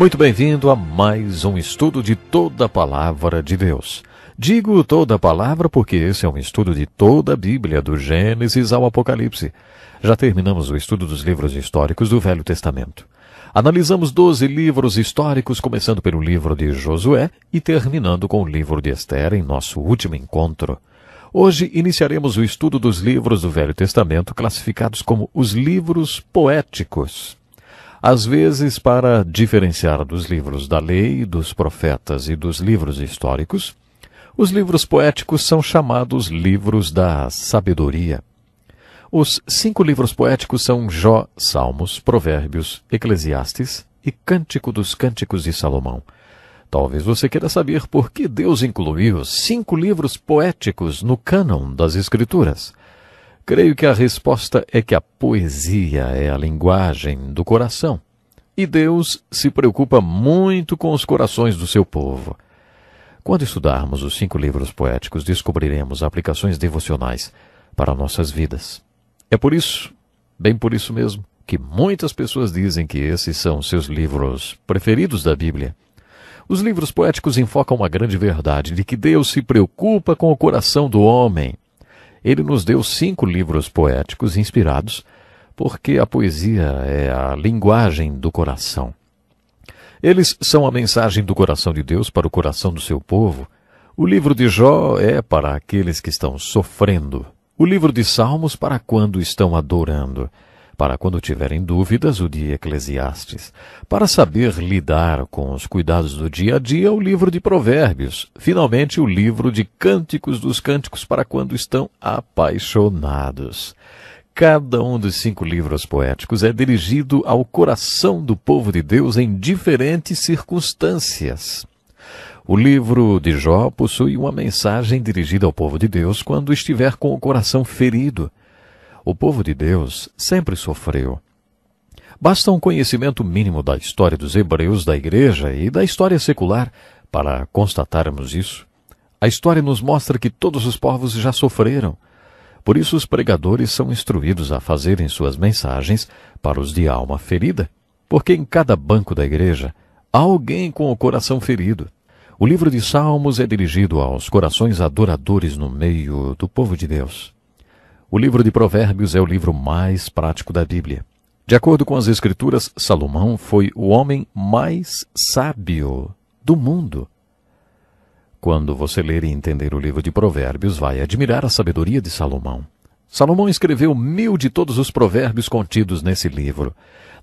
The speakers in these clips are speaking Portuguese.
Muito bem-vindo a mais um estudo de toda a palavra de Deus. Digo toda a palavra porque esse é um estudo de toda a Bíblia, do Gênesis ao Apocalipse. Já terminamos o estudo dos livros históricos do Velho Testamento. Analisamos 12 livros históricos, começando pelo livro de Josué e terminando com o livro de Esther em nosso último encontro. Hoje iniciaremos o estudo dos livros do Velho Testamento, classificados como os livros poéticos às vezes para diferenciar dos livros da lei, dos profetas e dos livros históricos, os livros poéticos são chamados livros da sabedoria. Os cinco livros poéticos são Jó, Salmos, Provérbios, Eclesiastes e Cântico dos Cânticos de Salomão. Talvez você queira saber por que Deus incluiu cinco livros poéticos no cânon das Escrituras. Creio que a resposta é que a poesia é a linguagem do coração. E Deus se preocupa muito com os corações do seu povo. Quando estudarmos os cinco livros poéticos, descobriremos aplicações devocionais para nossas vidas. É por isso, bem por isso mesmo, que muitas pessoas dizem que esses são seus livros preferidos da Bíblia. Os livros poéticos enfocam uma grande verdade de que Deus se preocupa com o coração do homem ele nos deu cinco livros poéticos inspirados, porque a poesia é a linguagem do coração. Eles são a mensagem do coração de Deus para o coração do seu povo. O livro de Jó é para aqueles que estão sofrendo. O livro de Salmos para quando estão adorando para quando tiverem dúvidas, o de Eclesiastes. Para saber lidar com os cuidados do dia a dia, o livro de Provérbios. Finalmente, o livro de Cânticos dos Cânticos para quando estão apaixonados. Cada um dos cinco livros poéticos é dirigido ao coração do povo de Deus em diferentes circunstâncias. O livro de Jó possui uma mensagem dirigida ao povo de Deus quando estiver com o coração ferido. O povo de Deus sempre sofreu. Basta um conhecimento mínimo da história dos hebreus, da igreja e da história secular para constatarmos isso. A história nos mostra que todos os povos já sofreram. Por isso, os pregadores são instruídos a fazerem suas mensagens para os de alma ferida, porque em cada banco da igreja há alguém com o coração ferido. O livro de Salmos é dirigido aos corações adoradores no meio do povo de Deus. O livro de Provérbios é o livro mais prático da Bíblia. De acordo com as Escrituras, Salomão foi o homem mais sábio do mundo. Quando você ler e entender o livro de Provérbios, vai admirar a sabedoria de Salomão. Salomão escreveu mil de todos os provérbios contidos nesse livro.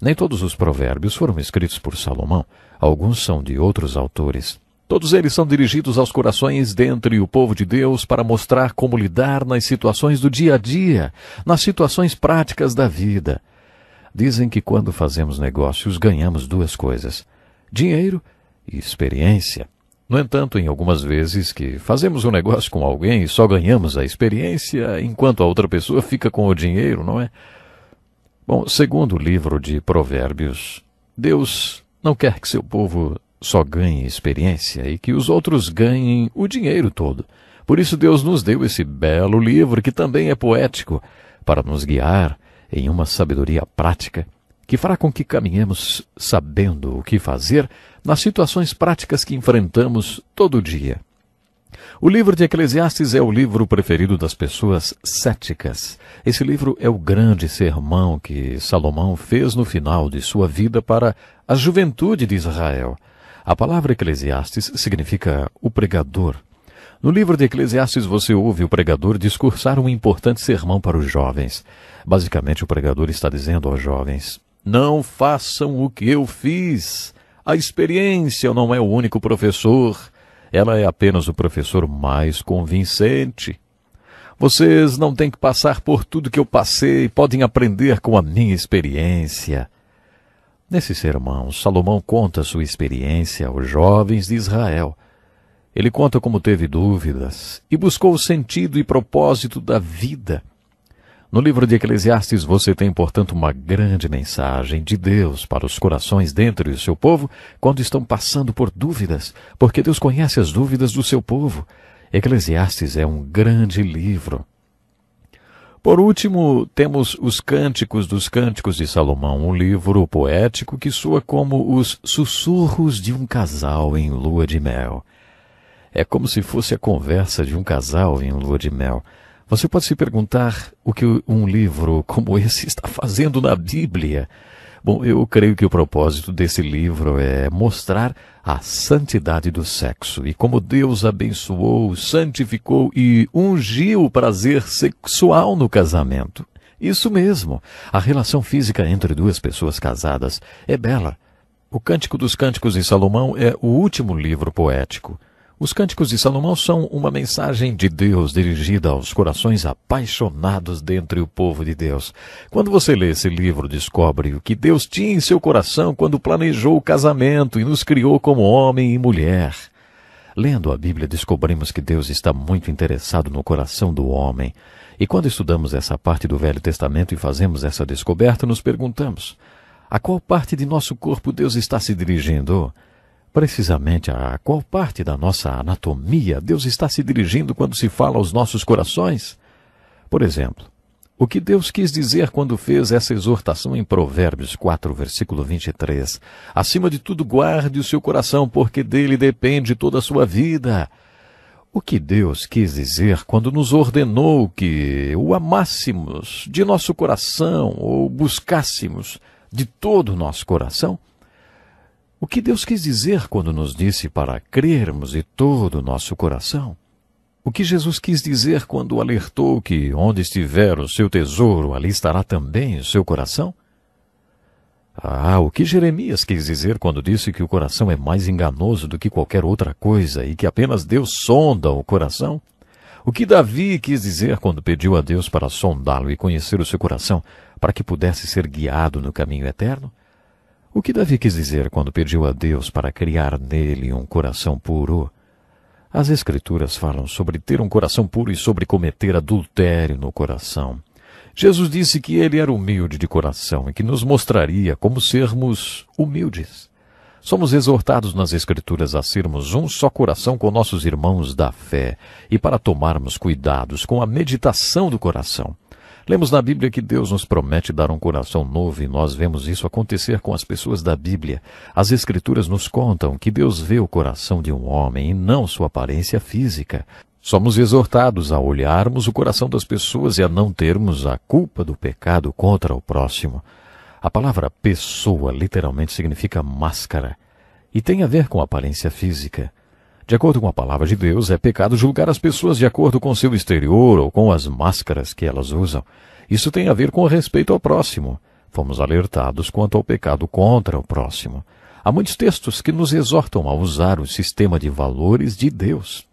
Nem todos os provérbios foram escritos por Salomão, alguns são de outros autores. Todos eles são dirigidos aos corações dentre o povo de Deus para mostrar como lidar nas situações do dia a dia, nas situações práticas da vida. Dizem que quando fazemos negócios ganhamos duas coisas: dinheiro e experiência. No entanto, em algumas vezes que fazemos um negócio com alguém e só ganhamos a experiência, enquanto a outra pessoa fica com o dinheiro, não é? Bom, segundo o livro de Provérbios, Deus não quer que seu povo só ganhe experiência e que os outros ganhem o dinheiro todo. Por isso Deus nos deu esse belo livro, que também é poético, para nos guiar em uma sabedoria prática que fará com que caminhemos sabendo o que fazer nas situações práticas que enfrentamos todo dia. O livro de Eclesiastes é o livro preferido das pessoas céticas. Esse livro é o grande sermão que Salomão fez no final de sua vida para a juventude de Israel. A palavra Eclesiastes significa o pregador. No livro de Eclesiastes você ouve o pregador discursar um importante sermão para os jovens. Basicamente, o pregador está dizendo aos jovens: Não façam o que eu fiz. A experiência não é o único professor. Ela é apenas o professor mais convincente. Vocês não têm que passar por tudo que eu passei, podem aprender com a minha experiência. Nesse sermão, Salomão conta sua experiência aos jovens de Israel. Ele conta como teve dúvidas e buscou o sentido e propósito da vida. No livro de Eclesiastes você tem, portanto, uma grande mensagem de Deus para os corações dentro do seu povo quando estão passando por dúvidas, porque Deus conhece as dúvidas do seu povo. Eclesiastes é um grande livro. Por último, temos os Cânticos dos Cânticos de Salomão, um livro poético que soa como os sussurros de um casal em lua de mel. É como se fosse a conversa de um casal em lua de mel. Você pode se perguntar o que um livro como esse está fazendo na Bíblia. Bom, eu creio que o propósito desse livro é mostrar a santidade do sexo e como Deus abençoou, santificou e ungiu o prazer sexual no casamento. Isso mesmo. A relação física entre duas pessoas casadas é bela. O Cântico dos Cânticos em Salomão é o último livro poético. Os cânticos de Salomão são uma mensagem de Deus dirigida aos corações apaixonados dentre o povo de Deus. Quando você lê esse livro, descobre o que Deus tinha em seu coração quando planejou o casamento e nos criou como homem e mulher. Lendo a Bíblia, descobrimos que Deus está muito interessado no coração do homem. E quando estudamos essa parte do Velho Testamento e fazemos essa descoberta, nos perguntamos: a qual parte de nosso corpo Deus está se dirigindo? precisamente a qual parte da nossa anatomia Deus está se dirigindo quando se fala aos nossos corações? Por exemplo, o que Deus quis dizer quando fez essa exortação em Provérbios 4, versículo 23? Acima de tudo, guarde o seu coração, porque dele depende toda a sua vida. O que Deus quis dizer quando nos ordenou que o amássemos de nosso coração ou buscássemos de todo o nosso coração? O que Deus quis dizer quando nos disse para crermos de todo o nosso coração? O que Jesus quis dizer quando alertou que onde estiver o seu tesouro, ali estará também o seu coração? Ah, o que Jeremias quis dizer quando disse que o coração é mais enganoso do que qualquer outra coisa e que apenas Deus sonda o coração? O que Davi quis dizer quando pediu a Deus para sondá-lo e conhecer o seu coração, para que pudesse ser guiado no caminho eterno? O que Davi quis dizer quando pediu a Deus para criar nele um coração puro? As Escrituras falam sobre ter um coração puro e sobre cometer adultério no coração. Jesus disse que ele era humilde de coração e que nos mostraria como sermos humildes. Somos exortados nas Escrituras a sermos um só coração com nossos irmãos da fé e para tomarmos cuidados com a meditação do coração. Lemos na Bíblia que Deus nos promete dar um coração novo e nós vemos isso acontecer com as pessoas da Bíblia. As Escrituras nos contam que Deus vê o coração de um homem e não sua aparência física. Somos exortados a olharmos o coração das pessoas e a não termos a culpa do pecado contra o próximo. A palavra pessoa literalmente significa máscara e tem a ver com aparência física. De acordo com a palavra de Deus, é pecado julgar as pessoas de acordo com seu exterior ou com as máscaras que elas usam. Isso tem a ver com o respeito ao próximo. Fomos alertados quanto ao pecado contra o próximo. Há muitos textos que nos exortam a usar o sistema de valores de Deus.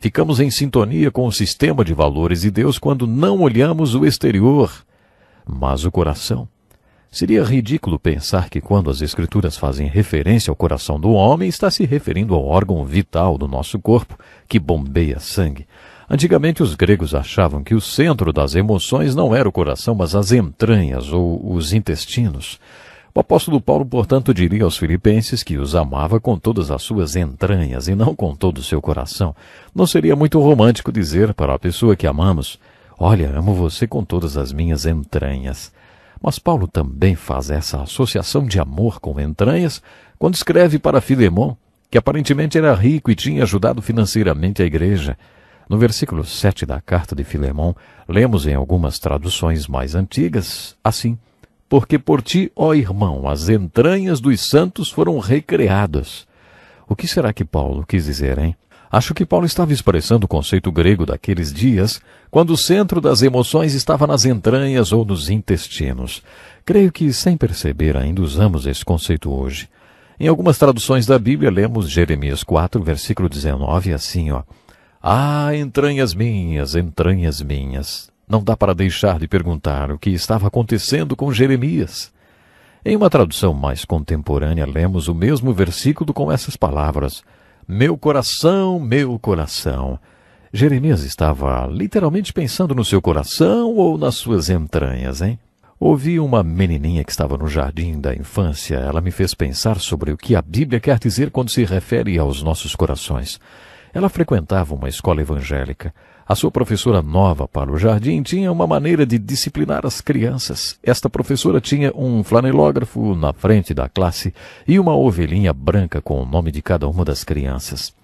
Ficamos em sintonia com o sistema de valores de Deus quando não olhamos o exterior, mas o coração. Seria ridículo pensar que quando as escrituras fazem referência ao coração do homem, está se referindo ao órgão vital do nosso corpo, que bombeia sangue. Antigamente os gregos achavam que o centro das emoções não era o coração, mas as entranhas ou os intestinos. O apóstolo Paulo, portanto, diria aos filipenses que os amava com todas as suas entranhas e não com todo o seu coração. Não seria muito romântico dizer para a pessoa que amamos: Olha, amo você com todas as minhas entranhas. Mas Paulo também faz essa associação de amor com entranhas quando escreve para Filemão, que aparentemente era rico e tinha ajudado financeiramente a igreja. No versículo 7 da carta de Filemão, lemos em algumas traduções mais antigas assim: Porque por ti, ó irmão, as entranhas dos santos foram recreadas. O que será que Paulo quis dizer, hein? Acho que Paulo estava expressando o conceito grego daqueles dias, quando o centro das emoções estava nas entranhas ou nos intestinos. Creio que, sem perceber, ainda usamos esse conceito hoje. Em algumas traduções da Bíblia, lemos Jeremias 4, versículo 19, assim, ó. Ah, entranhas minhas, entranhas minhas. Não dá para deixar de perguntar o que estava acontecendo com Jeremias. Em uma tradução mais contemporânea, lemos o mesmo versículo com essas palavras. Meu coração, meu coração. Jeremias estava literalmente pensando no seu coração ou nas suas entranhas, hein? Ouvi uma menininha que estava no jardim da infância. Ela me fez pensar sobre o que a Bíblia quer dizer quando se refere aos nossos corações. Ela frequentava uma escola evangélica. A sua professora nova para o jardim tinha uma maneira de disciplinar as crianças. Esta professora tinha um flanelógrafo na frente da classe e uma ovelhinha branca com o nome de cada uma das crianças.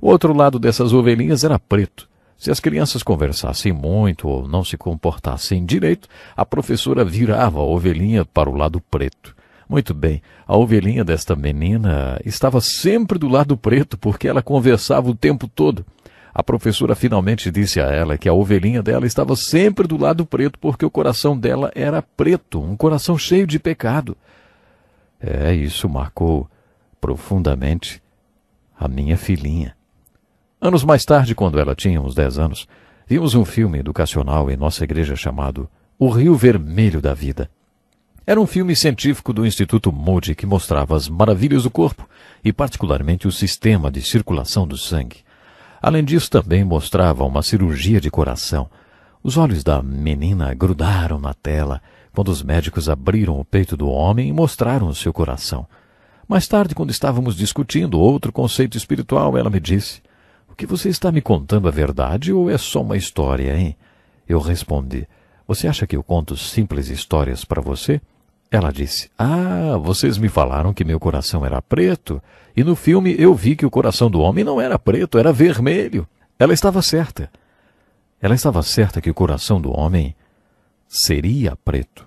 O outro lado dessas ovelhinhas era preto. Se as crianças conversassem muito ou não se comportassem direito, a professora virava a ovelhinha para o lado preto. Muito bem, a ovelhinha desta menina estava sempre do lado preto porque ela conversava o tempo todo. A professora finalmente disse a ela que a ovelhinha dela estava sempre do lado preto porque o coração dela era preto, um coração cheio de pecado. É, isso marcou profundamente a minha filhinha. Anos mais tarde, quando ela tinha uns dez anos, vimos um filme educacional em nossa igreja chamado O Rio Vermelho da Vida. Era um filme científico do Instituto Moody que mostrava as maravilhas do corpo e, particularmente, o sistema de circulação do sangue. Além disso, também mostrava uma cirurgia de coração. Os olhos da menina grudaram na tela quando os médicos abriram o peito do homem e mostraram o seu coração. Mais tarde, quando estávamos discutindo outro conceito espiritual, ela me disse: O que você está me contando é verdade ou é só uma história, hein? Eu respondi: Você acha que eu conto simples histórias para você? Ela disse: Ah, vocês me falaram que meu coração era preto, e no filme eu vi que o coração do homem não era preto, era vermelho. Ela estava certa. Ela estava certa que o coração do homem seria preto.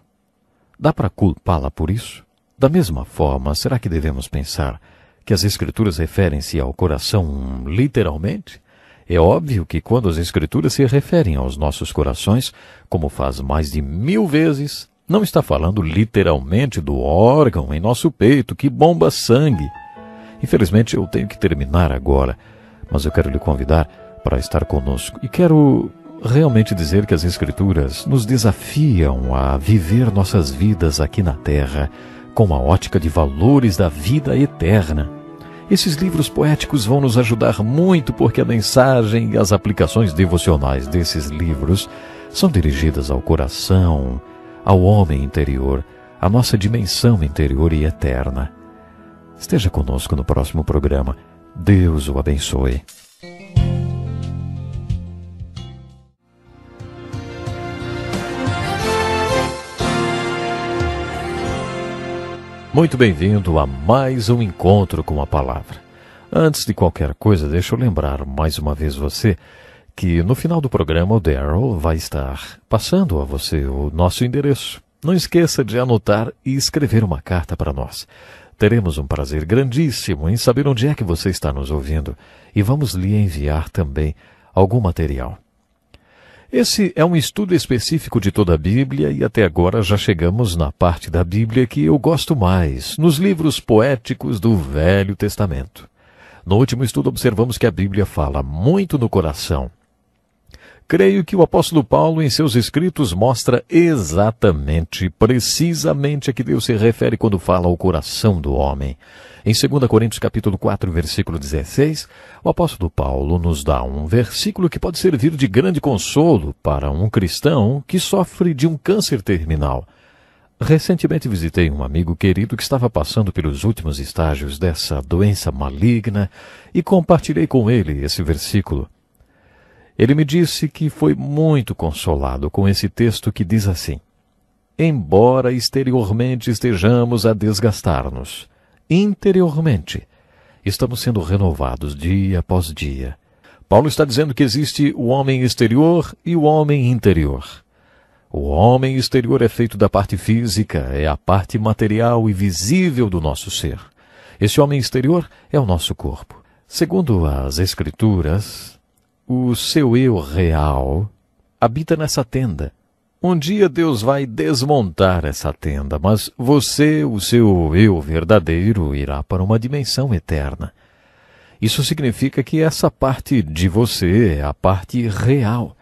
Dá para culpá-la por isso? Da mesma forma, será que devemos pensar que as Escrituras referem-se ao coração literalmente? É óbvio que quando as Escrituras se referem aos nossos corações, como faz mais de mil vezes, não está falando literalmente do órgão em nosso peito que bomba sangue. Infelizmente eu tenho que terminar agora, mas eu quero lhe convidar para estar conosco e quero realmente dizer que as Escrituras nos desafiam a viver nossas vidas aqui na Terra com a ótica de valores da vida eterna. Esses livros poéticos vão nos ajudar muito porque a mensagem e as aplicações devocionais desses livros são dirigidas ao coração ao homem interior, à nossa dimensão interior e eterna. Esteja conosco no próximo programa. Deus o abençoe. Muito bem-vindo a mais um encontro com a palavra. Antes de qualquer coisa, deixa eu lembrar mais uma vez você que no final do programa o Daryl vai estar passando a você o nosso endereço. Não esqueça de anotar e escrever uma carta para nós. Teremos um prazer grandíssimo em saber onde é que você está nos ouvindo e vamos lhe enviar também algum material. Esse é um estudo específico de toda a Bíblia e até agora já chegamos na parte da Bíblia que eu gosto mais, nos livros poéticos do Velho Testamento. No último estudo observamos que a Bíblia fala muito no coração Creio que o apóstolo Paulo, em seus escritos, mostra exatamente, precisamente a que Deus se refere quando fala ao coração do homem. Em 2 Coríntios capítulo 4, versículo 16, o apóstolo Paulo nos dá um versículo que pode servir de grande consolo para um cristão que sofre de um câncer terminal. Recentemente visitei um amigo querido que estava passando pelos últimos estágios dessa doença maligna e compartilhei com ele esse versículo. Ele me disse que foi muito consolado com esse texto que diz assim: Embora exteriormente estejamos a desgastar-nos, interiormente estamos sendo renovados dia após dia. Paulo está dizendo que existe o homem exterior e o homem interior. O homem exterior é feito da parte física, é a parte material e visível do nosso ser. Esse homem exterior é o nosso corpo. Segundo as Escrituras, o seu eu real habita nessa tenda. Um dia Deus vai desmontar essa tenda, mas você, o seu eu verdadeiro, irá para uma dimensão eterna. Isso significa que essa parte de você é a parte real.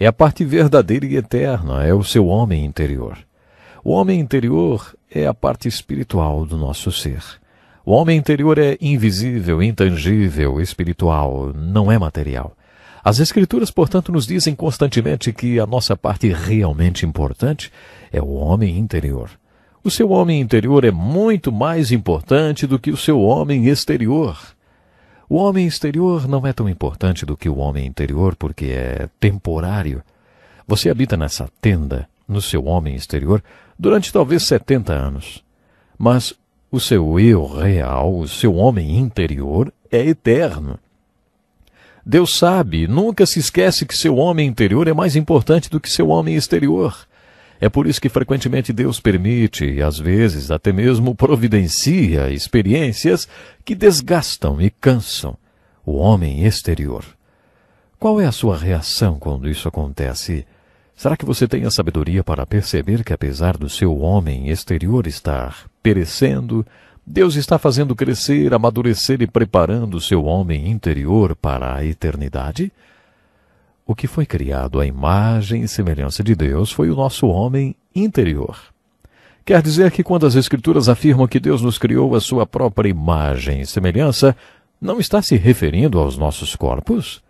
É a parte verdadeira e eterna, é o seu homem interior. O homem interior é a parte espiritual do nosso ser. O homem interior é invisível, intangível, espiritual, não é material. As Escrituras, portanto, nos dizem constantemente que a nossa parte realmente importante é o homem interior. O seu homem interior é muito mais importante do que o seu homem exterior. O homem exterior não é tão importante do que o homem interior porque é temporário. Você habita nessa tenda, no seu homem exterior, durante talvez 70 anos. Mas o seu eu real, o seu homem interior, é eterno. Deus sabe, nunca se esquece que seu homem interior é mais importante do que seu homem exterior. É por isso que frequentemente Deus permite, e às vezes até mesmo providencia, experiências que desgastam e cansam o homem exterior. Qual é a sua reação quando isso acontece? Será que você tem a sabedoria para perceber que, apesar do seu homem exterior estar perecendo, Deus está fazendo crescer, amadurecer e preparando seu homem interior para a eternidade? O que foi criado à imagem e semelhança de Deus foi o nosso homem interior. Quer dizer que quando as Escrituras afirmam que Deus nos criou à sua própria imagem e semelhança, não está se referindo aos nossos corpos?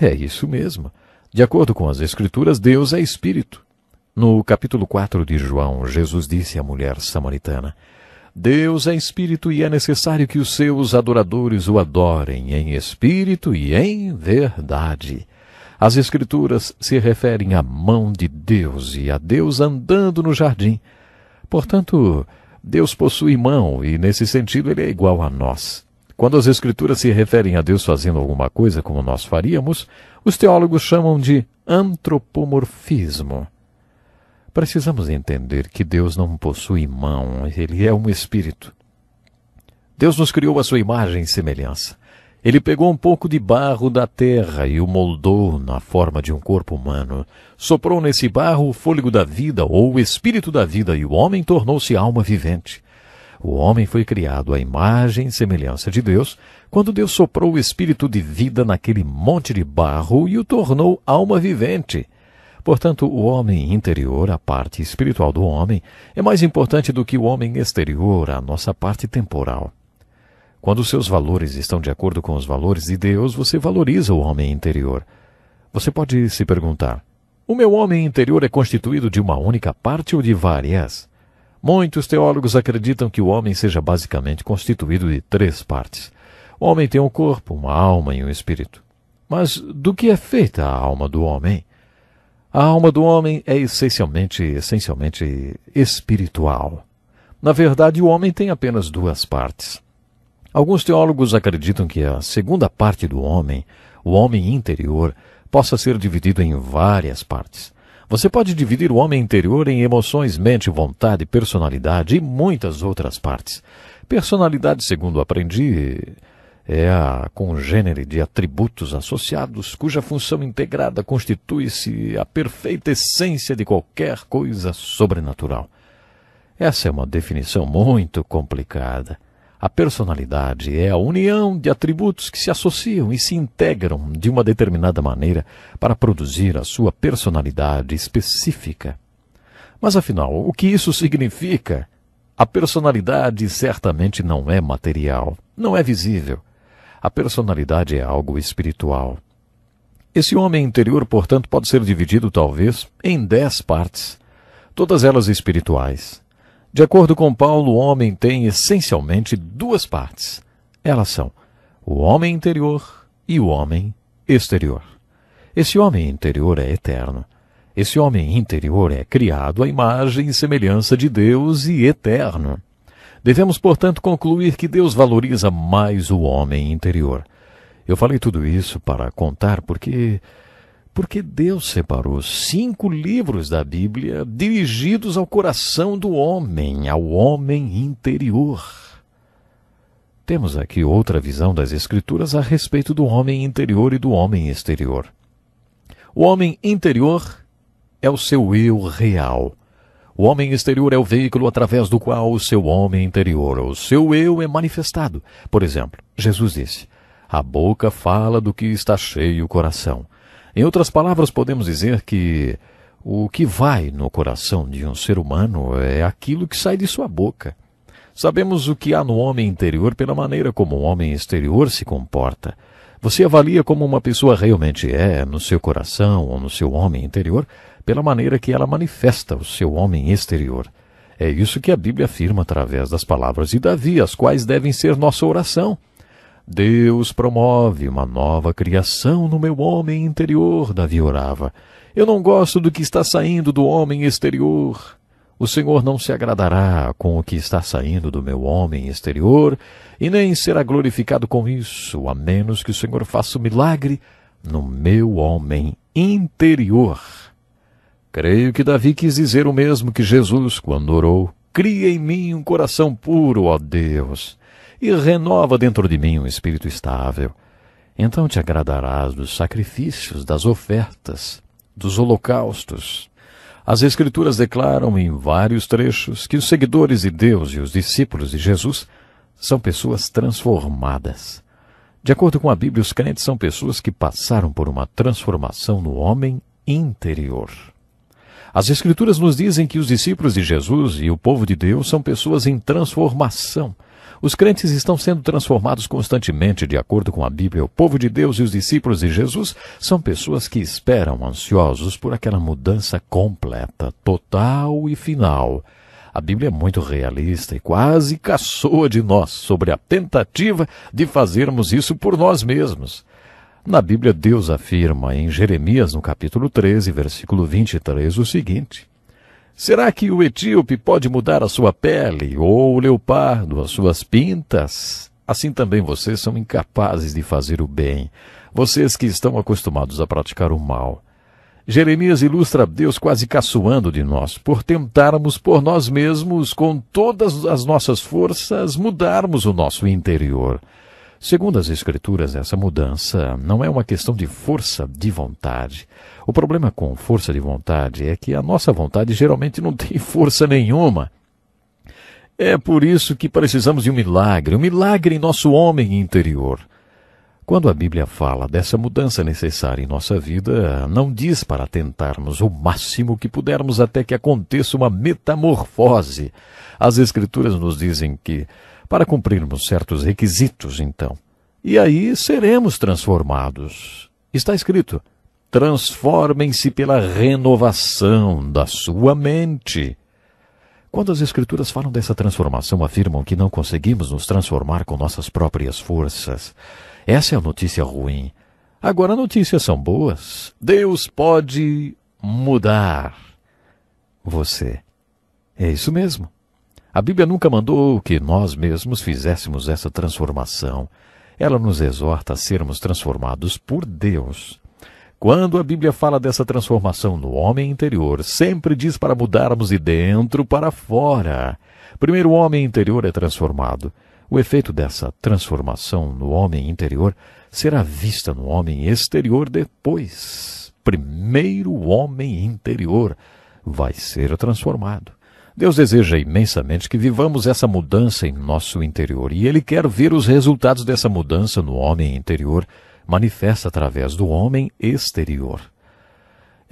É isso mesmo. De acordo com as Escrituras, Deus é Espírito. No capítulo 4 de João, Jesus disse à mulher samaritana: Deus é espírito e é necessário que os seus adoradores o adorem em espírito e em verdade. As Escrituras se referem à mão de Deus e a Deus andando no jardim. Portanto, Deus possui mão e, nesse sentido, ele é igual a nós. Quando as Escrituras se referem a Deus fazendo alguma coisa como nós faríamos, os teólogos chamam de antropomorfismo. Precisamos entender que Deus não possui mão, ele é um espírito. Deus nos criou a sua imagem e semelhança. Ele pegou um pouco de barro da terra e o moldou na forma de um corpo humano. Soprou nesse barro o fôlego da vida ou o espírito da vida e o homem tornou-se alma vivente. O homem foi criado à imagem e semelhança de Deus, quando Deus soprou o espírito de vida naquele monte de barro e o tornou alma vivente. Portanto, o homem interior, a parte espiritual do homem, é mais importante do que o homem exterior, a nossa parte temporal. Quando seus valores estão de acordo com os valores de Deus, você valoriza o homem interior. Você pode se perguntar: o meu homem interior é constituído de uma única parte ou de várias? Muitos teólogos acreditam que o homem seja basicamente constituído de três partes. O homem tem um corpo, uma alma e um espírito. Mas do que é feita a alma do homem? A alma do homem é essencialmente, essencialmente espiritual. Na verdade, o homem tem apenas duas partes. Alguns teólogos acreditam que a segunda parte do homem, o homem interior, possa ser dividido em várias partes. Você pode dividir o homem interior em emoções, mente, vontade, personalidade e muitas outras partes. Personalidade, segundo aprendi, é a congênere de atributos associados cuja função integrada constitui-se a perfeita essência de qualquer coisa sobrenatural. Essa é uma definição muito complicada. A personalidade é a união de atributos que se associam e se integram de uma determinada maneira para produzir a sua personalidade específica. Mas afinal, o que isso significa? A personalidade certamente não é material, não é visível a personalidade é algo espiritual. Esse homem interior, portanto, pode ser dividido, talvez, em dez partes, todas elas espirituais. De acordo com Paulo, o homem tem essencialmente duas partes. Elas são o homem interior e o homem exterior. Esse homem interior é eterno. Esse homem interior é criado à imagem e semelhança de Deus e eterno. Devemos, portanto, concluir que Deus valoriza mais o homem interior. Eu falei tudo isso para contar porque porque Deus separou cinco livros da Bíblia dirigidos ao coração do homem, ao homem interior. Temos aqui outra visão das Escrituras a respeito do homem interior e do homem exterior. O homem interior é o seu eu real, o homem exterior é o veículo através do qual o seu homem interior, o seu eu, é manifestado. Por exemplo, Jesus disse: A boca fala do que está cheio o coração. Em outras palavras, podemos dizer que o que vai no coração de um ser humano é aquilo que sai de sua boca. Sabemos o que há no homem interior pela maneira como o homem exterior se comporta. Você avalia como uma pessoa realmente é no seu coração ou no seu homem interior pela maneira que ela manifesta o seu homem exterior. É isso que a Bíblia afirma através das palavras de Davi, as quais devem ser nossa oração. Deus promove uma nova criação no meu homem interior, Davi orava. Eu não gosto do que está saindo do homem exterior. O Senhor não se agradará com o que está saindo do meu homem exterior, e nem será glorificado com isso, a menos que o Senhor faça um milagre no meu homem interior. Creio que Davi quis dizer o mesmo que Jesus quando orou: Cria em mim um coração puro, ó Deus, e renova dentro de mim um espírito estável. Então te agradarás dos sacrifícios, das ofertas, dos holocaustos. As Escrituras declaram em vários trechos que os seguidores de Deus e os discípulos de Jesus são pessoas transformadas. De acordo com a Bíblia, os crentes são pessoas que passaram por uma transformação no homem interior. As Escrituras nos dizem que os discípulos de Jesus e o povo de Deus são pessoas em transformação. Os crentes estão sendo transformados constantemente, de acordo com a Bíblia. O povo de Deus e os discípulos de Jesus são pessoas que esperam ansiosos por aquela mudança completa, total e final. A Bíblia é muito realista e quase caçoa de nós sobre a tentativa de fazermos isso por nós mesmos. Na Bíblia, Deus afirma em Jeremias, no capítulo 13, versículo 23, o seguinte: Será que o etíope pode mudar a sua pele, ou o leopardo, as suas pintas? Assim também vocês são incapazes de fazer o bem, vocês que estão acostumados a praticar o mal. Jeremias ilustra Deus quase caçoando de nós, por tentarmos por nós mesmos, com todas as nossas forças, mudarmos o nosso interior. Segundo as Escrituras, essa mudança não é uma questão de força de vontade. O problema com força de vontade é que a nossa vontade geralmente não tem força nenhuma. É por isso que precisamos de um milagre, um milagre em nosso homem interior. Quando a Bíblia fala dessa mudança necessária em nossa vida, não diz para tentarmos o máximo que pudermos até que aconteça uma metamorfose. As Escrituras nos dizem que para cumprirmos certos requisitos, então. E aí seremos transformados. Está escrito: transformem-se pela renovação da sua mente. Quando as Escrituras falam dessa transformação, afirmam que não conseguimos nos transformar com nossas próprias forças. Essa é a notícia ruim. Agora, notícias são boas. Deus pode mudar você. É isso mesmo. A Bíblia nunca mandou que nós mesmos fizéssemos essa transformação. Ela nos exorta a sermos transformados por Deus. Quando a Bíblia fala dessa transformação no homem interior, sempre diz para mudarmos de dentro para fora. Primeiro, o homem interior é transformado. O efeito dessa transformação no homem interior será vista no homem exterior depois. Primeiro, o homem interior vai ser transformado. Deus deseja imensamente que vivamos essa mudança em nosso interior e Ele quer ver os resultados dessa mudança no homem interior manifesta através do homem exterior.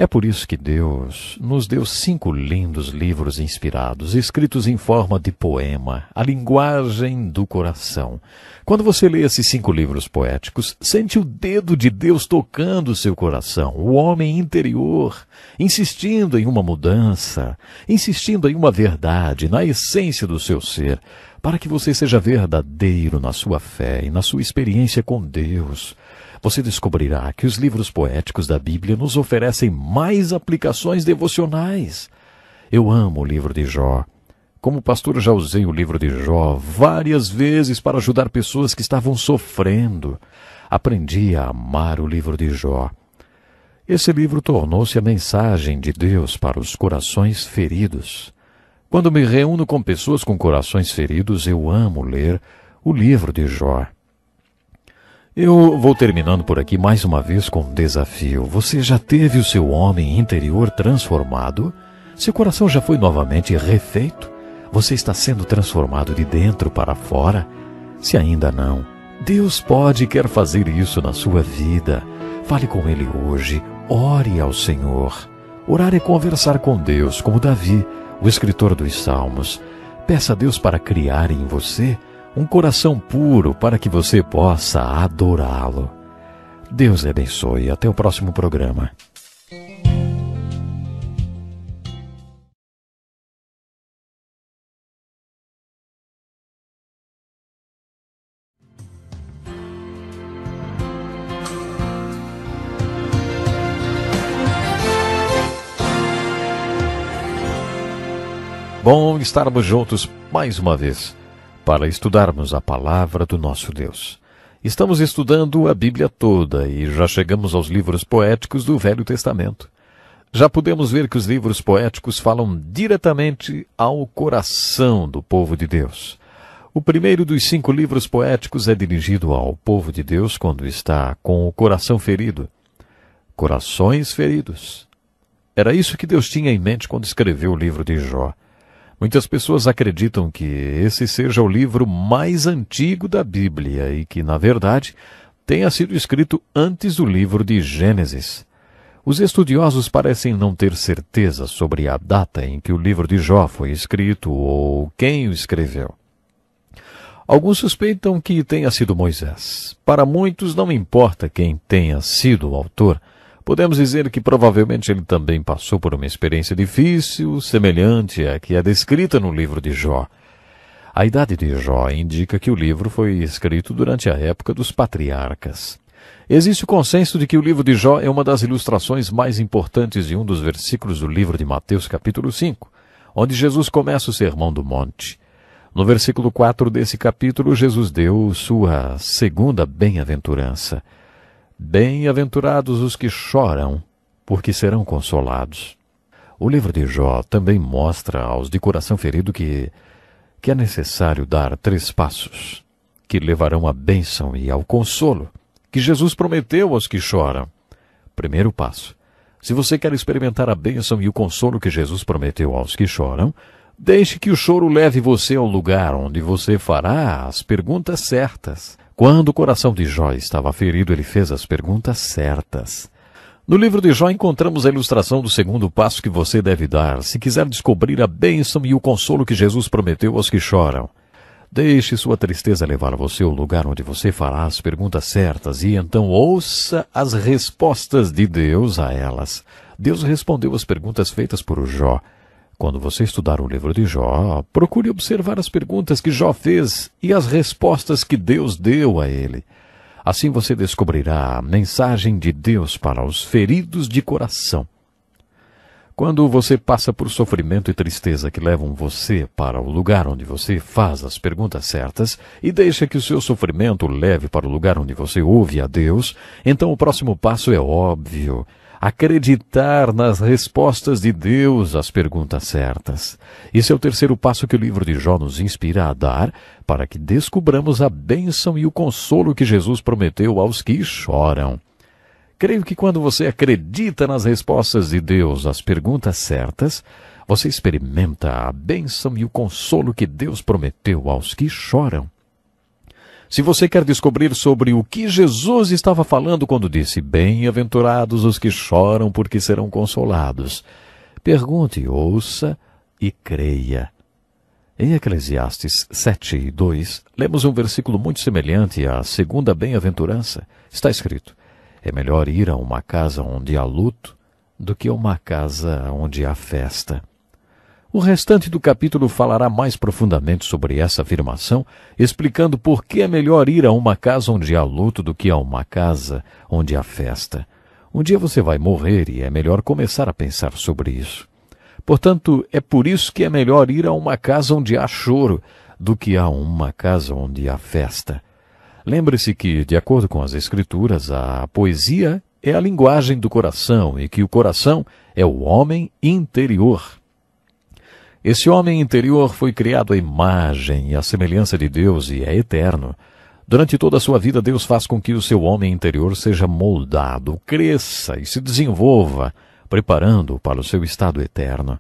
É por isso que Deus nos deu cinco lindos livros inspirados, escritos em forma de poema, a linguagem do coração. Quando você lê esses cinco livros poéticos, sente o dedo de Deus tocando o seu coração, o homem interior, insistindo em uma mudança, insistindo em uma verdade, na essência do seu ser, para que você seja verdadeiro na sua fé e na sua experiência com Deus você descobrirá que os livros poéticos da Bíblia nos oferecem mais aplicações devocionais. Eu amo o livro de Jó. Como pastor, já usei o livro de Jó várias vezes para ajudar pessoas que estavam sofrendo. Aprendi a amar o livro de Jó. Esse livro tornou-se a mensagem de Deus para os corações feridos. Quando me reúno com pessoas com corações feridos, eu amo ler o livro de Jó. Eu vou terminando por aqui mais uma vez com um desafio. Você já teve o seu homem interior transformado? Seu coração já foi novamente refeito? Você está sendo transformado de dentro para fora? Se ainda não, Deus pode e quer fazer isso na sua vida. Fale com Ele hoje, ore ao Senhor. Orar é conversar com Deus, como Davi, o escritor dos Salmos. Peça a Deus para criar em você um coração puro para que você possa adorá-lo. Deus lhe abençoe. Até o próximo programa. Bom estarmos juntos mais uma vez para estudarmos a palavra do nosso Deus. Estamos estudando a Bíblia toda e já chegamos aos livros poéticos do Velho Testamento. Já podemos ver que os livros poéticos falam diretamente ao coração do povo de Deus. O primeiro dos cinco livros poéticos é dirigido ao povo de Deus quando está com o coração ferido. Corações feridos. Era isso que Deus tinha em mente quando escreveu o livro de Jó. Muitas pessoas acreditam que esse seja o livro mais antigo da Bíblia e que, na verdade, tenha sido escrito antes do livro de Gênesis. Os estudiosos parecem não ter certeza sobre a data em que o livro de Jó foi escrito ou quem o escreveu. Alguns suspeitam que tenha sido Moisés. Para muitos, não importa quem tenha sido o autor, Podemos dizer que provavelmente ele também passou por uma experiência difícil, semelhante à que é descrita no livro de Jó. A idade de Jó indica que o livro foi escrito durante a época dos patriarcas. Existe o consenso de que o livro de Jó é uma das ilustrações mais importantes de um dos versículos do livro de Mateus, capítulo 5, onde Jesus começa o Sermão do Monte. No versículo 4 desse capítulo, Jesus deu sua segunda bem-aventurança. Bem-aventurados os que choram, porque serão consolados. O livro de Jó também mostra aos de coração ferido que, que é necessário dar três passos que levarão à bênção e ao consolo que Jesus prometeu aos que choram. Primeiro passo: se você quer experimentar a bênção e o consolo que Jesus prometeu aos que choram, deixe que o choro leve você ao lugar onde você fará as perguntas certas quando o coração de Jó estava ferido, ele fez as perguntas certas. No livro de Jó encontramos a ilustração do segundo passo que você deve dar, se quiser descobrir a bênção e o consolo que Jesus prometeu aos que choram. Deixe sua tristeza levar você ao lugar onde você fará as perguntas certas e então ouça as respostas de Deus a elas. Deus respondeu as perguntas feitas por Jó. Quando você estudar o livro de Jó, procure observar as perguntas que Jó fez e as respostas que Deus deu a ele. Assim você descobrirá a mensagem de Deus para os feridos de coração. Quando você passa por sofrimento e tristeza que levam você para o lugar onde você faz as perguntas certas e deixa que o seu sofrimento leve para o lugar onde você ouve a Deus, então o próximo passo é óbvio acreditar nas respostas de Deus às perguntas certas. Esse é o terceiro passo que o livro de Jó nos inspira a dar para que descubramos a bênção e o consolo que Jesus prometeu aos que choram. Creio que quando você acredita nas respostas de Deus às perguntas certas, você experimenta a bênção e o consolo que Deus prometeu aos que choram. Se você quer descobrir sobre o que Jesus estava falando quando disse: Bem-aventurados os que choram, porque serão consolados, pergunte, ouça e creia. Em Eclesiastes 7, 2, lemos um versículo muito semelhante à segunda bem-aventurança. Está escrito: É melhor ir a uma casa onde há luto do que a uma casa onde há festa. O restante do capítulo falará mais profundamente sobre essa afirmação, explicando por que é melhor ir a uma casa onde há luto do que a uma casa onde há festa. Um dia você vai morrer e é melhor começar a pensar sobre isso. Portanto, é por isso que é melhor ir a uma casa onde há choro do que a uma casa onde há festa. Lembre-se que, de acordo com as Escrituras, a poesia é a linguagem do coração e que o coração é o homem interior. Esse homem interior foi criado à imagem e à semelhança de Deus e é eterno. Durante toda a sua vida, Deus faz com que o seu homem interior seja moldado, cresça e se desenvolva, preparando-o para o seu estado eterno.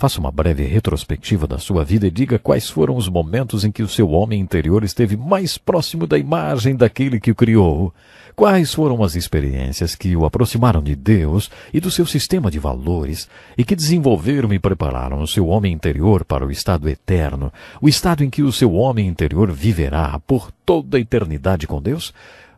Faça uma breve retrospectiva da sua vida e diga quais foram os momentos em que o seu homem interior esteve mais próximo da imagem daquele que o criou. Quais foram as experiências que o aproximaram de Deus e do seu sistema de valores e que desenvolveram e prepararam o seu homem interior para o estado eterno, o estado em que o seu homem interior viverá por toda a eternidade com Deus?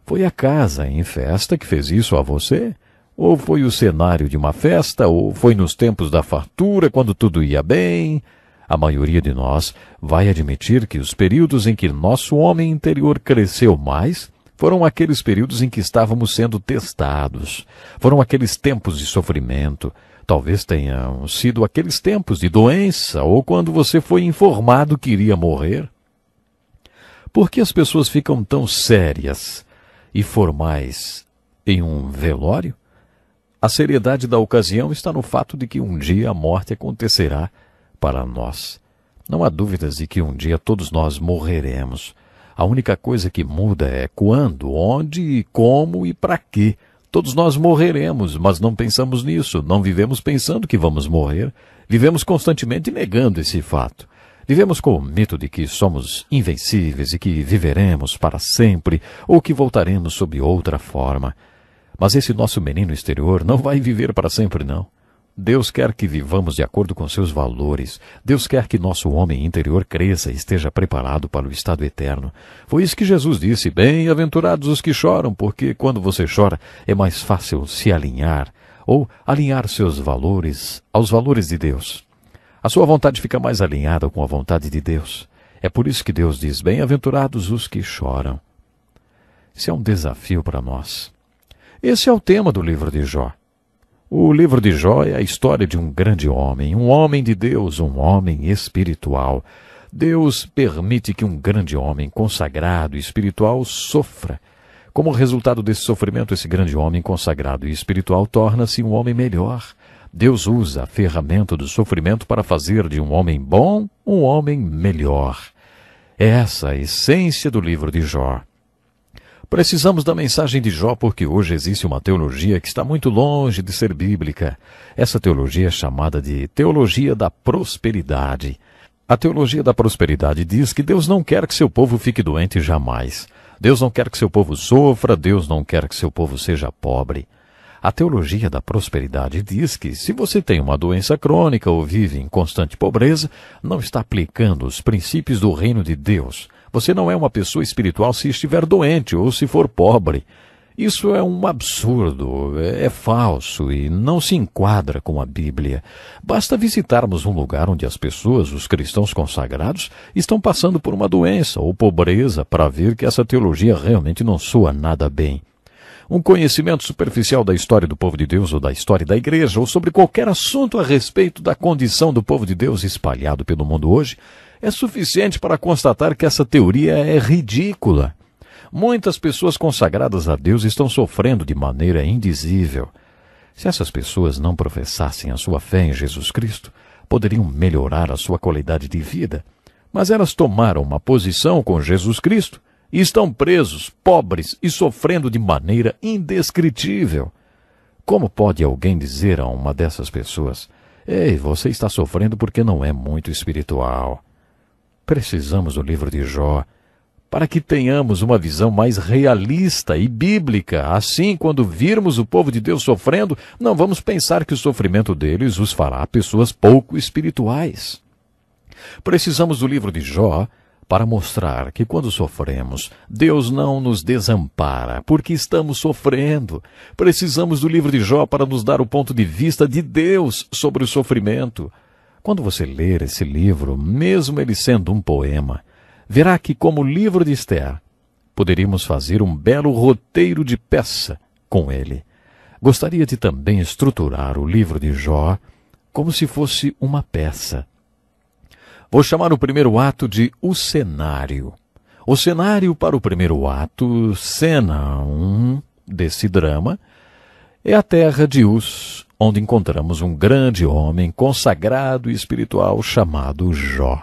Foi a casa em festa que fez isso a você? Ou foi o cenário de uma festa, ou foi nos tempos da fartura, quando tudo ia bem. A maioria de nós vai admitir que os períodos em que nosso homem interior cresceu mais foram aqueles períodos em que estávamos sendo testados, foram aqueles tempos de sofrimento, talvez tenham sido aqueles tempos de doença ou quando você foi informado que iria morrer. Por que as pessoas ficam tão sérias e formais em um velório? A seriedade da ocasião está no fato de que um dia a morte acontecerá para nós. Não há dúvidas de que um dia todos nós morreremos. A única coisa que muda é quando, onde, como e para quê. Todos nós morreremos, mas não pensamos nisso, não vivemos pensando que vamos morrer, vivemos constantemente negando esse fato. Vivemos com o mito de que somos invencíveis e que viveremos para sempre ou que voltaremos sob outra forma. Mas esse nosso menino exterior não vai viver para sempre, não. Deus quer que vivamos de acordo com seus valores. Deus quer que nosso homem interior cresça e esteja preparado para o estado eterno. Foi isso que Jesus disse: Bem-aventurados os que choram, porque quando você chora é mais fácil se alinhar ou alinhar seus valores aos valores de Deus. A sua vontade fica mais alinhada com a vontade de Deus. É por isso que Deus diz: Bem-aventurados os que choram. Isso é um desafio para nós. Esse é o tema do livro de Jó. O livro de Jó é a história de um grande homem, um homem de Deus, um homem espiritual. Deus permite que um grande homem consagrado e espiritual sofra. Como resultado desse sofrimento, esse grande homem consagrado e espiritual torna-se um homem melhor. Deus usa a ferramenta do sofrimento para fazer de um homem bom um homem melhor. Essa é a essência do livro de Jó. Precisamos da mensagem de Jó porque hoje existe uma teologia que está muito longe de ser bíblica. Essa teologia é chamada de teologia da prosperidade. A teologia da prosperidade diz que Deus não quer que seu povo fique doente jamais. Deus não quer que seu povo sofra, Deus não quer que seu povo seja pobre. A teologia da prosperidade diz que se você tem uma doença crônica ou vive em constante pobreza, não está aplicando os princípios do reino de Deus. Você não é uma pessoa espiritual se estiver doente ou se for pobre. Isso é um absurdo, é, é, falso e não se enquadra com a Bíblia. Basta visitarmos um lugar onde as pessoas, os cristãos consagrados, estão passando por uma doença ou pobreza para ver que essa teologia realmente não soa nada bem. Um conhecimento superficial da história do povo de Deus ou da história da igreja ou sobre qualquer assunto a respeito da condição do povo de Deus espalhado pelo mundo hoje é suficiente para constatar que essa teoria é ridícula. Muitas pessoas consagradas a Deus estão sofrendo de maneira indizível. Se essas pessoas não professassem a sua fé em Jesus Cristo, poderiam melhorar a sua qualidade de vida, mas elas tomaram uma posição com Jesus Cristo e estão presos, pobres e sofrendo de maneira indescritível. Como pode alguém dizer a uma dessas pessoas: Ei, você está sofrendo porque não é muito espiritual? precisamos do livro de Jó para que tenhamos uma visão mais realista e bíblica. Assim, quando virmos o povo de Deus sofrendo, não vamos pensar que o sofrimento deles os fará pessoas pouco espirituais. Precisamos do livro de Jó para mostrar que quando sofremos, Deus não nos desampara, porque estamos sofrendo. Precisamos do livro de Jó para nos dar o ponto de vista de Deus sobre o sofrimento. Quando você ler esse livro, mesmo ele sendo um poema, verá que, como livro de Esther, poderíamos fazer um belo roteiro de peça com ele. Gostaria de também estruturar o livro de Jó como se fosse uma peça. Vou chamar o primeiro ato de O Cenário. O cenário para o primeiro ato, cena 1 um desse drama, é a terra de Uz, onde encontramos um grande homem consagrado e espiritual chamado Jó.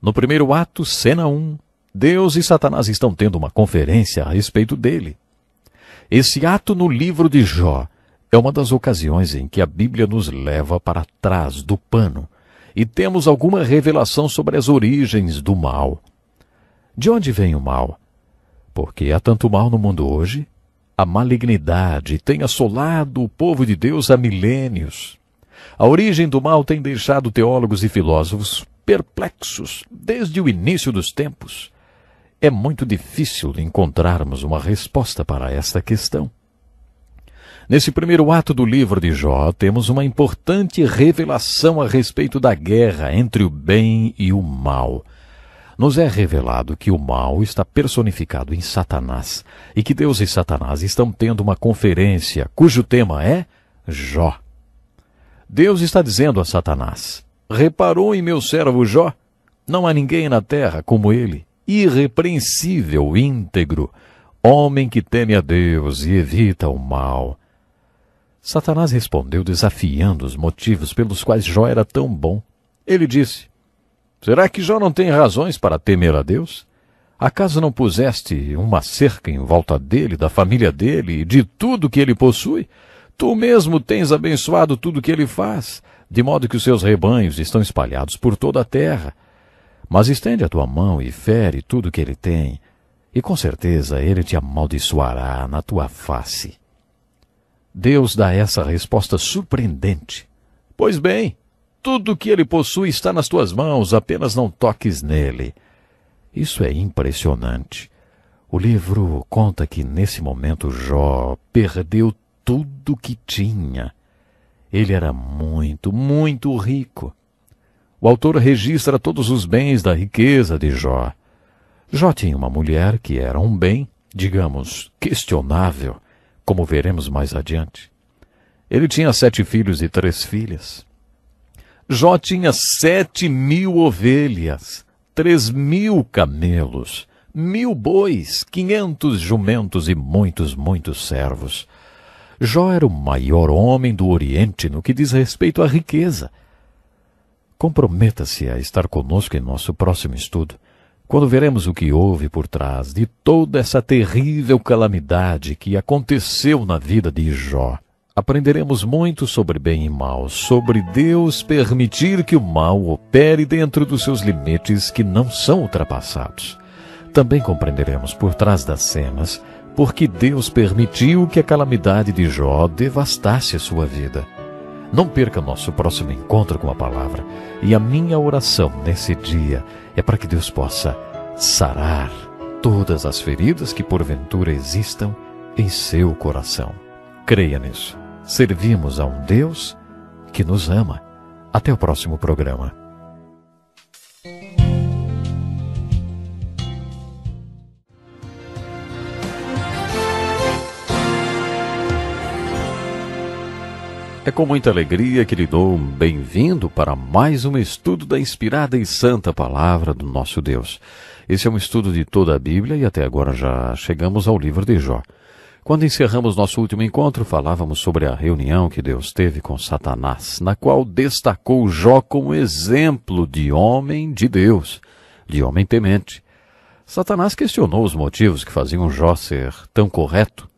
No primeiro ato, cena 1, Deus e Satanás estão tendo uma conferência a respeito dele. Esse ato no livro de Jó é uma das ocasiões em que a Bíblia nos leva para trás do pano e temos alguma revelação sobre as origens do mal. De onde vem o mal? Porque há tanto mal no mundo hoje? A malignidade tem assolado o povo de Deus há milênios. A origem do mal tem deixado teólogos e filósofos perplexos desde o início dos tempos. É muito difícil encontrarmos uma resposta para esta questão. Nesse primeiro ato do livro de Jó, temos uma importante revelação a respeito da guerra entre o bem e o mal nos é revelado que o mal está personificado em Satanás e que Deus e Satanás estão tendo uma conferência cujo tema é Jó. Deus está dizendo a Satanás: Reparou em meu servo Jó? Não há ninguém na terra como ele, irrepreensível, íntegro, homem que teme a Deus e evita o mal. Satanás respondeu desafiando os motivos pelos quais Jó era tão bom. Ele disse: Será que já não tem razões para temer a Deus? Acaso não puseste uma cerca em volta dele, da família dele e de tudo que ele possui? Tu mesmo tens abençoado tudo que ele faz, de modo que os seus rebanhos estão espalhados por toda a terra. Mas estende a tua mão e fere tudo que ele tem, e com certeza ele te amaldiçoará na tua face. Deus dá essa resposta surpreendente. Pois bem, tudo que ele possui está nas tuas mãos, apenas não toques nele. Isso é impressionante. O livro conta que nesse momento Jó perdeu tudo que tinha. Ele era muito, muito rico. O autor registra todos os bens da riqueza de Jó. Jó tinha uma mulher que era um bem, digamos, questionável, como veremos mais adiante. Ele tinha sete filhos e três filhas. Jó tinha sete mil ovelhas, três mil camelos, mil bois, quinhentos jumentos e muitos, muitos servos. Jó era o maior homem do Oriente no que diz respeito à riqueza. Comprometa-se a estar conosco em nosso próximo estudo, quando veremos o que houve por trás de toda essa terrível calamidade que aconteceu na vida de Jó aprenderemos muito sobre bem e mal, sobre Deus permitir que o mal opere dentro dos seus limites que não são ultrapassados. Também compreenderemos por trás das cenas porque Deus permitiu que a calamidade de Jó devastasse a sua vida. Não perca nosso próximo encontro com a palavra. E a minha oração nesse dia é para que Deus possa sarar todas as feridas que porventura existam em seu coração. Creia nisso servimos a um Deus que nos ama. Até o próximo programa. É com muita alegria que lhe dou um bem-vindo para mais um estudo da inspirada e santa palavra do nosso Deus. Esse é um estudo de toda a Bíblia e até agora já chegamos ao livro de Jó. Quando encerramos nosso último encontro, falávamos sobre a reunião que Deus teve com Satanás, na qual destacou Jó como exemplo de homem de Deus, de homem temente. Satanás questionou os motivos que faziam Jó ser tão correto.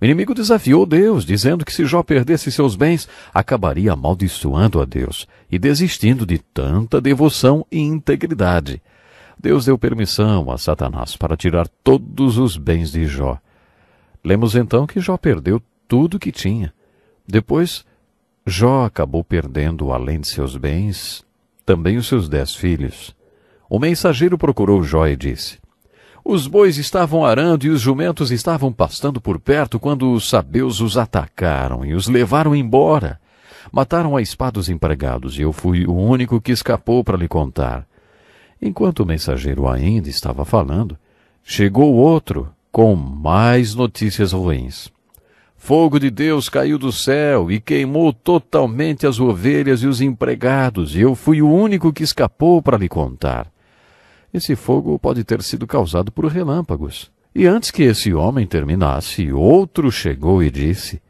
O inimigo desafiou Deus, dizendo que se Jó perdesse seus bens, acabaria amaldiçoando a Deus e desistindo de tanta devoção e integridade. Deus deu permissão a Satanás para tirar todos os bens de Jó Lemos então que Jó perdeu tudo o que tinha. Depois, Jó acabou perdendo, além de seus bens, também os seus dez filhos. O mensageiro procurou Jó e disse: Os bois estavam arando e os jumentos estavam pastando por perto quando os sabeus os atacaram e os levaram embora. Mataram a espada os empregados e eu fui o único que escapou para lhe contar. Enquanto o mensageiro ainda estava falando, chegou outro com mais notícias ruins. Fogo de Deus caiu do céu e queimou totalmente as ovelhas e os empregados, e eu fui o único que escapou para lhe contar. Esse fogo pode ter sido causado por relâmpagos. E antes que esse homem terminasse, outro chegou e disse: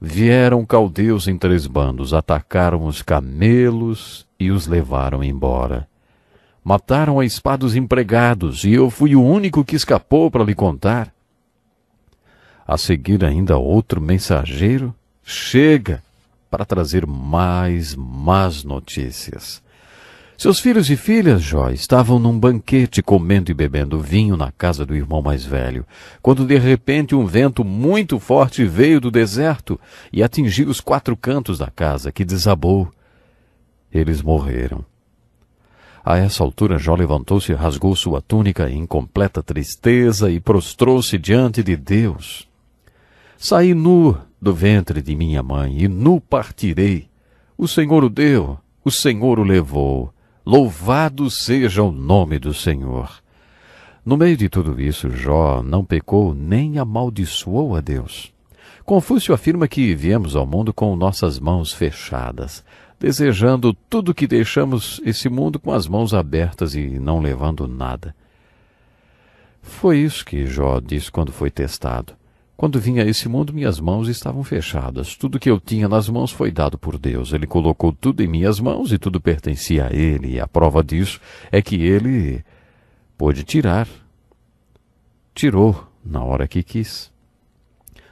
Vieram caldeus em três bandos, atacaram os camelos e os levaram embora. Mataram a espada os empregados, e eu fui o único que escapou para lhe contar. A seguir ainda outro mensageiro chega para trazer mais más notícias. Seus filhos e filhas, Jó, estavam num banquete comendo e bebendo vinho na casa do irmão mais velho, quando de repente um vento muito forte veio do deserto e atingiu os quatro cantos da casa, que desabou. Eles morreram. A essa altura, Jó levantou-se, rasgou sua túnica em completa tristeza e prostrou-se diante de Deus. Saí nu do ventre de minha mãe e nu partirei. O Senhor o deu, o Senhor o levou. Louvado seja o nome do Senhor. No meio de tudo isso, Jó não pecou nem amaldiçoou a Deus. Confúcio afirma que viemos ao mundo com nossas mãos fechadas, desejando tudo que deixamos esse mundo com as mãos abertas e não levando nada. Foi isso que Jó disse quando foi testado. Quando vinha a esse mundo, minhas mãos estavam fechadas. Tudo que eu tinha nas mãos foi dado por Deus. Ele colocou tudo em minhas mãos e tudo pertencia a Ele. E a prova disso é que Ele pôde tirar. Tirou na hora que quis.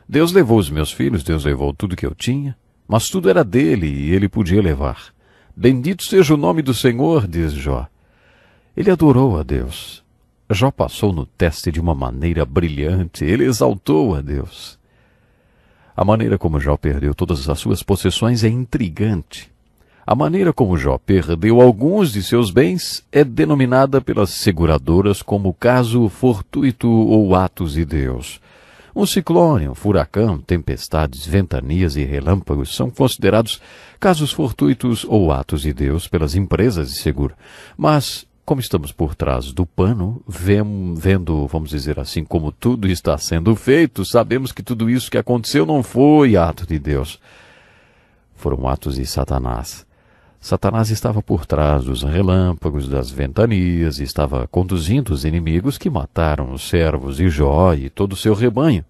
Deus levou os meus filhos, Deus levou tudo que eu tinha mas tudo era dele e ele podia levar. Bendito seja o nome do Senhor, diz Jó. Ele adorou a Deus. Jó passou no teste de uma maneira brilhante, ele exaltou a Deus. A maneira como Jó perdeu todas as suas possessões é intrigante. A maneira como Jó perdeu alguns de seus bens é denominada pelas seguradoras como caso fortuito ou atos de Deus. Um ciclone, um furacão, tempestades, ventanias e relâmpagos são considerados casos fortuitos ou atos de Deus pelas empresas de seguro. Mas, como estamos por trás do pano, vendo, vamos dizer assim, como tudo está sendo feito, sabemos que tudo isso que aconteceu não foi ato de Deus. Foram atos de Satanás. Satanás estava por trás dos relâmpagos, das ventanias, estava conduzindo os inimigos que mataram os servos de Jó e todo o seu rebanho.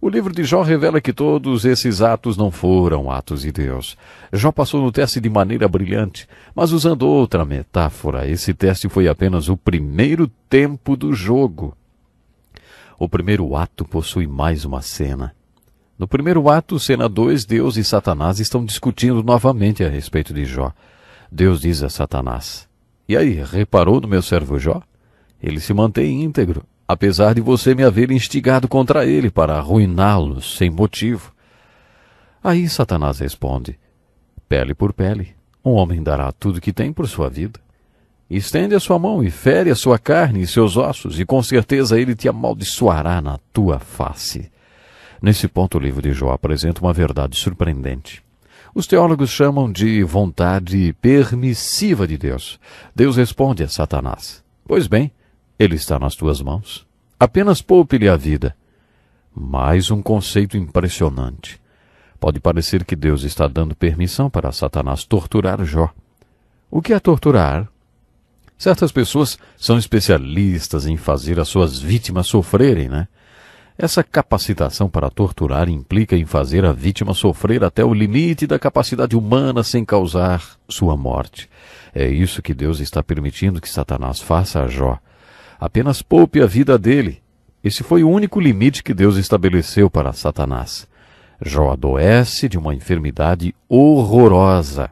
O livro de Jó revela que todos esses atos não foram atos de Deus. Jó passou no teste de maneira brilhante, mas usando outra metáfora, esse teste foi apenas o primeiro tempo do jogo. O primeiro ato possui mais uma cena. No primeiro ato, cena 2, Deus e Satanás estão discutindo novamente a respeito de Jó. Deus diz a Satanás: E aí, reparou no meu servo Jó? Ele se mantém íntegro, apesar de você me haver instigado contra ele para arruiná lo sem motivo. Aí Satanás responde: Pele por pele, um homem dará tudo o que tem por sua vida. Estende a sua mão e fere a sua carne e seus ossos, e com certeza ele te amaldiçoará na tua face. Nesse ponto, o livro de Jó apresenta uma verdade surpreendente. Os teólogos chamam de vontade permissiva de Deus. Deus responde a Satanás: Pois bem, ele está nas tuas mãos. Apenas poupe-lhe a vida. Mais um conceito impressionante. Pode parecer que Deus está dando permissão para Satanás torturar Jó. O que é torturar? Certas pessoas são especialistas em fazer as suas vítimas sofrerem, né? Essa capacitação para torturar implica em fazer a vítima sofrer até o limite da capacidade humana sem causar sua morte. É isso que Deus está permitindo que Satanás faça a Jó. Apenas poupe a vida dele. Esse foi o único limite que Deus estabeleceu para Satanás. Jó adoece de uma enfermidade horrorosa.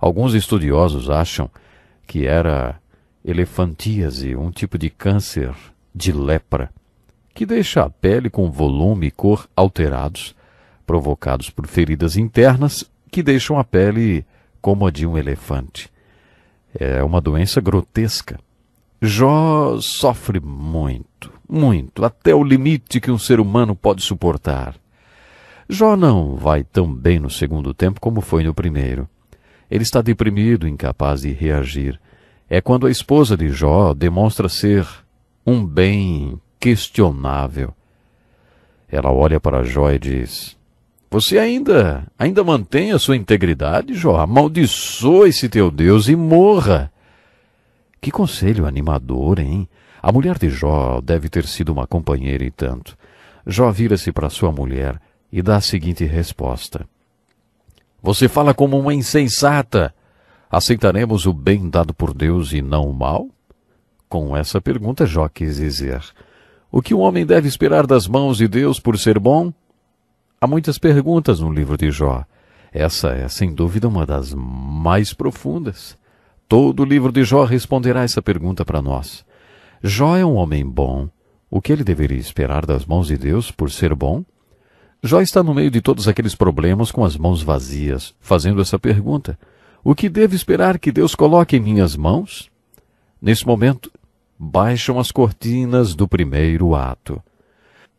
Alguns estudiosos acham que era elefantíase, um tipo de câncer de lepra que deixa a pele com volume e cor alterados, provocados por feridas internas que deixam a pele como a de um elefante. É uma doença grotesca. Jó sofre muito, muito, até o limite que um ser humano pode suportar. Jó não vai tão bem no segundo tempo como foi no primeiro. Ele está deprimido, incapaz de reagir. É quando a esposa de Jó demonstra ser um bem inquestionável. Ela olha para Jó e diz: Você ainda, ainda mantém a sua integridade, Jó? Amaldiçoa esse teu Deus e morra. Que conselho animador, hein? A mulher de Jó deve ter sido uma companheira e tanto. Jó vira-se para sua mulher e dá a seguinte resposta: Você fala como uma insensata. Aceitaremos o bem dado por Deus e não o mal? Com essa pergunta, Jó quis dizer: o que o homem deve esperar das mãos de Deus por ser bom? Há muitas perguntas no livro de Jó. Essa é, sem dúvida, uma das mais profundas. Todo o livro de Jó responderá essa pergunta para nós. Jó é um homem bom. O que ele deveria esperar das mãos de Deus por ser bom? Jó está no meio de todos aqueles problemas com as mãos vazias, fazendo essa pergunta: O que devo esperar que Deus coloque em minhas mãos? Nesse momento, baixam as cortinas do primeiro ato.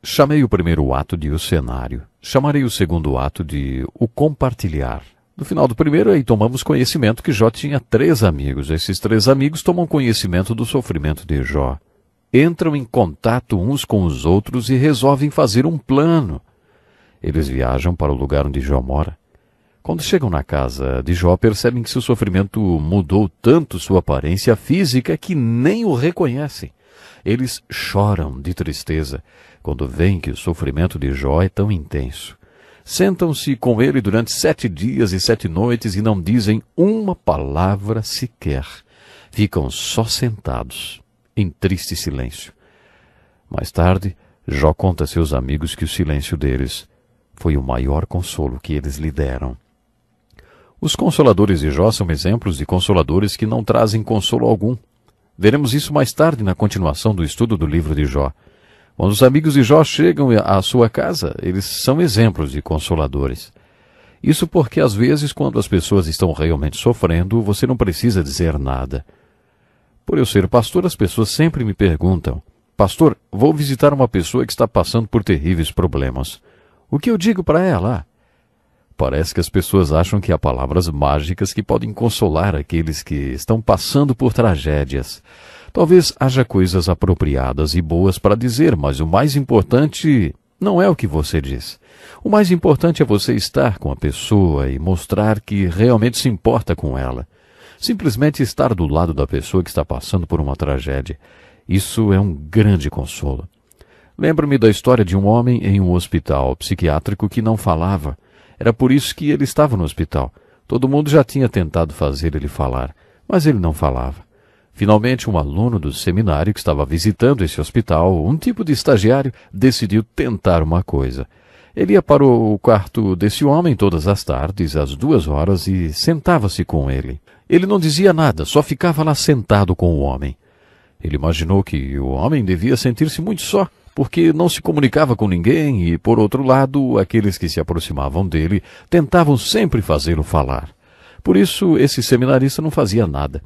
Chamei o primeiro ato de O Cenário. Chamarei o segundo ato de O Compartilhar. No final do primeiro, aí tomamos conhecimento que Jó tinha três amigos. Esses três amigos tomam conhecimento do sofrimento de Jó. Entram em contato uns com os outros e resolvem fazer um plano. Eles viajam para o lugar onde Jó mora. Quando chegam na casa de Jó, percebem que seu sofrimento mudou tanto sua aparência física que nem o reconhecem. Eles choram de tristeza quando veem que o sofrimento de Jó é tão intenso. Sentam-se com ele durante sete dias e sete noites e não dizem uma palavra sequer. Ficam só sentados, em triste silêncio. Mais tarde, Jó conta a seus amigos que o silêncio deles foi o maior consolo que eles lhe deram. Os consoladores de Jó são exemplos de consoladores que não trazem consolo algum. Veremos isso mais tarde na continuação do estudo do livro de Jó. Quando os amigos de Jó chegam à sua casa, eles são exemplos de consoladores. Isso porque às vezes, quando as pessoas estão realmente sofrendo, você não precisa dizer nada. Por eu ser pastor, as pessoas sempre me perguntam: Pastor, vou visitar uma pessoa que está passando por terríveis problemas. O que eu digo para ela? Parece que as pessoas acham que há palavras mágicas que podem consolar aqueles que estão passando por tragédias. Talvez haja coisas apropriadas e boas para dizer, mas o mais importante não é o que você diz. O mais importante é você estar com a pessoa e mostrar que realmente se importa com ela. Simplesmente estar do lado da pessoa que está passando por uma tragédia. Isso é um grande consolo. Lembro-me da história de um homem em um hospital psiquiátrico que não falava era por isso que ele estava no hospital. Todo mundo já tinha tentado fazer ele falar, mas ele não falava. Finalmente, um aluno do seminário que estava visitando esse hospital, um tipo de estagiário, decidiu tentar uma coisa. Ele ia para o quarto desse homem todas as tardes, às duas horas, e sentava-se com ele. Ele não dizia nada, só ficava lá sentado com o homem. Ele imaginou que o homem devia sentir-se muito só, porque não se comunicava com ninguém e, por outro lado, aqueles que se aproximavam dele tentavam sempre fazê-lo falar. Por isso, esse seminarista não fazia nada.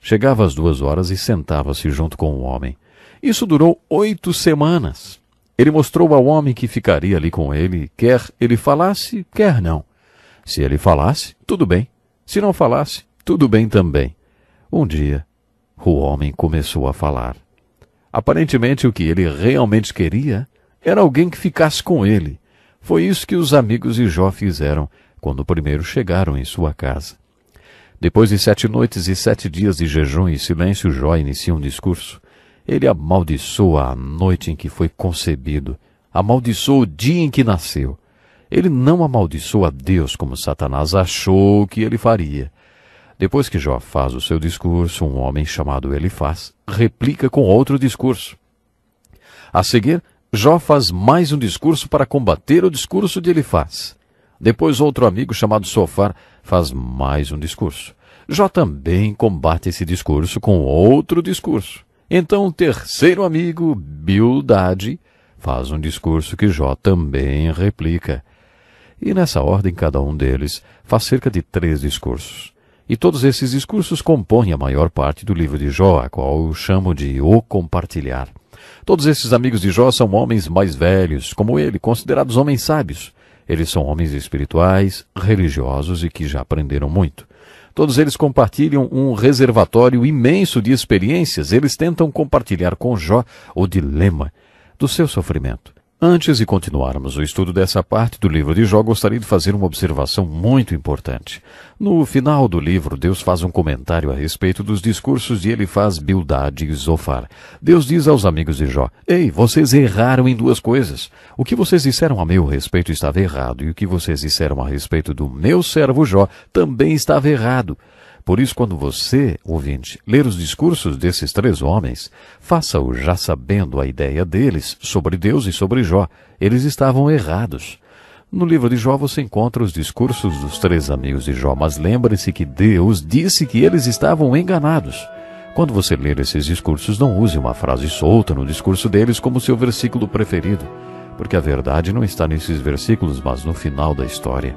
Chegava às duas horas e sentava-se junto com o homem. Isso durou oito semanas. Ele mostrou ao homem que ficaria ali com ele, quer ele falasse, quer não. Se ele falasse, tudo bem. Se não falasse, tudo bem também. Um dia, o homem começou a falar. Aparentemente, o que ele realmente queria era alguém que ficasse com ele. Foi isso que os amigos de Jó fizeram quando primeiro chegaram em sua casa. Depois de sete noites e sete dias de jejum e silêncio, Jó inicia um discurso. Ele amaldiçoa a noite em que foi concebido, amaldiçoa o dia em que nasceu. Ele não amaldiçoa Deus como Satanás achou que ele faria. Depois que Jó faz o seu discurso, um homem chamado Elifaz replica com outro discurso. A seguir, Jó faz mais um discurso para combater o discurso de Elifaz. Depois, outro amigo chamado Sofar faz mais um discurso. Jó também combate esse discurso com outro discurso. Então, o terceiro amigo, Bildade, faz um discurso que Jó também replica. E nessa ordem, cada um deles faz cerca de três discursos. E todos esses discursos compõem a maior parte do livro de Jó, a qual eu chamo de O Compartilhar. Todos esses amigos de Jó são homens mais velhos, como ele, considerados homens sábios. Eles são homens espirituais, religiosos e que já aprenderam muito. Todos eles compartilham um reservatório imenso de experiências. Eles tentam compartilhar com Jó o dilema do seu sofrimento. Antes de continuarmos o estudo dessa parte do livro de Jó, gostaria de fazer uma observação muito importante. No final do livro, Deus faz um comentário a respeito dos discursos de Elifaz, Bildade e Zofar. Deus diz aos amigos de Jó, Ei, vocês erraram em duas coisas. O que vocês disseram a meu respeito estava errado, e o que vocês disseram a respeito do meu servo Jó também estava errado. Por isso, quando você, ouvinte, ler os discursos desses três homens, faça-o já sabendo a ideia deles sobre Deus e sobre Jó. Eles estavam errados. No livro de Jó você encontra os discursos dos três amigos de Jó, mas lembre-se que Deus disse que eles estavam enganados. Quando você ler esses discursos, não use uma frase solta no discurso deles como seu versículo preferido, porque a verdade não está nesses versículos, mas no final da história.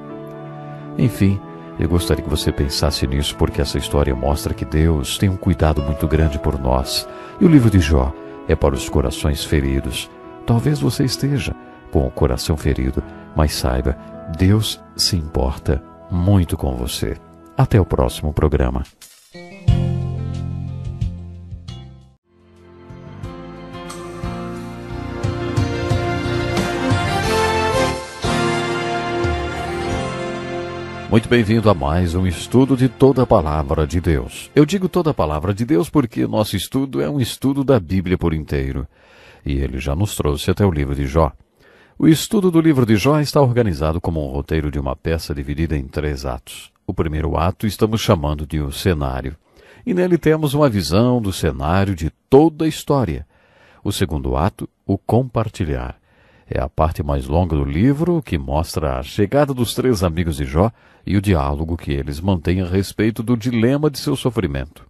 Enfim, eu gostaria que você pensasse nisso porque essa história mostra que Deus tem um cuidado muito grande por nós. E o livro de Jó é para os corações feridos. Talvez você esteja com o coração ferido, mas saiba, Deus se importa muito com você. Até o próximo programa. Muito bem-vindo a mais um estudo de toda a palavra de Deus. Eu digo toda a palavra de Deus porque nosso estudo é um estudo da Bíblia por inteiro. E ele já nos trouxe até o livro de Jó. O estudo do livro de Jó está organizado como um roteiro de uma peça dividida em três atos. O primeiro ato estamos chamando de o um cenário. E nele temos uma visão do cenário de toda a história. O segundo ato, o compartilhar. É a parte mais longa do livro que mostra a chegada dos três amigos de Jó e o diálogo que eles mantêm a respeito do dilema de seu sofrimento.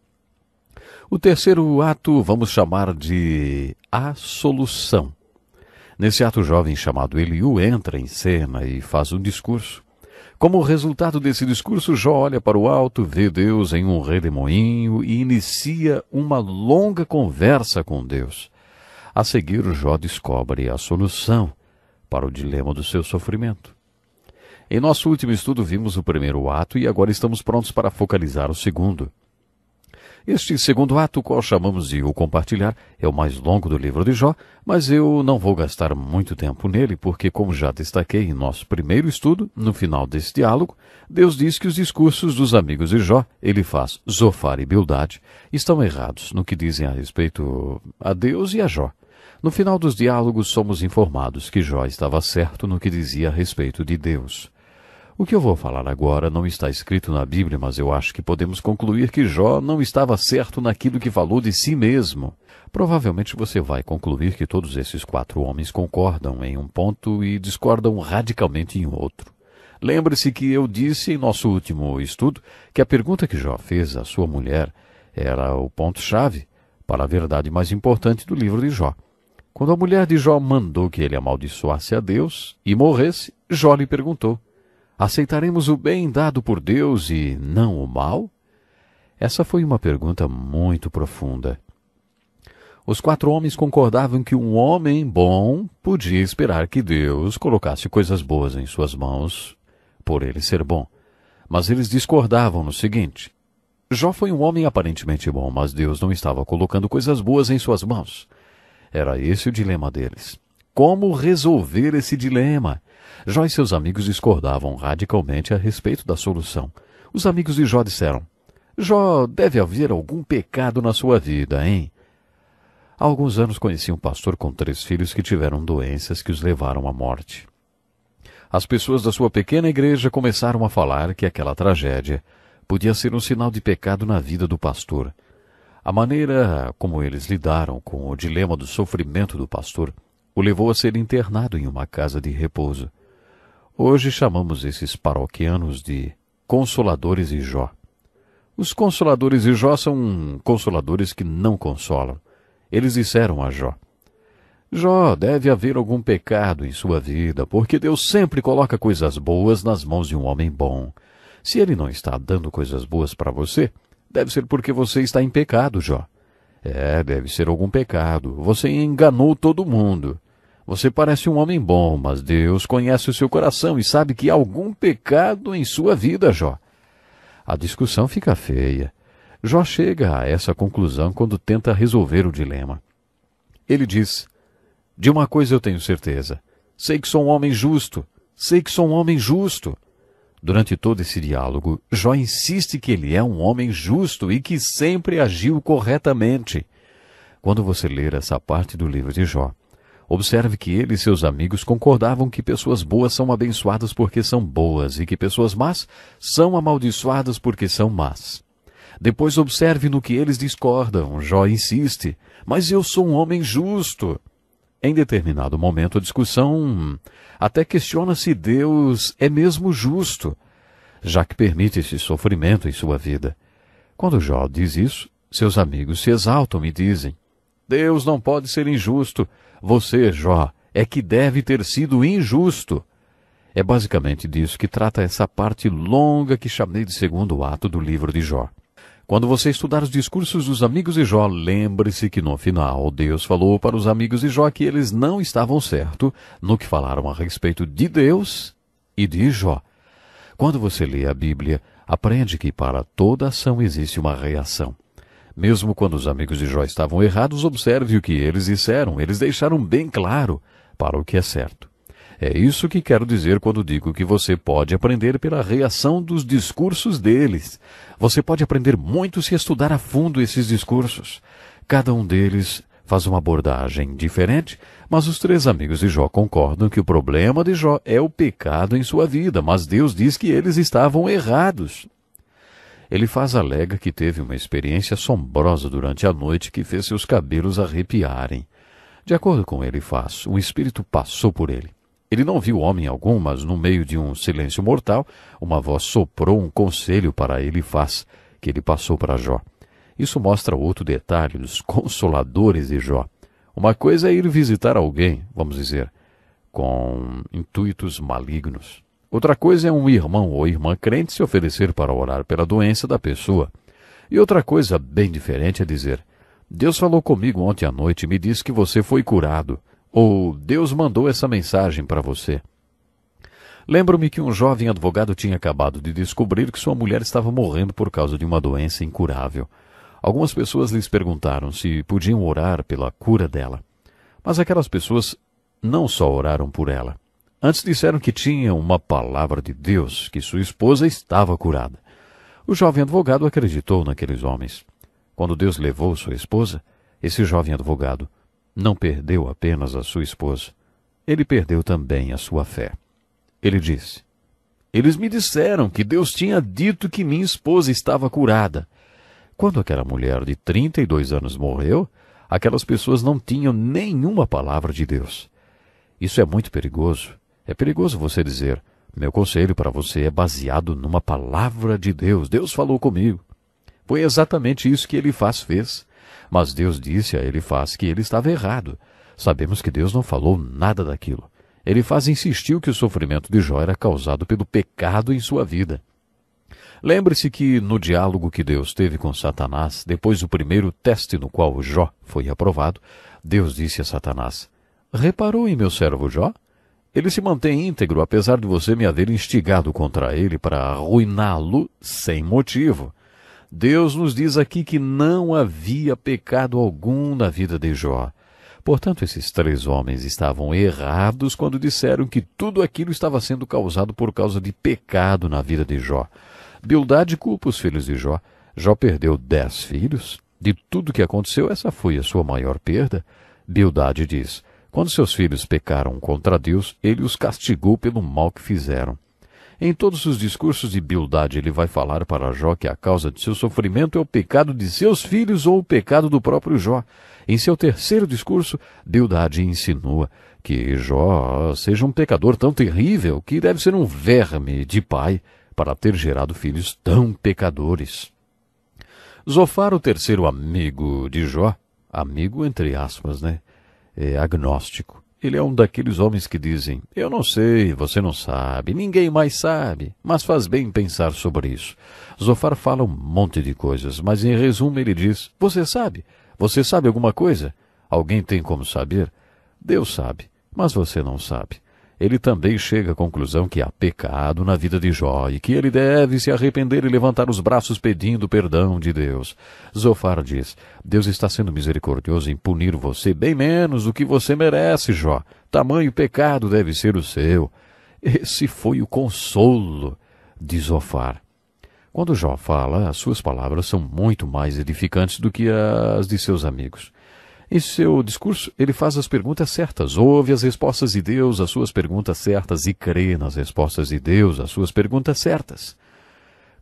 O terceiro ato vamos chamar de A Solução. Nesse ato, o jovem chamado Eliú entra em cena e faz um discurso. Como resultado desse discurso, Jó olha para o alto, vê Deus em um redemoinho e inicia uma longa conversa com Deus. A seguir, Jó descobre a solução para o dilema do seu sofrimento. Em nosso último estudo vimos o primeiro ato e agora estamos prontos para focalizar o segundo. Este segundo ato, qual chamamos de O Compartilhar, é o mais longo do livro de Jó, mas eu não vou gastar muito tempo nele, porque, como já destaquei em nosso primeiro estudo, no final desse diálogo, Deus diz que os discursos dos amigos de Jó, ele faz Zofar e Bildade, estão errados no que dizem a respeito a Deus e a Jó. No final dos diálogos, somos informados que Jó estava certo no que dizia a respeito de Deus. O que eu vou falar agora não está escrito na Bíblia, mas eu acho que podemos concluir que Jó não estava certo naquilo que falou de si mesmo. Provavelmente você vai concluir que todos esses quatro homens concordam em um ponto e discordam radicalmente em outro. Lembre-se que eu disse em nosso último estudo que a pergunta que Jó fez à sua mulher era o ponto-chave para a verdade mais importante do livro de Jó. Quando a mulher de Jó mandou que ele amaldiçoasse a Deus e morresse, Jó lhe perguntou: Aceitaremos o bem dado por Deus e não o mal? Essa foi uma pergunta muito profunda. Os quatro homens concordavam que um homem bom podia esperar que Deus colocasse coisas boas em suas mãos, por ele ser bom. Mas eles discordavam no seguinte: Jó foi um homem aparentemente bom, mas Deus não estava colocando coisas boas em suas mãos. Era esse o dilema deles. Como resolver esse dilema? Jó e seus amigos discordavam radicalmente a respeito da solução. Os amigos de Jó disseram: Jó, deve haver algum pecado na sua vida, hein? Há alguns anos conheci um pastor com três filhos que tiveram doenças que os levaram à morte. As pessoas da sua pequena igreja começaram a falar que aquela tragédia podia ser um sinal de pecado na vida do pastor. A maneira como eles lidaram com o dilema do sofrimento do pastor o levou a ser internado em uma casa de repouso. Hoje chamamos esses paroquianos de consoladores e Jó. Os consoladores e Jó são consoladores que não consolam. Eles disseram a Jó: Jó, deve haver algum pecado em sua vida, porque Deus sempre coloca coisas boas nas mãos de um homem bom. Se ele não está dando coisas boas para você, deve ser porque você está em pecado, Jó. É, deve ser algum pecado. Você enganou todo mundo. Você parece um homem bom, mas Deus conhece o seu coração e sabe que há algum pecado em sua vida, Jó. A discussão fica feia. Jó chega a essa conclusão quando tenta resolver o dilema. Ele diz: De uma coisa eu tenho certeza. Sei que sou um homem justo. Sei que sou um homem justo. Durante todo esse diálogo, Jó insiste que ele é um homem justo e que sempre agiu corretamente. Quando você ler essa parte do livro de Jó, Observe que ele e seus amigos concordavam que pessoas boas são abençoadas porque são boas e que pessoas más são amaldiçoadas porque são más. Depois observe no que eles discordam. Jó insiste: Mas eu sou um homem justo. Em determinado momento, a discussão até questiona se Deus é mesmo justo, já que permite esse sofrimento em sua vida. Quando Jó diz isso, seus amigos se exaltam e dizem: Deus não pode ser injusto, você, Jó, é que deve ter sido injusto. É basicamente disso que trata essa parte longa que chamei de segundo ato do livro de Jó. Quando você estudar os discursos dos amigos de Jó, lembre-se que no final Deus falou para os amigos de Jó que eles não estavam certo no que falaram a respeito de Deus e de Jó. Quando você lê a Bíblia, aprende que para toda ação existe uma reação. Mesmo quando os amigos de Jó estavam errados, observe o que eles disseram. Eles deixaram bem claro para o que é certo. É isso que quero dizer quando digo que você pode aprender pela reação dos discursos deles. Você pode aprender muito se estudar a fundo esses discursos. Cada um deles faz uma abordagem diferente, mas os três amigos de Jó concordam que o problema de Jó é o pecado em sua vida, mas Deus diz que eles estavam errados. Ele faz alega que teve uma experiência assombrosa durante a noite que fez seus cabelos arrepiarem. De acordo com ele, faz, um espírito passou por ele. Ele não viu homem algum, mas no meio de um silêncio mortal, uma voz soprou um conselho para ele, faz, que ele passou para Jó. Isso mostra outro detalhe dos consoladores de Jó. Uma coisa é ir visitar alguém, vamos dizer, com intuitos malignos. Outra coisa é um irmão ou irmã crente se oferecer para orar pela doença da pessoa. E outra coisa bem diferente é dizer: Deus falou comigo ontem à noite e me disse que você foi curado, ou Deus mandou essa mensagem para você. Lembro-me que um jovem advogado tinha acabado de descobrir que sua mulher estava morrendo por causa de uma doença incurável. Algumas pessoas lhes perguntaram se podiam orar pela cura dela. Mas aquelas pessoas não só oraram por ela, Antes disseram que tinham uma palavra de Deus, que sua esposa estava curada. O jovem advogado acreditou naqueles homens. Quando Deus levou sua esposa, esse jovem advogado não perdeu apenas a sua esposa, ele perdeu também a sua fé. Ele disse: Eles me disseram que Deus tinha dito que minha esposa estava curada. Quando aquela mulher de 32 anos morreu, aquelas pessoas não tinham nenhuma palavra de Deus. Isso é muito perigoso é perigoso você dizer: Meu conselho para você é baseado numa palavra de Deus. Deus falou comigo. Foi exatamente isso que faz fez. Mas Deus disse a Elefaz que ele estava errado. Sabemos que Deus não falou nada daquilo. Elefaz insistiu que o sofrimento de Jó era causado pelo pecado em sua vida. Lembre-se que no diálogo que Deus teve com Satanás, depois do primeiro teste no qual Jó foi aprovado, Deus disse a Satanás: Reparou em meu servo Jó? Ele se mantém íntegro, apesar de você me haver instigado contra ele para arruiná-lo sem motivo. Deus nos diz aqui que não havia pecado algum na vida de Jó. Portanto, esses três homens estavam errados quando disseram que tudo aquilo estava sendo causado por causa de pecado na vida de Jó. Bildade culpa os filhos de Jó. Jó perdeu dez filhos. De tudo o que aconteceu, essa foi a sua maior perda. Bildade diz: quando seus filhos pecaram contra Deus, ele os castigou pelo mal que fizeram. Em todos os discursos de Bildade, ele vai falar para Jó que a causa de seu sofrimento é o pecado de seus filhos ou o pecado do próprio Jó. Em seu terceiro discurso, Bildade insinua que Jó seja um pecador tão terrível que deve ser um verme de pai para ter gerado filhos tão pecadores. Zofar, o terceiro amigo de Jó, amigo entre aspas, né? é, agnóstico. Ele é um daqueles homens que dizem: Eu não sei, você não sabe, ninguém mais sabe, mas faz bem pensar sobre isso. Zofar fala um monte de coisas, mas em resumo ele diz: Você sabe? Você sabe alguma coisa? Alguém tem como saber? Deus sabe, mas você não sabe ele também chega à conclusão que há pecado na vida de Jó e que ele deve se arrepender e levantar os braços pedindo perdão de Deus. Zofar diz: Deus está sendo misericordioso em punir você bem menos do que você merece, Jó. Tamanho pecado deve ser o seu. Esse foi o consolo de Zofar. Quando Jó fala, as suas palavras são muito mais edificantes do que as de seus amigos. Em seu discurso, ele faz as perguntas certas, ouve as respostas de Deus às suas perguntas certas e crê nas respostas de Deus às suas perguntas certas.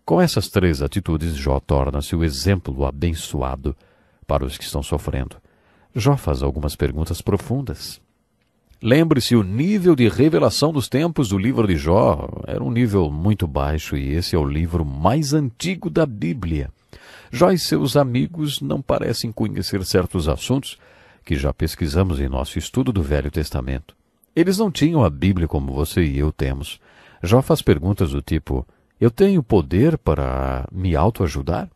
Com essas três atitudes, Jó torna-se o exemplo abençoado para os que estão sofrendo. Jó faz algumas perguntas profundas. Lembre-se, o nível de revelação dos tempos do livro de Jó era um nível muito baixo e esse é o livro mais antigo da Bíblia. Jó e seus amigos não parecem conhecer certos assuntos que já pesquisamos em nosso estudo do Velho Testamento. Eles não tinham a Bíblia como você e eu temos. Jó faz perguntas do tipo: Eu tenho poder para me autoajudar?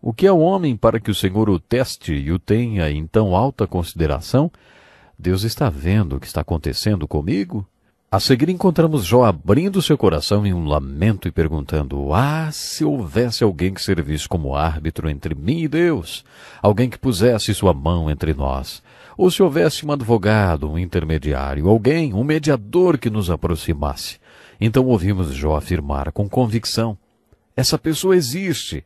O que é o homem para que o Senhor o teste e o tenha em tão alta consideração? Deus está vendo o que está acontecendo comigo? A seguir encontramos Jó abrindo seu coração em um lamento e perguntando: Ah, se houvesse alguém que servisse como árbitro entre mim e Deus, alguém que pusesse sua mão entre nós, ou se houvesse um advogado, um intermediário, alguém, um mediador que nos aproximasse. Então ouvimos Jó afirmar com convicção: Essa pessoa existe.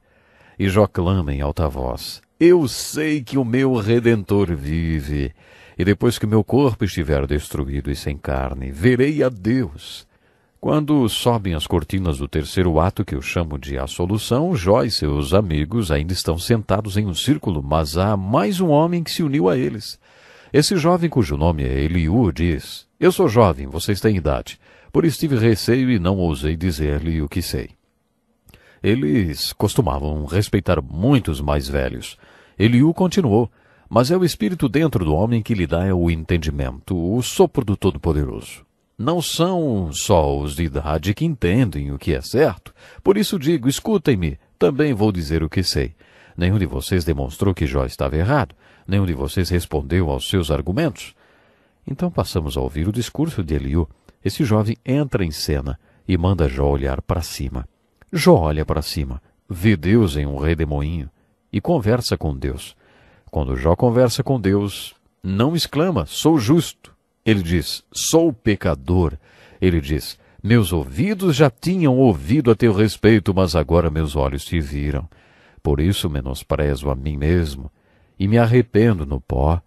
E Jó clama em alta voz: Eu sei que o meu redentor vive e depois que meu corpo estiver destruído e sem carne, verei a Deus. Quando sobem as cortinas do terceiro ato, que eu chamo de A Solução, Jó e seus amigos ainda estão sentados em um círculo, mas há mais um homem que se uniu a eles. Esse jovem, cujo nome é Eliú, diz: Eu sou jovem, vocês têm idade. Por isso tive receio e não ousei dizer-lhe o que sei. Eles costumavam respeitar muitos mais velhos. Eliú continuou: mas é o espírito dentro do homem que lhe dá o entendimento, o sopro do Todo-Poderoso. Não são só os de idade que entendem o que é certo. Por isso digo, escutem-me, também vou dizer o que sei. Nenhum de vocês demonstrou que Jó estava errado, nenhum de vocês respondeu aos seus argumentos. Então passamos a ouvir o discurso de Eliú. Esse jovem entra em cena e manda Jó olhar para cima. Jó olha para cima, vê Deus em um redemoinho e conversa com Deus. Quando Jó conversa com Deus, não exclama, sou justo. Ele diz, sou pecador. Ele diz, meus ouvidos já tinham ouvido a teu respeito, mas agora meus olhos te viram. Por isso menosprezo a mim mesmo e me arrependo no pó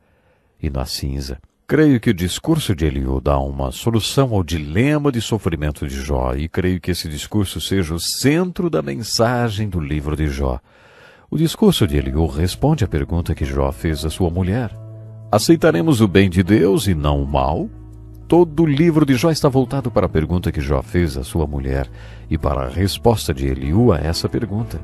e na cinza. Creio que o discurso de Eliú dá uma solução ao dilema de sofrimento de Jó, e creio que esse discurso seja o centro da mensagem do livro de Jó. O discurso de Eliú responde à pergunta que Jó fez à sua mulher. Aceitaremos o bem de Deus e não o mal? Todo o livro de Jó está voltado para a pergunta que Jó fez à sua mulher e para a resposta de Eliú a essa pergunta.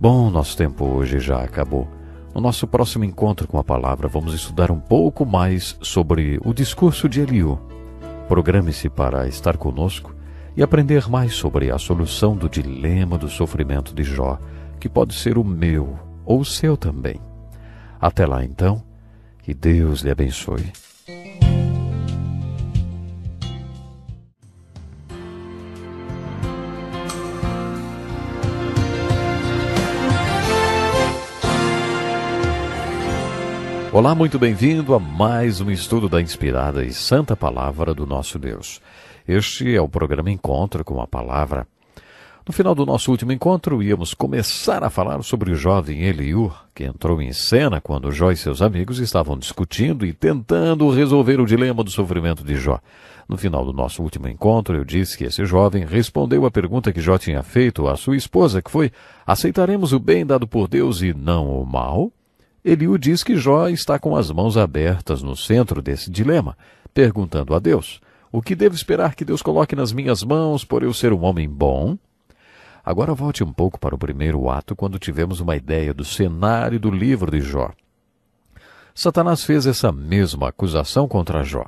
Bom, nosso tempo hoje já acabou. No nosso próximo encontro com a palavra, vamos estudar um pouco mais sobre o discurso de Eliú. Programe-se para estar conosco e aprender mais sobre a solução do dilema do sofrimento de Jó que pode ser o meu ou o seu também. Até lá então, que Deus lhe abençoe. Olá, muito bem-vindo a mais um estudo da inspirada e santa palavra do nosso Deus. Este é o programa Encontro com a Palavra no final do nosso último encontro, íamos começar a falar sobre o jovem Eliú, que entrou em cena quando Jó e seus amigos estavam discutindo e tentando resolver o dilema do sofrimento de Jó. No final do nosso último encontro, eu disse que esse jovem respondeu à pergunta que Jó tinha feito à sua esposa, que foi: Aceitaremos o bem dado por Deus e não o mal? Eliú diz que Jó está com as mãos abertas no centro desse dilema, perguntando a Deus: O que devo esperar que Deus coloque nas minhas mãos por eu ser um homem bom? Agora volte um pouco para o primeiro ato, quando tivemos uma ideia do cenário do livro de Jó. Satanás fez essa mesma acusação contra Jó.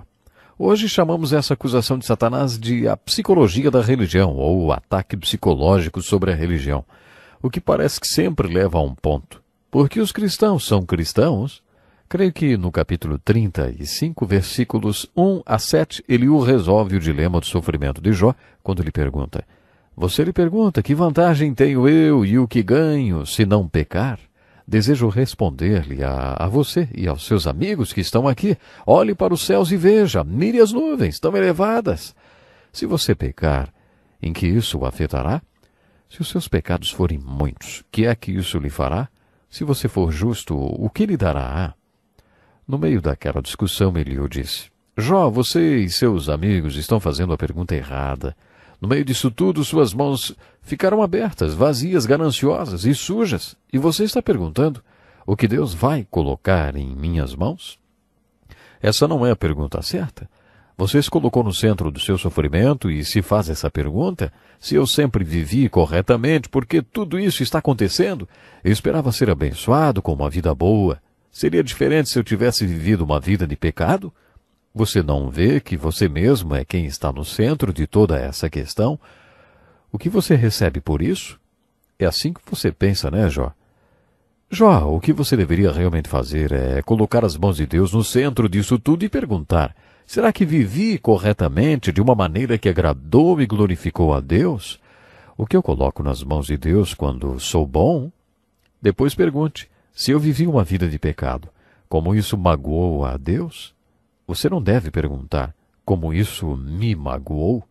Hoje chamamos essa acusação de Satanás de a psicologia da religião ou o ataque psicológico sobre a religião, o que parece que sempre leva a um ponto. Porque os cristãos são cristãos? Creio que no capítulo 35, versículos 1 a 7, ele o resolve o dilema do sofrimento de Jó quando lhe pergunta: você lhe pergunta: que vantagem tenho eu e o que ganho se não pecar? Desejo responder-lhe a, a, você e aos seus amigos que estão aqui: olhe para os céus e veja, mire as nuvens, tão elevadas. Se você pecar, em que isso o afetará? Se os seus pecados forem muitos, que é que isso lhe fará? Se você for justo, o que lhe dará? No meio daquela discussão, ele disse: Jó, você e seus amigos estão fazendo a pergunta errada. No meio disso tudo, suas mãos ficaram abertas, vazias, gananciosas e sujas. E você está perguntando: o que Deus vai colocar em minhas mãos? Essa não é a pergunta certa. Você se colocou no centro do seu sofrimento e se faz essa pergunta: se eu sempre vivi corretamente, porque tudo isso está acontecendo? Eu esperava ser abençoado com uma vida boa. Seria diferente se eu tivesse vivido uma vida de pecado? Você não vê que você mesmo é quem está no centro de toda essa questão? O que você recebe por isso? É assim que você pensa, né, Jó? Jó, o que você deveria realmente fazer é colocar as mãos de Deus no centro disso tudo e perguntar: será que vivi corretamente de uma maneira que agradou e glorificou a Deus? O que eu coloco nas mãos de Deus quando sou bom? Depois pergunte: se eu vivi uma vida de pecado, como isso magoou a Deus? Você não deve perguntar como isso me magoou.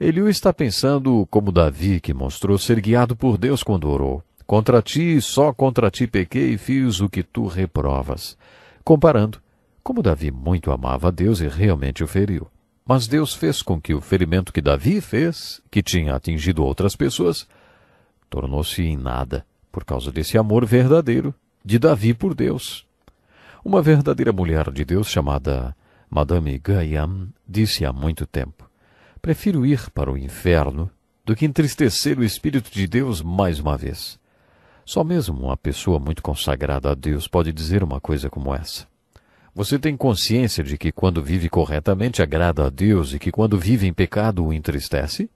Eliú está pensando como Davi, que mostrou ser guiado por Deus quando orou. Contra ti, só contra ti pequei e fiz o que tu reprovas. Comparando, como Davi muito amava a Deus e realmente o feriu. Mas Deus fez com que o ferimento que Davi fez, que tinha atingido outras pessoas, tornou-se em nada, por causa desse amor verdadeiro de Davi por Deus. Uma verdadeira mulher de Deus chamada Madame Gayam disse há muito tempo: Prefiro ir para o inferno do que entristecer o Espírito de Deus mais uma vez. Só mesmo uma pessoa muito consagrada a Deus pode dizer uma coisa como essa. Você tem consciência de que quando vive corretamente agrada a Deus e que quando vive em pecado o entristece?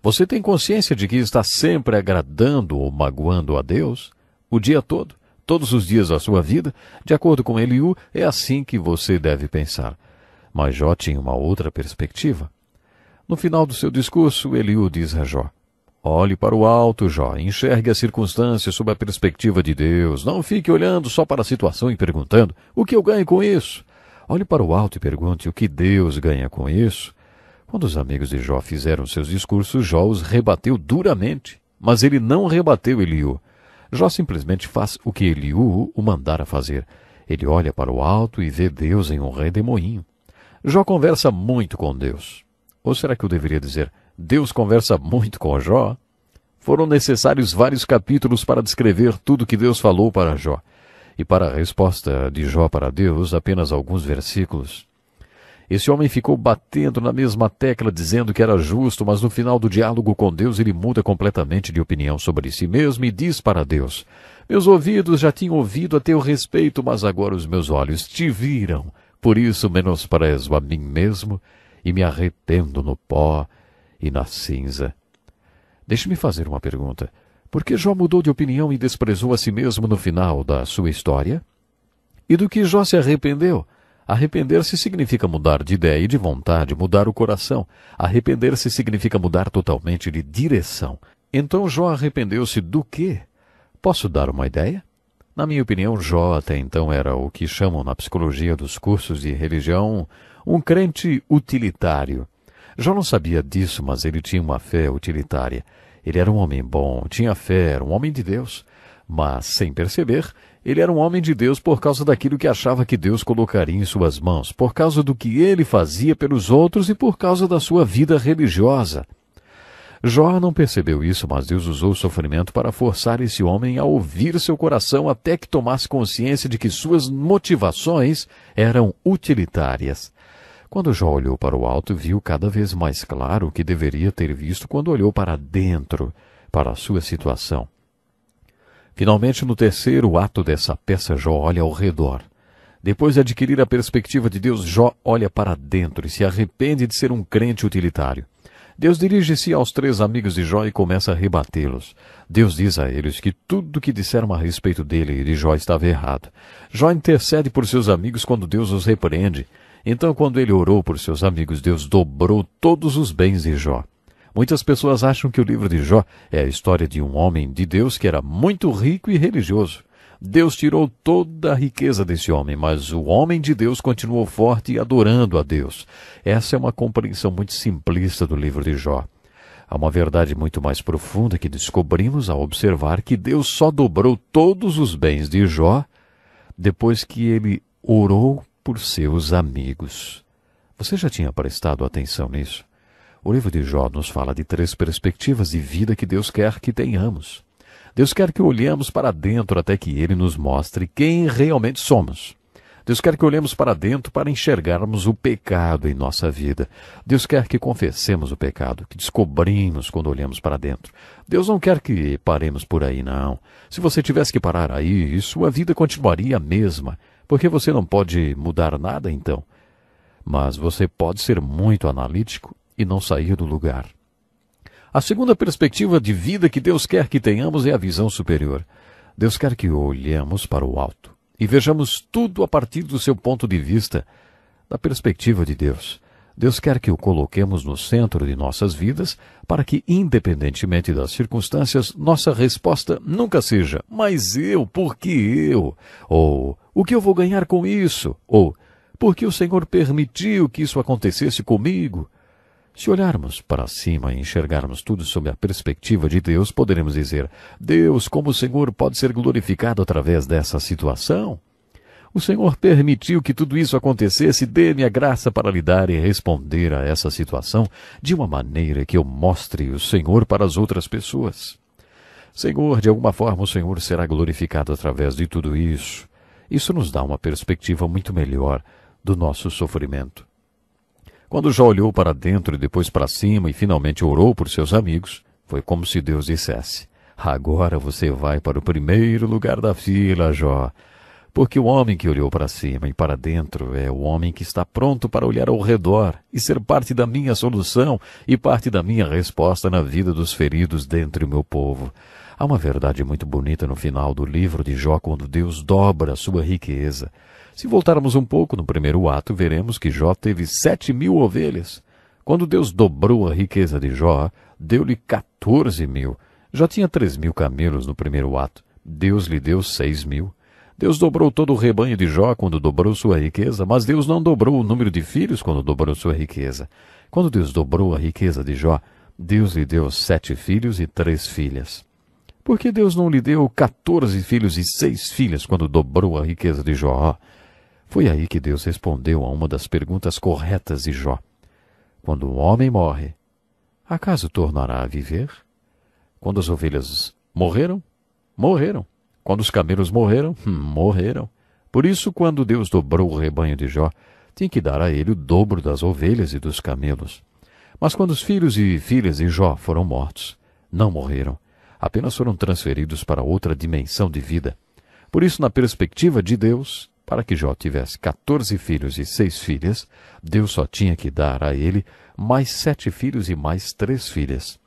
Você tem consciência de que está sempre agradando ou magoando a Deus o dia todo? todos os dias da sua vida, de acordo com Eliú, é assim que você deve pensar. Mas Jó tinha uma outra perspectiva. No final do seu discurso, Eliú diz a Jó: Olhe para o alto, Jó, enxergue as circunstâncias sob a perspectiva de Deus. Não fique olhando só para a situação e perguntando: o que eu ganho com isso? Olhe para o alto e pergunte o que Deus ganha com isso. Quando os amigos de Jó fizeram seus discursos, Jó os rebateu duramente. Mas ele não rebateu Eliú. Jó simplesmente faz o que Eliú o mandara fazer. Ele olha para o alto e vê Deus em um redemoinho. Jó conversa muito com Deus. Ou será que eu deveria dizer, Deus conversa muito com Jó? Foram necessários vários capítulos para descrever tudo que Deus falou para Jó. E para a resposta de Jó para Deus, apenas alguns versículos. Esse homem ficou batendo na mesma tecla dizendo que era justo, mas no final do diálogo com Deus ele muda completamente de opinião sobre si mesmo e diz para Deus: Meus ouvidos já tinham ouvido a teu respeito, mas agora os meus olhos te viram. Por isso menosprezo a mim mesmo e me arrependo no pó e na cinza. Deixe-me fazer uma pergunta. Por que Jó mudou de opinião e desprezou a si mesmo no final da sua história? E do que Jó se arrependeu? Arrepender-se significa mudar de ideia e de vontade, mudar o coração. Arrepender-se significa mudar totalmente de direção. Então Jó arrependeu-se do quê? Posso dar uma ideia? Na minha opinião, Jó até então era o que chamam na psicologia dos cursos de religião um crente utilitário. Jó não sabia disso, mas ele tinha uma fé utilitária. Ele era um homem bom, tinha fé, era um homem de Deus. Mas, sem perceber, ele era um homem de Deus por causa daquilo que achava que Deus colocaria em suas mãos, por causa do que ele fazia pelos outros e por causa da sua vida religiosa. Jó não percebeu isso, mas Deus usou o sofrimento para forçar esse homem a ouvir seu coração até que tomasse consciência de que suas motivações eram utilitárias. Quando Jó olhou para o alto, viu cada vez mais claro o que deveria ter visto quando olhou para dentro, para a sua situação. Finalmente, no terceiro ato dessa peça, Jó olha ao redor. Depois de adquirir a perspectiva de Deus, Jó olha para dentro e se arrepende de ser um crente utilitário. Deus dirige-se aos três amigos de Jó e começa a rebatê-los. Deus diz a eles que tudo o que disseram a respeito dele e de Jó estava errado. Jó intercede por seus amigos quando Deus os repreende. Então, quando ele orou por seus amigos, Deus dobrou todos os bens de Jó. Muitas pessoas acham que o livro de Jó é a história de um homem de Deus que era muito rico e religioso. Deus tirou toda a riqueza desse homem, mas o homem de Deus continuou forte e adorando a Deus. Essa é uma compreensão muito simplista do livro de Jó. Há uma verdade muito mais profunda que descobrimos ao observar que Deus só dobrou todos os bens de Jó depois que ele orou por seus amigos. Você já tinha prestado atenção nisso? O livro de Jó nos fala de três perspectivas de vida que Deus quer que tenhamos. Deus quer que olhemos para dentro até que Ele nos mostre quem realmente somos. Deus quer que olhemos para dentro para enxergarmos o pecado em nossa vida. Deus quer que confessemos o pecado, que descobrimos quando olhamos para dentro. Deus não quer que paremos por aí, não. Se você tivesse que parar aí, sua vida continuaria a mesma, porque você não pode mudar nada então. Mas você pode ser muito analítico e não sair do lugar. A segunda perspectiva de vida que Deus quer que tenhamos é a visão superior. Deus quer que olhemos para o alto e vejamos tudo a partir do seu ponto de vista, da perspectiva de Deus. Deus quer que o coloquemos no centro de nossas vidas para que, independentemente das circunstâncias, nossa resposta nunca seja mas eu, por que eu? Ou o que eu vou ganhar com isso? Ou por que o Senhor permitiu que isso acontecesse comigo? Se olharmos para cima e enxergarmos tudo sob a perspectiva de Deus, poderemos dizer: Deus, como o Senhor pode ser glorificado através dessa situação? O Senhor permitiu que tudo isso acontecesse, dê-me a graça para lidar e responder a essa situação de uma maneira que eu mostre o Senhor para as outras pessoas. Senhor, de alguma forma o Senhor será glorificado através de tudo isso. Isso nos dá uma perspectiva muito melhor do nosso sofrimento. Quando Jó olhou para dentro e depois para cima e finalmente orou por seus amigos, foi como se Deus dissesse: Agora você vai para o primeiro lugar da fila, Jó. Porque o homem que olhou para cima e para dentro é o homem que está pronto para olhar ao redor e ser parte da minha solução e parte da minha resposta na vida dos feridos dentre o meu povo. Há uma verdade muito bonita no final do livro de Jó quando Deus dobra a sua riqueza. Se voltarmos um pouco no primeiro ato, veremos que Jó teve sete mil ovelhas. Quando Deus dobrou a riqueza de Jó, deu-lhe catorze mil. já tinha três mil camelos no primeiro ato. Deus lhe deu seis mil. Deus dobrou todo o rebanho de Jó quando dobrou sua riqueza, mas Deus não dobrou o número de filhos quando dobrou sua riqueza. Quando Deus dobrou a riqueza de Jó, Deus lhe deu sete filhos e três filhas. Por que Deus não lhe deu catorze filhos e seis filhas quando dobrou a riqueza de Jó? Foi aí que Deus respondeu a uma das perguntas corretas de Jó. Quando um homem morre, acaso tornará a viver? Quando as ovelhas morreram, morreram. Quando os camelos morreram, hum, morreram. Por isso, quando Deus dobrou o rebanho de Jó, tinha que dar a ele o dobro das ovelhas e dos camelos. Mas quando os filhos e filhas de Jó foram mortos, não morreram, apenas foram transferidos para outra dimensão de vida. Por isso, na perspectiva de Deus, para que Jó tivesse catorze filhos e seis filhas, Deus só tinha que dar a ele mais sete filhos e mais três filhas,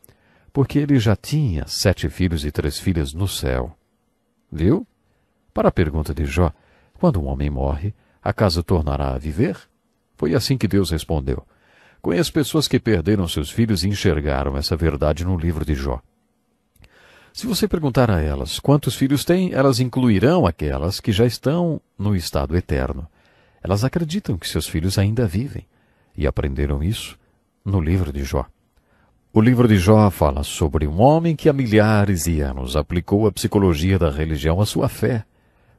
porque ele já tinha sete filhos e três filhas no céu. Viu? Para a pergunta de Jó, quando um homem morre, a casa tornará a viver? Foi assim que Deus respondeu. Conheço pessoas que perderam seus filhos e enxergaram essa verdade no livro de Jó. Se você perguntar a elas quantos filhos têm, elas incluirão aquelas que já estão no estado eterno. Elas acreditam que seus filhos ainda vivem e aprenderam isso no livro de Jó. O livro de Jó fala sobre um homem que há milhares de anos aplicou a psicologia da religião à sua fé.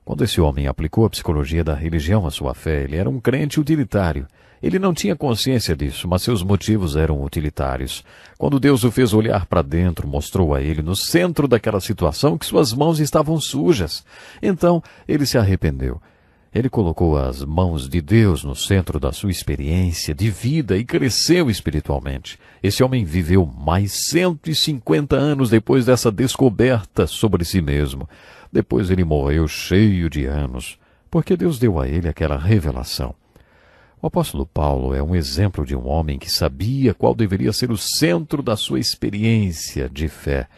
Quando esse homem aplicou a psicologia da religião à sua fé, ele era um crente utilitário ele não tinha consciência disso, mas seus motivos eram utilitários. Quando Deus o fez olhar para dentro, mostrou a ele, no centro daquela situação, que suas mãos estavam sujas. Então, ele se arrependeu. Ele colocou as mãos de Deus no centro da sua experiência de vida e cresceu espiritualmente. Esse homem viveu mais 150 anos depois dessa descoberta sobre si mesmo. Depois ele morreu cheio de anos, porque Deus deu a ele aquela revelação. O apóstolo Paulo é um exemplo de um homem que sabia qual deveria ser o centro da sua experiência de fé.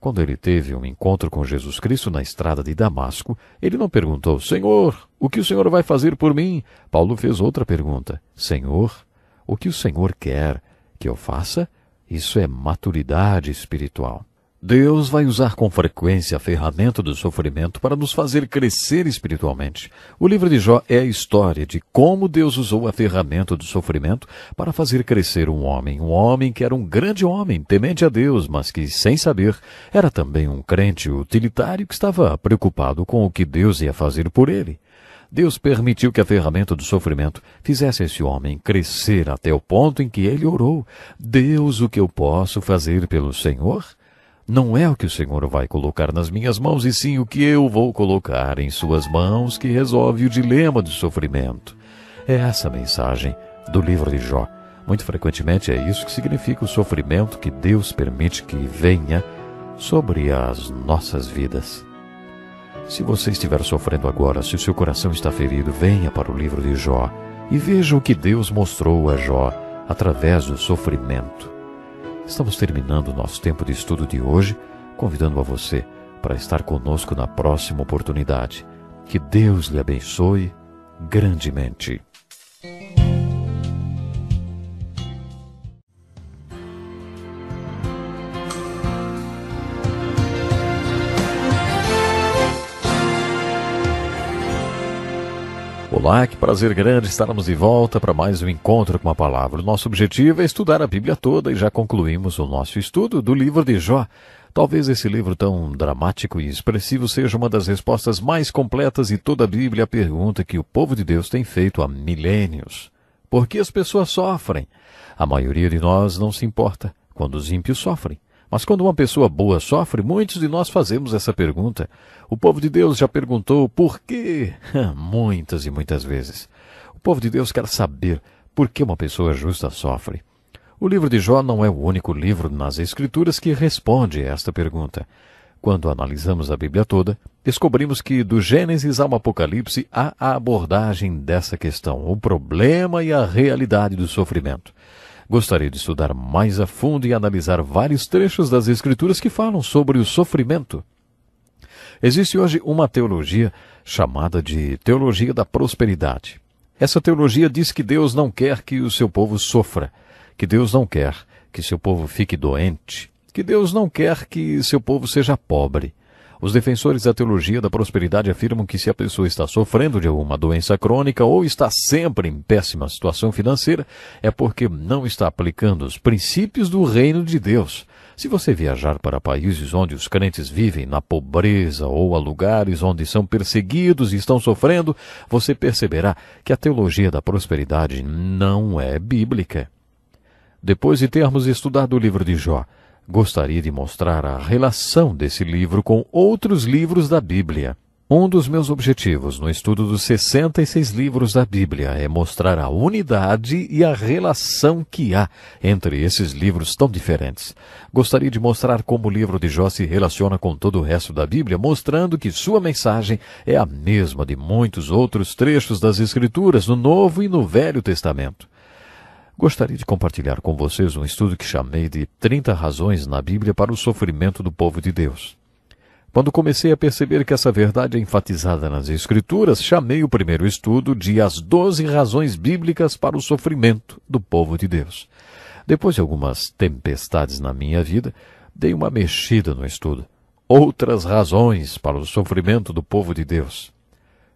Quando ele teve um encontro com Jesus Cristo na estrada de Damasco, ele não perguntou: Senhor, o que o Senhor vai fazer por mim? Paulo fez outra pergunta: Senhor, o que o Senhor quer que eu faça? Isso é maturidade espiritual. Deus vai usar com frequência a ferramenta do sofrimento para nos fazer crescer espiritualmente. O livro de Jó é a história de como Deus usou a ferramenta do sofrimento para fazer crescer um homem, um homem que era um grande homem, temente a Deus, mas que, sem saber, era também um crente utilitário que estava preocupado com o que Deus ia fazer por ele. Deus permitiu que a ferramenta do sofrimento fizesse esse homem crescer até o ponto em que ele orou: Deus, o que eu posso fazer pelo Senhor? não é o que o Senhor vai colocar nas minhas mãos, e sim o que eu vou colocar em suas mãos que resolve o dilema do sofrimento. É essa a mensagem do livro de Jó. Muito frequentemente é isso que significa o sofrimento que Deus permite que venha sobre as nossas vidas. Se você estiver sofrendo agora, se o seu coração está ferido, venha para o livro de Jó e veja o que Deus mostrou a Jó através do sofrimento. Estamos terminando o nosso tempo de estudo de hoje, convidando a você para estar conosco na próxima oportunidade. Que Deus lhe abençoe grandemente. Olá, que prazer grande estarmos de volta para mais um encontro com a palavra. O nosso objetivo é estudar a Bíblia toda e já concluímos o nosso estudo do livro de Jó. Talvez esse livro tão dramático e expressivo seja uma das respostas mais completas de toda a Bíblia à pergunta que o povo de Deus tem feito há milênios. Por que as pessoas sofrem? A maioria de nós não se importa quando os ímpios sofrem. Mas quando uma pessoa boa sofre, muitos de nós fazemos essa pergunta. O povo de Deus já perguntou por quê? Muitas e muitas vezes. O povo de Deus quer saber por que uma pessoa justa sofre. O livro de Jó não é o único livro nas Escrituras que responde a esta pergunta. Quando analisamos a Bíblia toda, descobrimos que do Gênesis ao Apocalipse há a abordagem dessa questão, o problema e a realidade do sofrimento. Gostaria de estudar mais a fundo e analisar vários trechos das Escrituras que falam sobre o sofrimento. Existe hoje uma teologia chamada de teologia da prosperidade. Essa teologia diz que Deus não quer que o seu povo sofra, que Deus não quer que seu povo fique doente, que Deus não quer que seu povo seja pobre. Os defensores da teologia da prosperidade afirmam que se a pessoa está sofrendo de alguma doença crônica ou está sempre em péssima situação financeira, é porque não está aplicando os princípios do reino de Deus. Se você viajar para países onde os crentes vivem na pobreza ou a lugares onde são perseguidos e estão sofrendo, você perceberá que a teologia da prosperidade não é bíblica. Depois de termos estudado o livro de Jó, gostaria de mostrar a relação desse livro com outros livros da Bíblia. Um dos meus objetivos no estudo dos 66 livros da Bíblia é mostrar a unidade e a relação que há entre esses livros tão diferentes. Gostaria de mostrar como o livro de Jó se relaciona com todo o resto da Bíblia, mostrando que sua mensagem é a mesma de muitos outros trechos das Escrituras no Novo e no Velho Testamento. Gostaria de compartilhar com vocês um estudo que chamei de 30 razões na Bíblia para o sofrimento do povo de Deus. Quando comecei a perceber que essa verdade é enfatizada nas Escrituras, chamei o primeiro estudo de As 12 Razões Bíblicas para o Sofrimento do Povo de Deus. Depois de algumas tempestades na minha vida, dei uma mexida no estudo. Outras razões para o sofrimento do povo de Deus.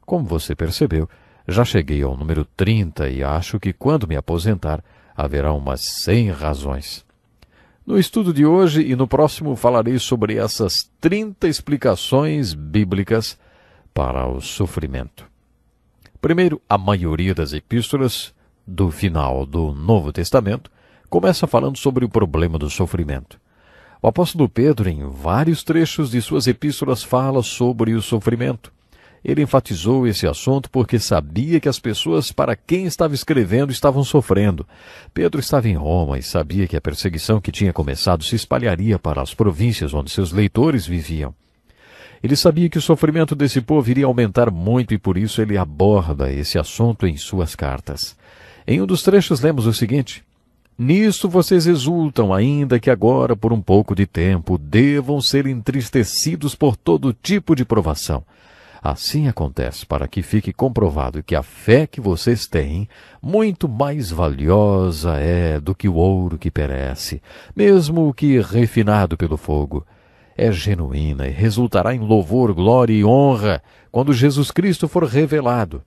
Como você percebeu, já cheguei ao número 30 e acho que quando me aposentar haverá umas 100 razões. No estudo de hoje e no próximo falarei sobre essas 30 explicações bíblicas para o sofrimento. Primeiro, a maioria das epístolas do final do Novo Testamento começa falando sobre o problema do sofrimento. O apóstolo Pedro, em vários trechos de suas epístolas, fala sobre o sofrimento. Ele enfatizou esse assunto porque sabia que as pessoas para quem estava escrevendo estavam sofrendo. Pedro estava em Roma e sabia que a perseguição que tinha começado se espalharia para as províncias onde seus leitores viviam. Ele sabia que o sofrimento desse povo iria aumentar muito e por isso ele aborda esse assunto em suas cartas. Em um dos trechos lemos o seguinte: Nisto vocês exultam, ainda que agora, por um pouco de tempo, devam ser entristecidos por todo tipo de provação Assim acontece para que fique comprovado que a fé que vocês têm, muito mais valiosa é do que o ouro que perece, mesmo que refinado pelo fogo. É genuína e resultará em louvor, glória e honra quando Jesus Cristo for revelado.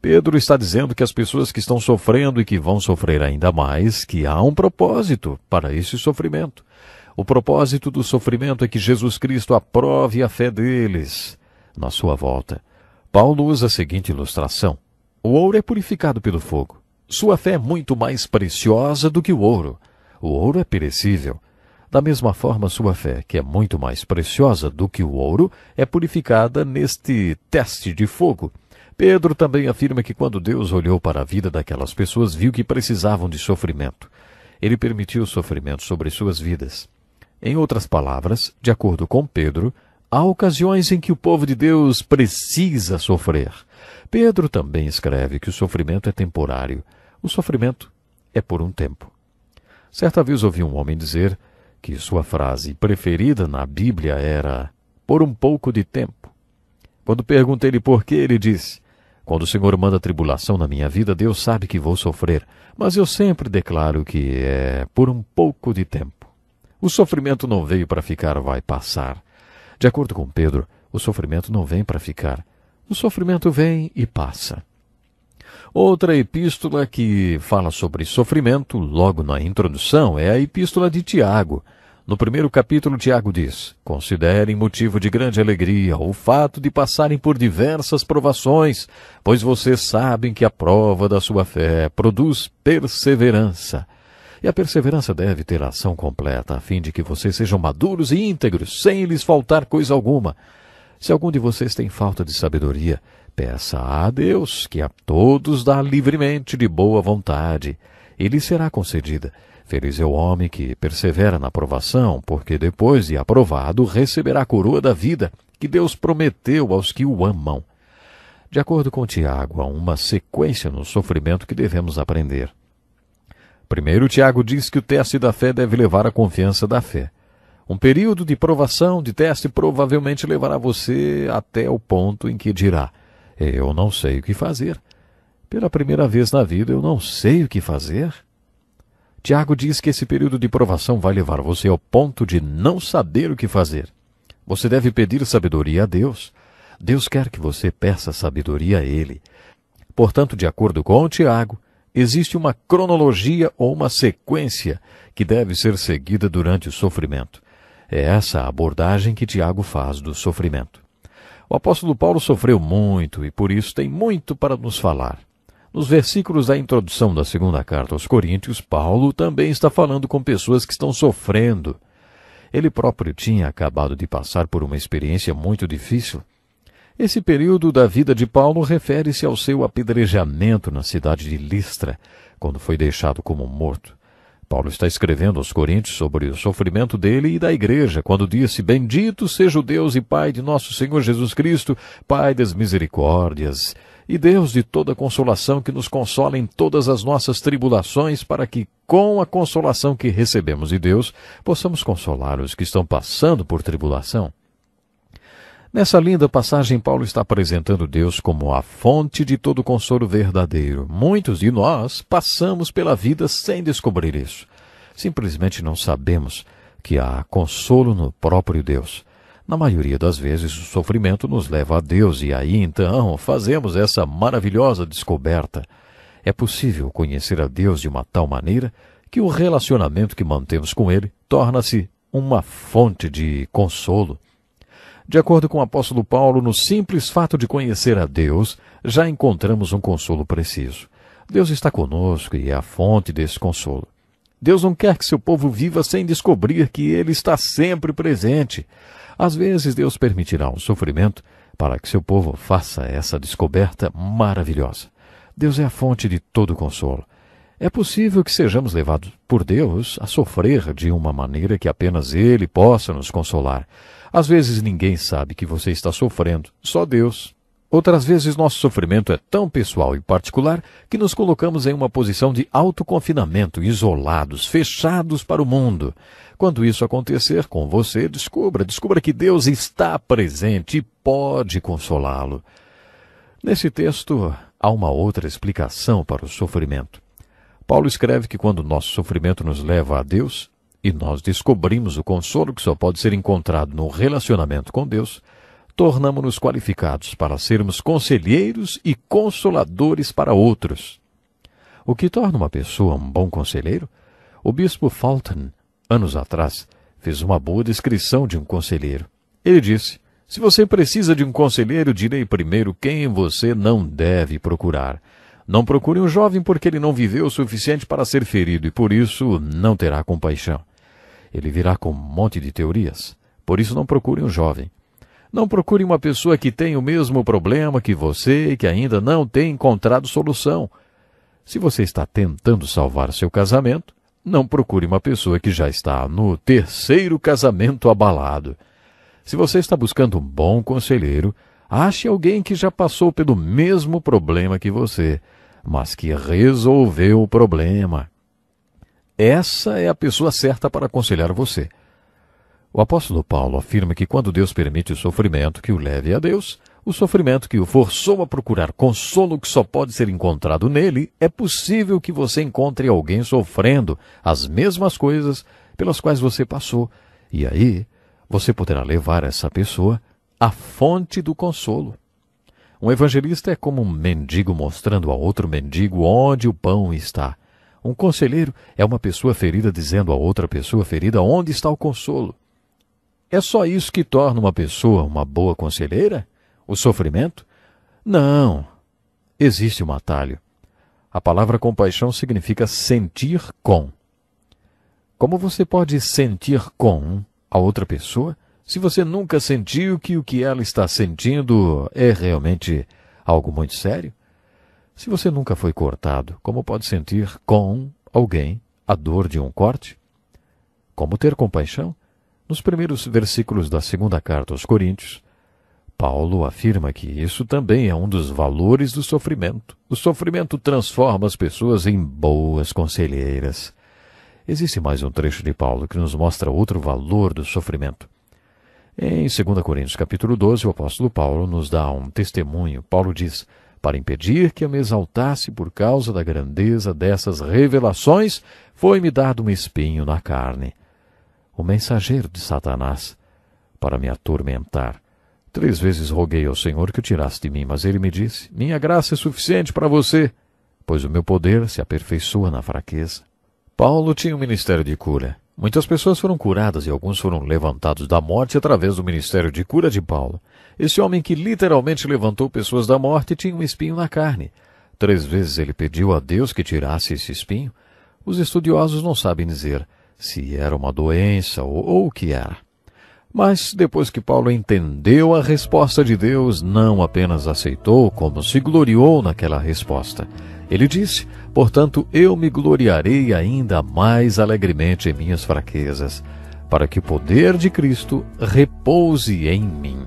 Pedro está dizendo que as pessoas que estão sofrendo e que vão sofrer ainda mais, que há um propósito para esse sofrimento. O propósito do sofrimento é que Jesus Cristo aprove a fé deles na sua volta. Paulo usa a seguinte ilustração: O ouro é purificado pelo fogo. Sua fé é muito mais preciosa do que o ouro. O ouro é perecível. Da mesma forma, sua fé, que é muito mais preciosa do que o ouro, é purificada neste teste de fogo. Pedro também afirma que quando Deus olhou para a vida daquelas pessoas, viu que precisavam de sofrimento. Ele permitiu sofrimento sobre suas vidas. Em outras palavras, de acordo com Pedro, há ocasiões em que o povo de Deus precisa sofrer. Pedro também escreve que o sofrimento é temporário. O sofrimento é por um tempo. Certa vez ouvi um homem dizer que sua frase preferida na Bíblia era por um pouco de tempo. Quando perguntei-lhe por que, ele disse: Quando o Senhor manda tribulação na minha vida, Deus sabe que vou sofrer, mas eu sempre declaro que é por um pouco de tempo. O sofrimento não veio para ficar, vai passar. De acordo com Pedro, o sofrimento não vem para ficar. O sofrimento vem e passa. Outra epístola que fala sobre sofrimento, logo na introdução, é a epístola de Tiago. No primeiro capítulo, Tiago diz: Considerem motivo de grande alegria o fato de passarem por diversas provações, pois vocês sabem que a prova da sua fé produz perseverança. E a perseverança deve ter ação completa, a fim de que vocês sejam maduros e íntegros, sem lhes faltar coisa alguma. Se algum de vocês tem falta de sabedoria, peça a Deus, que a todos dá livremente de boa vontade, e lhe será concedida. Feliz é o homem que persevera na aprovação, porque depois de aprovado receberá a coroa da vida que Deus prometeu aos que o amam. De acordo com Tiago, há uma sequência no sofrimento que devemos aprender. Primeiro, Tiago diz que o teste da fé deve levar à confiança da fé. Um período de provação, de teste, provavelmente levará você até o ponto em que dirá: Eu não sei o que fazer. Pela primeira vez na vida, eu não sei o que fazer. Tiago diz que esse período de provação vai levar você ao ponto de não saber o que fazer. Você deve pedir sabedoria a Deus. Deus quer que você peça sabedoria a Ele. Portanto, de acordo com Tiago, Existe uma cronologia ou uma sequência que deve ser seguida durante o sofrimento. É essa a abordagem que Tiago faz do sofrimento. O apóstolo Paulo sofreu muito e por isso tem muito para nos falar. Nos versículos da introdução da segunda carta aos Coríntios, Paulo também está falando com pessoas que estão sofrendo. Ele próprio tinha acabado de passar por uma experiência muito difícil esse período da vida de Paulo refere-se ao seu apedrejamento na cidade de Listra, quando foi deixado como morto. Paulo está escrevendo aos Coríntios sobre o sofrimento dele e da igreja, quando disse: Bendito seja o Deus e Pai de nosso Senhor Jesus Cristo, Pai das misericórdias, e Deus de toda consolação que nos consola em todas as nossas tribulações, para que, com a consolação que recebemos de Deus, possamos consolar os que estão passando por tribulação. Nessa linda passagem, Paulo está apresentando Deus como a fonte de todo consolo verdadeiro. Muitos de nós passamos pela vida sem descobrir isso. Simplesmente não sabemos que há consolo no próprio Deus. Na maioria das vezes, o sofrimento nos leva a Deus e aí então fazemos essa maravilhosa descoberta. É possível conhecer a Deus de uma tal maneira que o relacionamento que mantemos com Ele torna-se uma fonte de consolo. De acordo com o apóstolo Paulo, no simples fato de conhecer a Deus, já encontramos um consolo preciso. Deus está conosco e é a fonte desse consolo. Deus não quer que seu povo viva sem descobrir que Ele está sempre presente. Às vezes, Deus permitirá um sofrimento para que seu povo faça essa descoberta maravilhosa. Deus é a fonte de todo consolo. É possível que sejamos levados por Deus a sofrer de uma maneira que apenas Ele possa nos consolar. Às vezes ninguém sabe que você está sofrendo, só Deus. Outras vezes nosso sofrimento é tão pessoal e particular que nos colocamos em uma posição de autoconfinamento, isolados, fechados para o mundo. Quando isso acontecer com você, descubra, descubra que Deus está presente e pode consolá-lo. Nesse texto há uma outra explicação para o sofrimento. Paulo escreve que quando nosso sofrimento nos leva a Deus, e nós descobrimos o consolo que só pode ser encontrado no relacionamento com Deus, tornamos-nos qualificados para sermos conselheiros e consoladores para outros. O que torna uma pessoa um bom conselheiro? O bispo Fulton, anos atrás, fez uma boa descrição de um conselheiro. Ele disse: Se você precisa de um conselheiro, direi primeiro quem você não deve procurar. Não procure um jovem porque ele não viveu o suficiente para ser ferido e por isso não terá compaixão. Ele virá com um monte de teorias. Por isso, não procure um jovem. Não procure uma pessoa que tem o mesmo problema que você e que ainda não tem encontrado solução. Se você está tentando salvar seu casamento, não procure uma pessoa que já está no terceiro casamento abalado. Se você está buscando um bom conselheiro, ache alguém que já passou pelo mesmo problema que você, mas que resolveu o problema, essa é a pessoa certa para aconselhar você. O apóstolo Paulo afirma que quando Deus permite o sofrimento que o leve a Deus, o sofrimento que o forçou a procurar consolo que só pode ser encontrado nele, é possível que você encontre alguém sofrendo as mesmas coisas pelas quais você passou, e aí você poderá levar essa pessoa à fonte do consolo. Um evangelista é como um mendigo mostrando a outro mendigo onde o pão está. Um conselheiro é uma pessoa ferida dizendo a outra pessoa ferida onde está o consolo. É só isso que torna uma pessoa uma boa conselheira? O sofrimento? Não. Existe um atalho. A palavra compaixão significa sentir com. Como você pode sentir com a outra pessoa se você nunca sentiu que o que ela está sentindo é realmente algo muito sério? Se você nunca foi cortado, como pode sentir com alguém a dor de um corte? Como ter compaixão? Nos primeiros versículos da segunda carta aos Coríntios, Paulo afirma que isso também é um dos valores do sofrimento. O sofrimento transforma as pessoas em boas conselheiras. Existe mais um trecho de Paulo que nos mostra outro valor do sofrimento. Em 2 Coríntios capítulo 12, o apóstolo Paulo nos dá um testemunho. Paulo diz: para impedir que eu me exaltasse por causa da grandeza dessas revelações, foi-me dado um espinho na carne, o mensageiro de Satanás, para me atormentar. Três vezes roguei ao Senhor que o tirasse de mim, mas ele me disse: Minha graça é suficiente para você, pois o meu poder se aperfeiçoa na fraqueza. Paulo tinha um ministério de cura. Muitas pessoas foram curadas e alguns foram levantados da morte através do ministério de cura de Paulo. Esse homem que literalmente levantou pessoas da morte tinha um espinho na carne. Três vezes ele pediu a Deus que tirasse esse espinho. Os estudiosos não sabem dizer se era uma doença ou, o que era. Mas depois que Paulo entendeu a resposta de Deus, não apenas aceitou, como se gloriou naquela resposta. Ele disse: Portanto, eu me gloriarei ainda mais alegremente em minhas fraquezas, para que o poder de Cristo repouse em mim.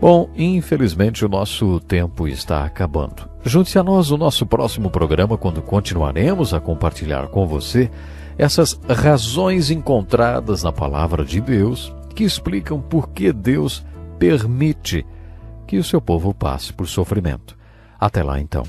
Bom, infelizmente o nosso tempo está acabando. Junte-se a nós no nosso próximo programa, quando continuaremos a compartilhar com você essas razões encontradas na palavra de Deus que explicam por que Deus permite que o seu povo passe por sofrimento. Até lá então.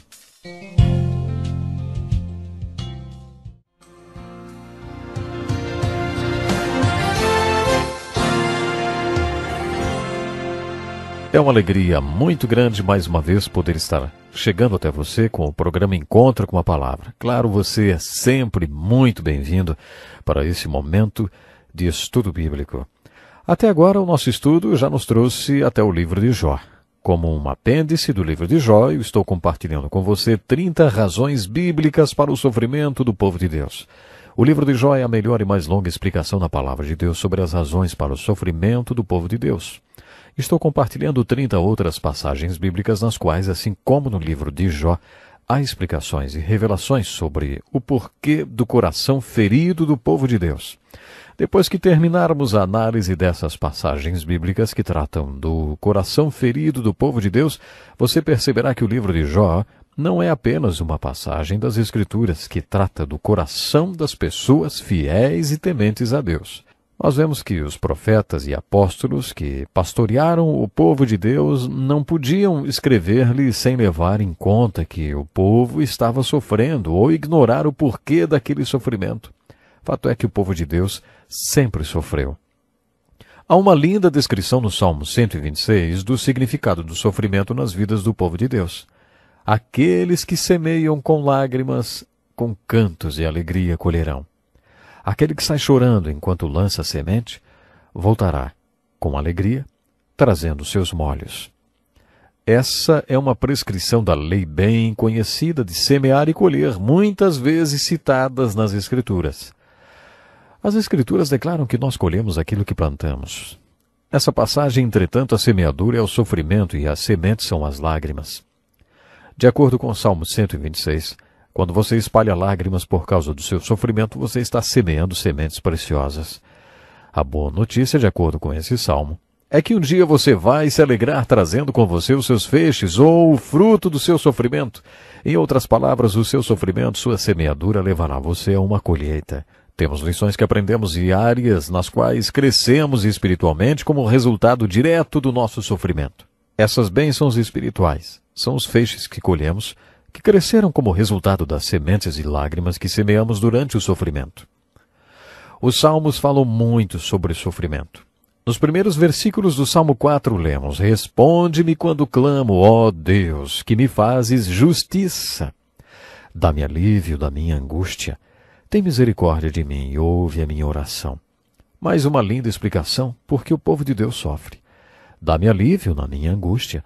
É uma alegria muito grande mais uma vez poder estar chegando até você com o programa Encontro com a Palavra. Claro, você é sempre muito bem-vindo para esse momento de estudo bíblico. Até agora, o nosso estudo já nos trouxe até o livro de Jó. Como um apêndice do livro de Jó, eu estou compartilhando com você 30 razões bíblicas para o sofrimento do povo de Deus. O livro de Jó é a melhor e mais longa explicação na palavra de Deus sobre as razões para o sofrimento do povo de Deus. Estou compartilhando 30 outras passagens bíblicas nas quais, assim como no livro de Jó, há explicações e revelações sobre o porquê do coração ferido do povo de Deus. Depois que terminarmos a análise dessas passagens bíblicas que tratam do coração ferido do povo de Deus, você perceberá que o livro de Jó não é apenas uma passagem das Escrituras que trata do coração das pessoas fiéis e tementes a Deus. Nós vemos que os profetas e apóstolos que pastorearam o povo de Deus não podiam escrever-lhe sem levar em conta que o povo estava sofrendo ou ignorar o porquê daquele sofrimento. Fato é que o povo de Deus sempre sofreu. Há uma linda descrição no Salmo 126 do significado do sofrimento nas vidas do povo de Deus. Aqueles que semeiam com lágrimas, com cantos e alegria colherão. Aquele que sai chorando enquanto lança semente, voltará com alegria, trazendo seus molhos. Essa é uma prescrição da lei bem conhecida de semear e colher, muitas vezes citadas nas Escrituras. As Escrituras declaram que nós colhemos aquilo que plantamos. Nessa passagem, entretanto, a semeadura é o sofrimento e as sementes são as lágrimas. De acordo com Salmo 126, quando você espalha lágrimas por causa do seu sofrimento, você está semeando sementes preciosas. A boa notícia, de acordo com esse salmo, é que um dia você vai se alegrar trazendo com você os seus feixes ou o fruto do seu sofrimento. Em outras palavras, o seu sofrimento, sua semeadura levará você a uma colheita. Temos lições que aprendemos e áreas nas quais crescemos espiritualmente como resultado direto do nosso sofrimento. Essas bênçãos espirituais são os feixes que colhemos que cresceram como resultado das sementes e lágrimas que semeamos durante o sofrimento. Os Salmos falam muito sobre sofrimento. Nos primeiros versículos do Salmo 4 lemos: Responde-me quando clamo, ó Deus, que me fazes justiça. Dá-me alívio da minha angústia. Tem misericórdia de mim e ouve a minha oração. Mais uma linda explicação por que o povo de Deus sofre. Dá-me alívio na minha angústia.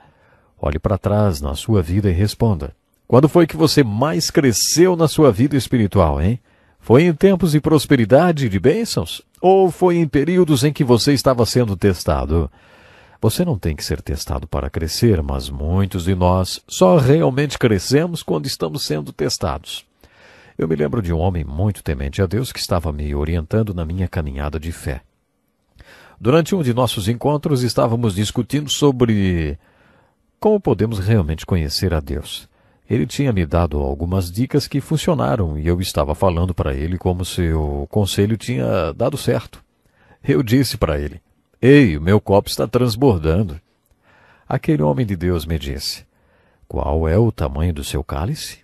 Olhe para trás na sua vida e responda: quando foi que você mais cresceu na sua vida espiritual, hein? Foi em tempos de prosperidade e de bênçãos? Ou foi em períodos em que você estava sendo testado? Você não tem que ser testado para crescer, mas muitos de nós só realmente crescemos quando estamos sendo testados. Eu me lembro de um homem muito temente a Deus que estava me orientando na minha caminhada de fé. Durante um de nossos encontros, estávamos discutindo sobre como podemos realmente conhecer a Deus. Ele tinha me dado algumas dicas que funcionaram e eu estava falando para ele como se o conselho tinha dado certo. Eu disse para ele: Ei, o meu copo está transbordando. Aquele homem de Deus me disse: Qual é o tamanho do seu cálice?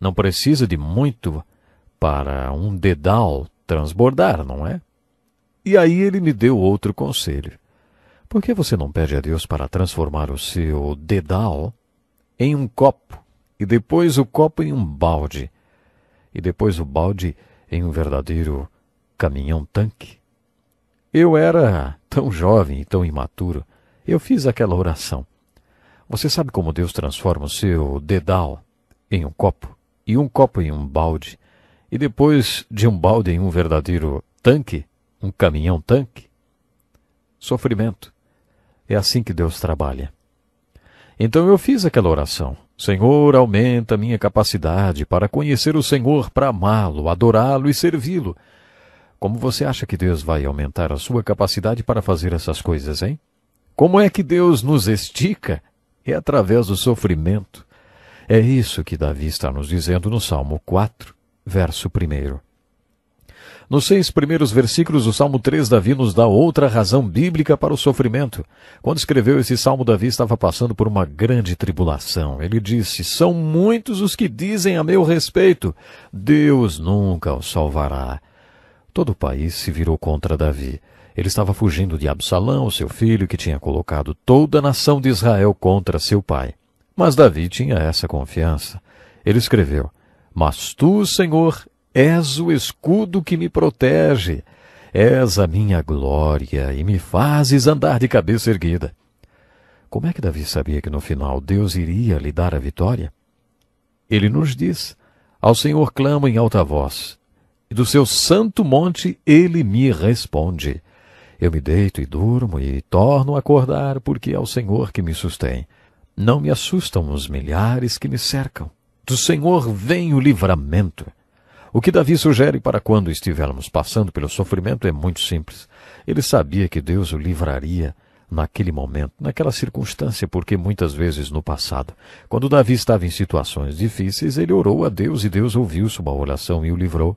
Não precisa de muito para um dedal transbordar, não é? E aí ele me deu outro conselho. Por que você não pede a Deus para transformar o seu dedal em um copo e depois o copo em um balde, e depois o balde em um verdadeiro caminhão-tanque. Eu era tão jovem e tão imaturo. Eu fiz aquela oração. Você sabe como Deus transforma o seu dedal em um copo, e um copo em um balde, e depois de um balde em um verdadeiro tanque, um caminhão-tanque? Sofrimento. É assim que Deus trabalha. Então eu fiz aquela oração. Senhor, aumenta minha capacidade para conhecer o Senhor, para amá-lo, adorá-lo e servi-lo. Como você acha que Deus vai aumentar a sua capacidade para fazer essas coisas, hein? Como é que Deus nos estica? É através do sofrimento. É isso que Davi está nos dizendo no Salmo 4, verso 1. Nos seis primeiros versículos, o Salmo 3, Davi nos dá outra razão bíblica para o sofrimento. Quando escreveu esse salmo, Davi estava passando por uma grande tribulação. Ele disse: São muitos os que dizem a meu respeito: Deus nunca o salvará. Todo o país se virou contra Davi. Ele estava fugindo de Absalão, seu filho, que tinha colocado toda a nação de Israel contra seu pai. Mas Davi tinha essa confiança. Ele escreveu: Mas tu, Senhor, És o escudo que me protege. És a minha glória e me fazes andar de cabeça erguida. Como é que Davi sabia que no final Deus iria lhe dar a vitória? Ele nos diz: Ao Senhor clamo em alta voz, e do seu santo monte ele me responde. Eu me deito e durmo e torno a acordar, porque é o Senhor que me sustém. Não me assustam os milhares que me cercam. Do Senhor vem o livramento. O que Davi sugere para quando estivermos passando pelo sofrimento é muito simples. Ele sabia que Deus o livraria naquele momento, naquela circunstância, porque muitas vezes no passado, quando Davi estava em situações difíceis, ele orou a Deus e Deus ouviu sua oração e o livrou.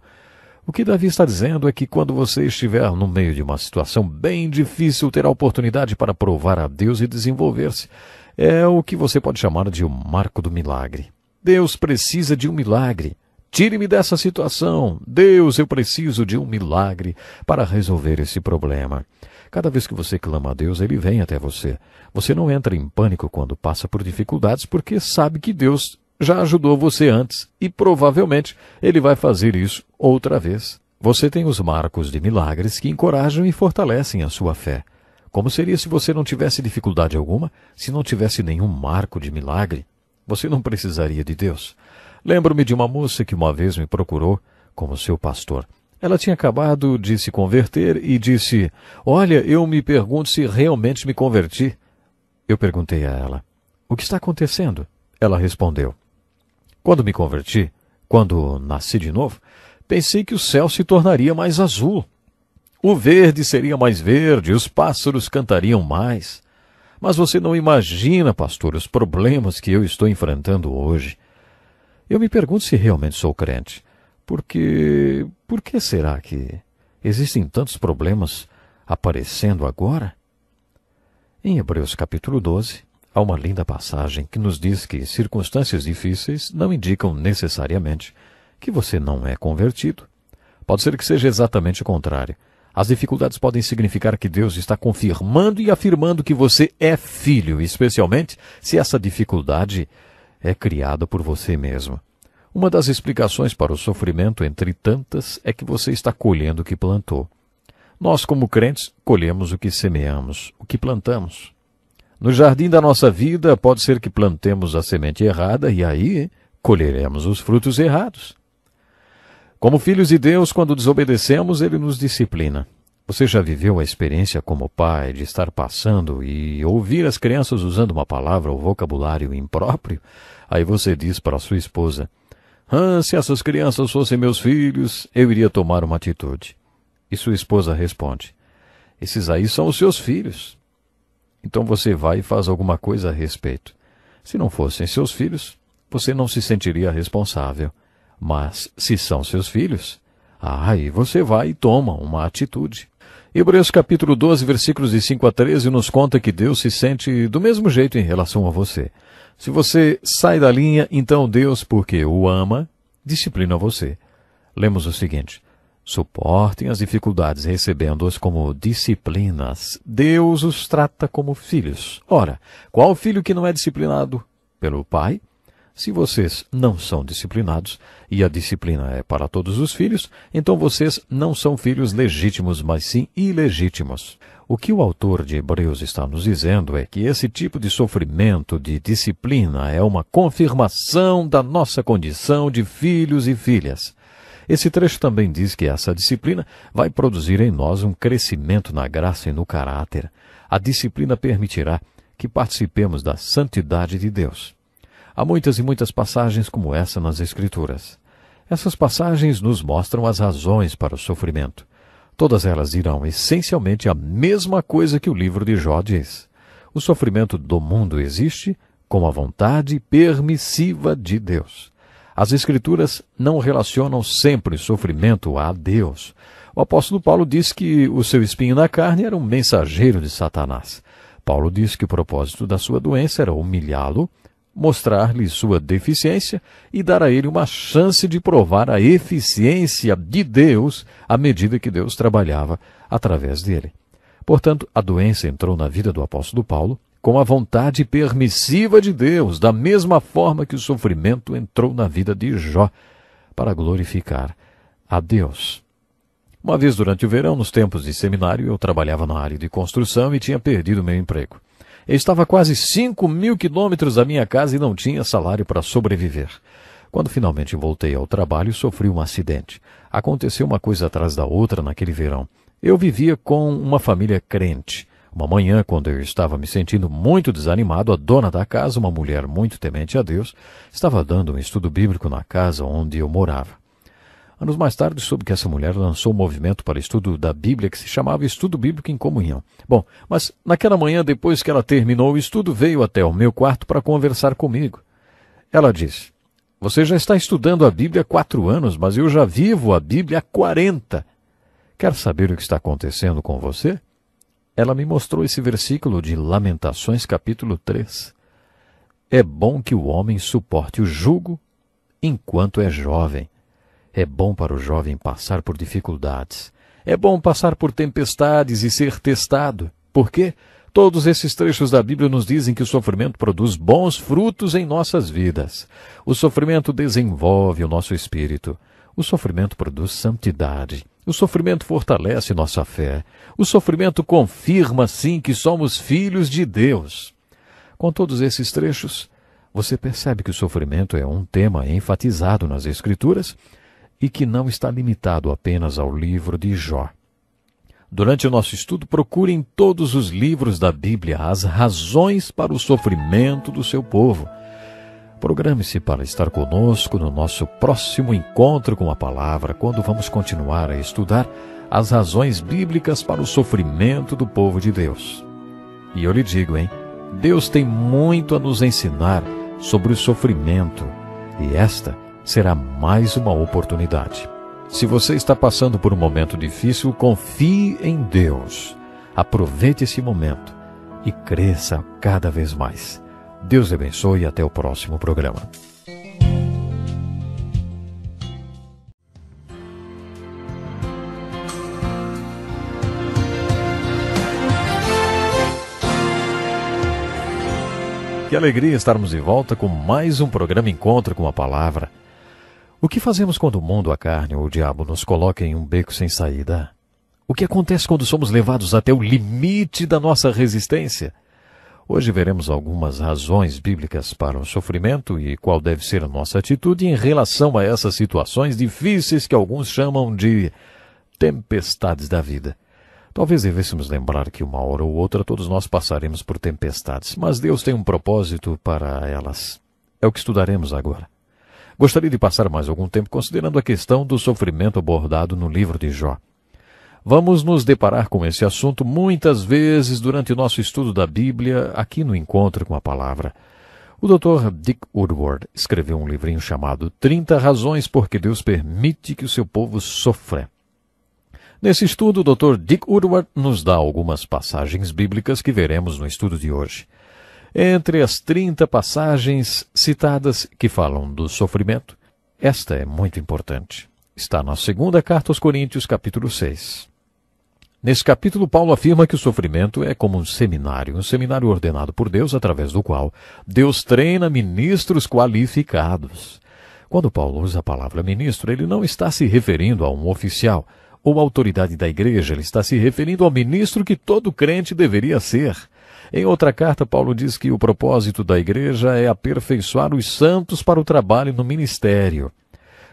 O que Davi está dizendo é que quando você estiver no meio de uma situação bem difícil, terá oportunidade para provar a Deus e desenvolver-se. É o que você pode chamar de o um marco do milagre. Deus precisa de um milagre. Tire-me dessa situação. Deus, eu preciso de um milagre para resolver esse problema. Cada vez que você clama a Deus, ele vem até você. Você não entra em pânico quando passa por dificuldades porque sabe que Deus já ajudou você antes e provavelmente ele vai fazer isso outra vez. Você tem os marcos de milagres que encorajam e fortalecem a sua fé. Como seria se você não tivesse dificuldade alguma, se não tivesse nenhum marco de milagre? Você não precisaria de Deus. Lembro-me de uma moça que uma vez me procurou como seu pastor. Ela tinha acabado de se converter e disse: Olha, eu me pergunto se realmente me converti. Eu perguntei a ela: O que está acontecendo? Ela respondeu: Quando me converti, quando nasci de novo, pensei que o céu se tornaria mais azul. O verde seria mais verde, os pássaros cantariam mais. Mas você não imagina, pastor, os problemas que eu estou enfrentando hoje. Eu me pergunto se realmente sou crente. Porque. Por que será que existem tantos problemas aparecendo agora? Em Hebreus capítulo 12, há uma linda passagem que nos diz que circunstâncias difíceis não indicam necessariamente que você não é convertido. Pode ser que seja exatamente o contrário. As dificuldades podem significar que Deus está confirmando e afirmando que você é filho, especialmente se essa dificuldade é criada por você mesmo. Uma das explicações para o sofrimento, entre tantas, é que você está colhendo o que plantou. Nós, como crentes, colhemos o que semeamos, o que plantamos. No jardim da nossa vida, pode ser que plantemos a semente errada e aí colheremos os frutos errados. Como filhos de Deus, quando desobedecemos, ele nos disciplina. Você já viveu a experiência como pai de estar passando e ouvir as crianças usando uma palavra ou vocabulário impróprio? Aí você diz para sua esposa: Ah, se essas crianças fossem meus filhos, eu iria tomar uma atitude. E sua esposa responde: Esses aí são os seus filhos. Então você vai e faz alguma coisa a respeito. Se não fossem seus filhos, você não se sentiria responsável. Mas se são seus filhos, aí você vai e toma uma atitude. Hebreus capítulo 12, versículos de 5 a 13 nos conta que Deus se sente do mesmo jeito em relação a você. Se você sai da linha, então Deus, porque o ama, disciplina você. Lemos o seguinte: Suportem as dificuldades, recebendo-as como disciplinas. Deus os trata como filhos. Ora, qual filho que não é disciplinado pelo pai? Se vocês não são disciplinados, e a disciplina é para todos os filhos, então vocês não são filhos legítimos, mas sim ilegítimos. O que o autor de Hebreus está nos dizendo é que esse tipo de sofrimento, de disciplina, é uma confirmação da nossa condição de filhos e filhas. Esse trecho também diz que essa disciplina vai produzir em nós um crescimento na graça e no caráter. A disciplina permitirá que participemos da santidade de Deus. Há muitas e muitas passagens como essa nas Escrituras. Essas passagens nos mostram as razões para o sofrimento. Todas elas dirão essencialmente a mesma coisa que o livro de Jó diz. O sofrimento do mundo existe com a vontade permissiva de Deus. As Escrituras não relacionam sempre sofrimento a Deus. O apóstolo Paulo diz que o seu espinho na carne era um mensageiro de Satanás. Paulo diz que o propósito da sua doença era humilhá-lo mostrar-lhe sua deficiência e dar a ele uma chance de provar a eficiência de Deus à medida que Deus trabalhava através dele. Portanto, a doença entrou na vida do apóstolo Paulo com a vontade permissiva de Deus, da mesma forma que o sofrimento entrou na vida de Jó, para glorificar a Deus. Uma vez durante o verão, nos tempos de seminário, eu trabalhava na área de construção e tinha perdido meu emprego. Eu estava quase 5 mil quilômetros da minha casa e não tinha salário para sobreviver. Quando finalmente voltei ao trabalho, sofri um acidente. Aconteceu uma coisa atrás da outra naquele verão. Eu vivia com uma família crente. Uma manhã, quando eu estava me sentindo muito desanimado, a dona da casa, uma mulher muito temente a Deus, estava dando um estudo bíblico na casa onde eu morava. Anos mais tarde, soube que essa mulher lançou um movimento para estudo da Bíblia que se chamava Estudo Bíblico em Comunhão. Bom, mas naquela manhã, depois que ela terminou o estudo, veio até o meu quarto para conversar comigo. Ela disse: Você já está estudando a Bíblia há quatro anos, mas eu já vivo a Bíblia há quarenta. Quer saber o que está acontecendo com você? Ela me mostrou esse versículo de Lamentações, capítulo 3. É bom que o homem suporte o jugo enquanto é jovem, é bom para o jovem passar por dificuldades. É bom passar por tempestades e ser testado. Por quê? Todos esses trechos da Bíblia nos dizem que o sofrimento produz bons frutos em nossas vidas. O sofrimento desenvolve o nosso espírito. O sofrimento produz santidade. O sofrimento fortalece nossa fé. O sofrimento confirma, sim, que somos filhos de Deus. Com todos esses trechos, você percebe que o sofrimento é um tema enfatizado nas Escrituras e que não está limitado apenas ao livro de Jó. Durante o nosso estudo, procure em todos os livros da Bíblia as razões para o sofrimento do seu povo. Programe-se para estar conosco no nosso próximo encontro com a palavra, quando vamos continuar a estudar as razões bíblicas para o sofrimento do povo de Deus. E eu lhe digo, hein? Deus tem muito a nos ensinar sobre o sofrimento, e esta será mais uma oportunidade. Se você está passando por um momento difícil, confie em Deus. Aproveite esse momento e cresça cada vez mais. Deus abençoe e até o próximo programa. Que alegria estarmos de volta com mais um programa Encontro com a Palavra. O que fazemos quando o mundo, a carne ou o diabo nos coloca em um beco sem saída? O que acontece quando somos levados até o limite da nossa resistência? Hoje veremos algumas razões bíblicas para o sofrimento e qual deve ser a nossa atitude em relação a essas situações difíceis que alguns chamam de tempestades da vida. Talvez devêssemos lembrar que uma hora ou outra todos nós passaremos por tempestades, mas Deus tem um propósito para elas. É o que estudaremos agora. Gostaria de passar mais algum tempo considerando a questão do sofrimento abordado no livro de Jó. Vamos nos deparar com esse assunto muitas vezes durante o nosso estudo da Bíblia, aqui no Encontro com a Palavra. O Dr. Dick Woodward escreveu um livrinho chamado 30 Razões por que Deus Permite que o Seu Povo Sofra. Nesse estudo, o Dr. Dick Woodward nos dá algumas passagens bíblicas que veremos no estudo de hoje. Entre as 30 passagens citadas que falam do sofrimento, esta é muito importante. Está na segunda carta aos Coríntios, capítulo 6. Nesse capítulo, Paulo afirma que o sofrimento é como um seminário, um seminário ordenado por Deus, através do qual Deus treina ministros qualificados. Quando Paulo usa a palavra ministro, ele não está se referindo a um oficial ou autoridade da igreja, ele está se referindo ao ministro que todo crente deveria ser. Em outra carta, Paulo diz que o propósito da igreja é aperfeiçoar os santos para o trabalho no ministério.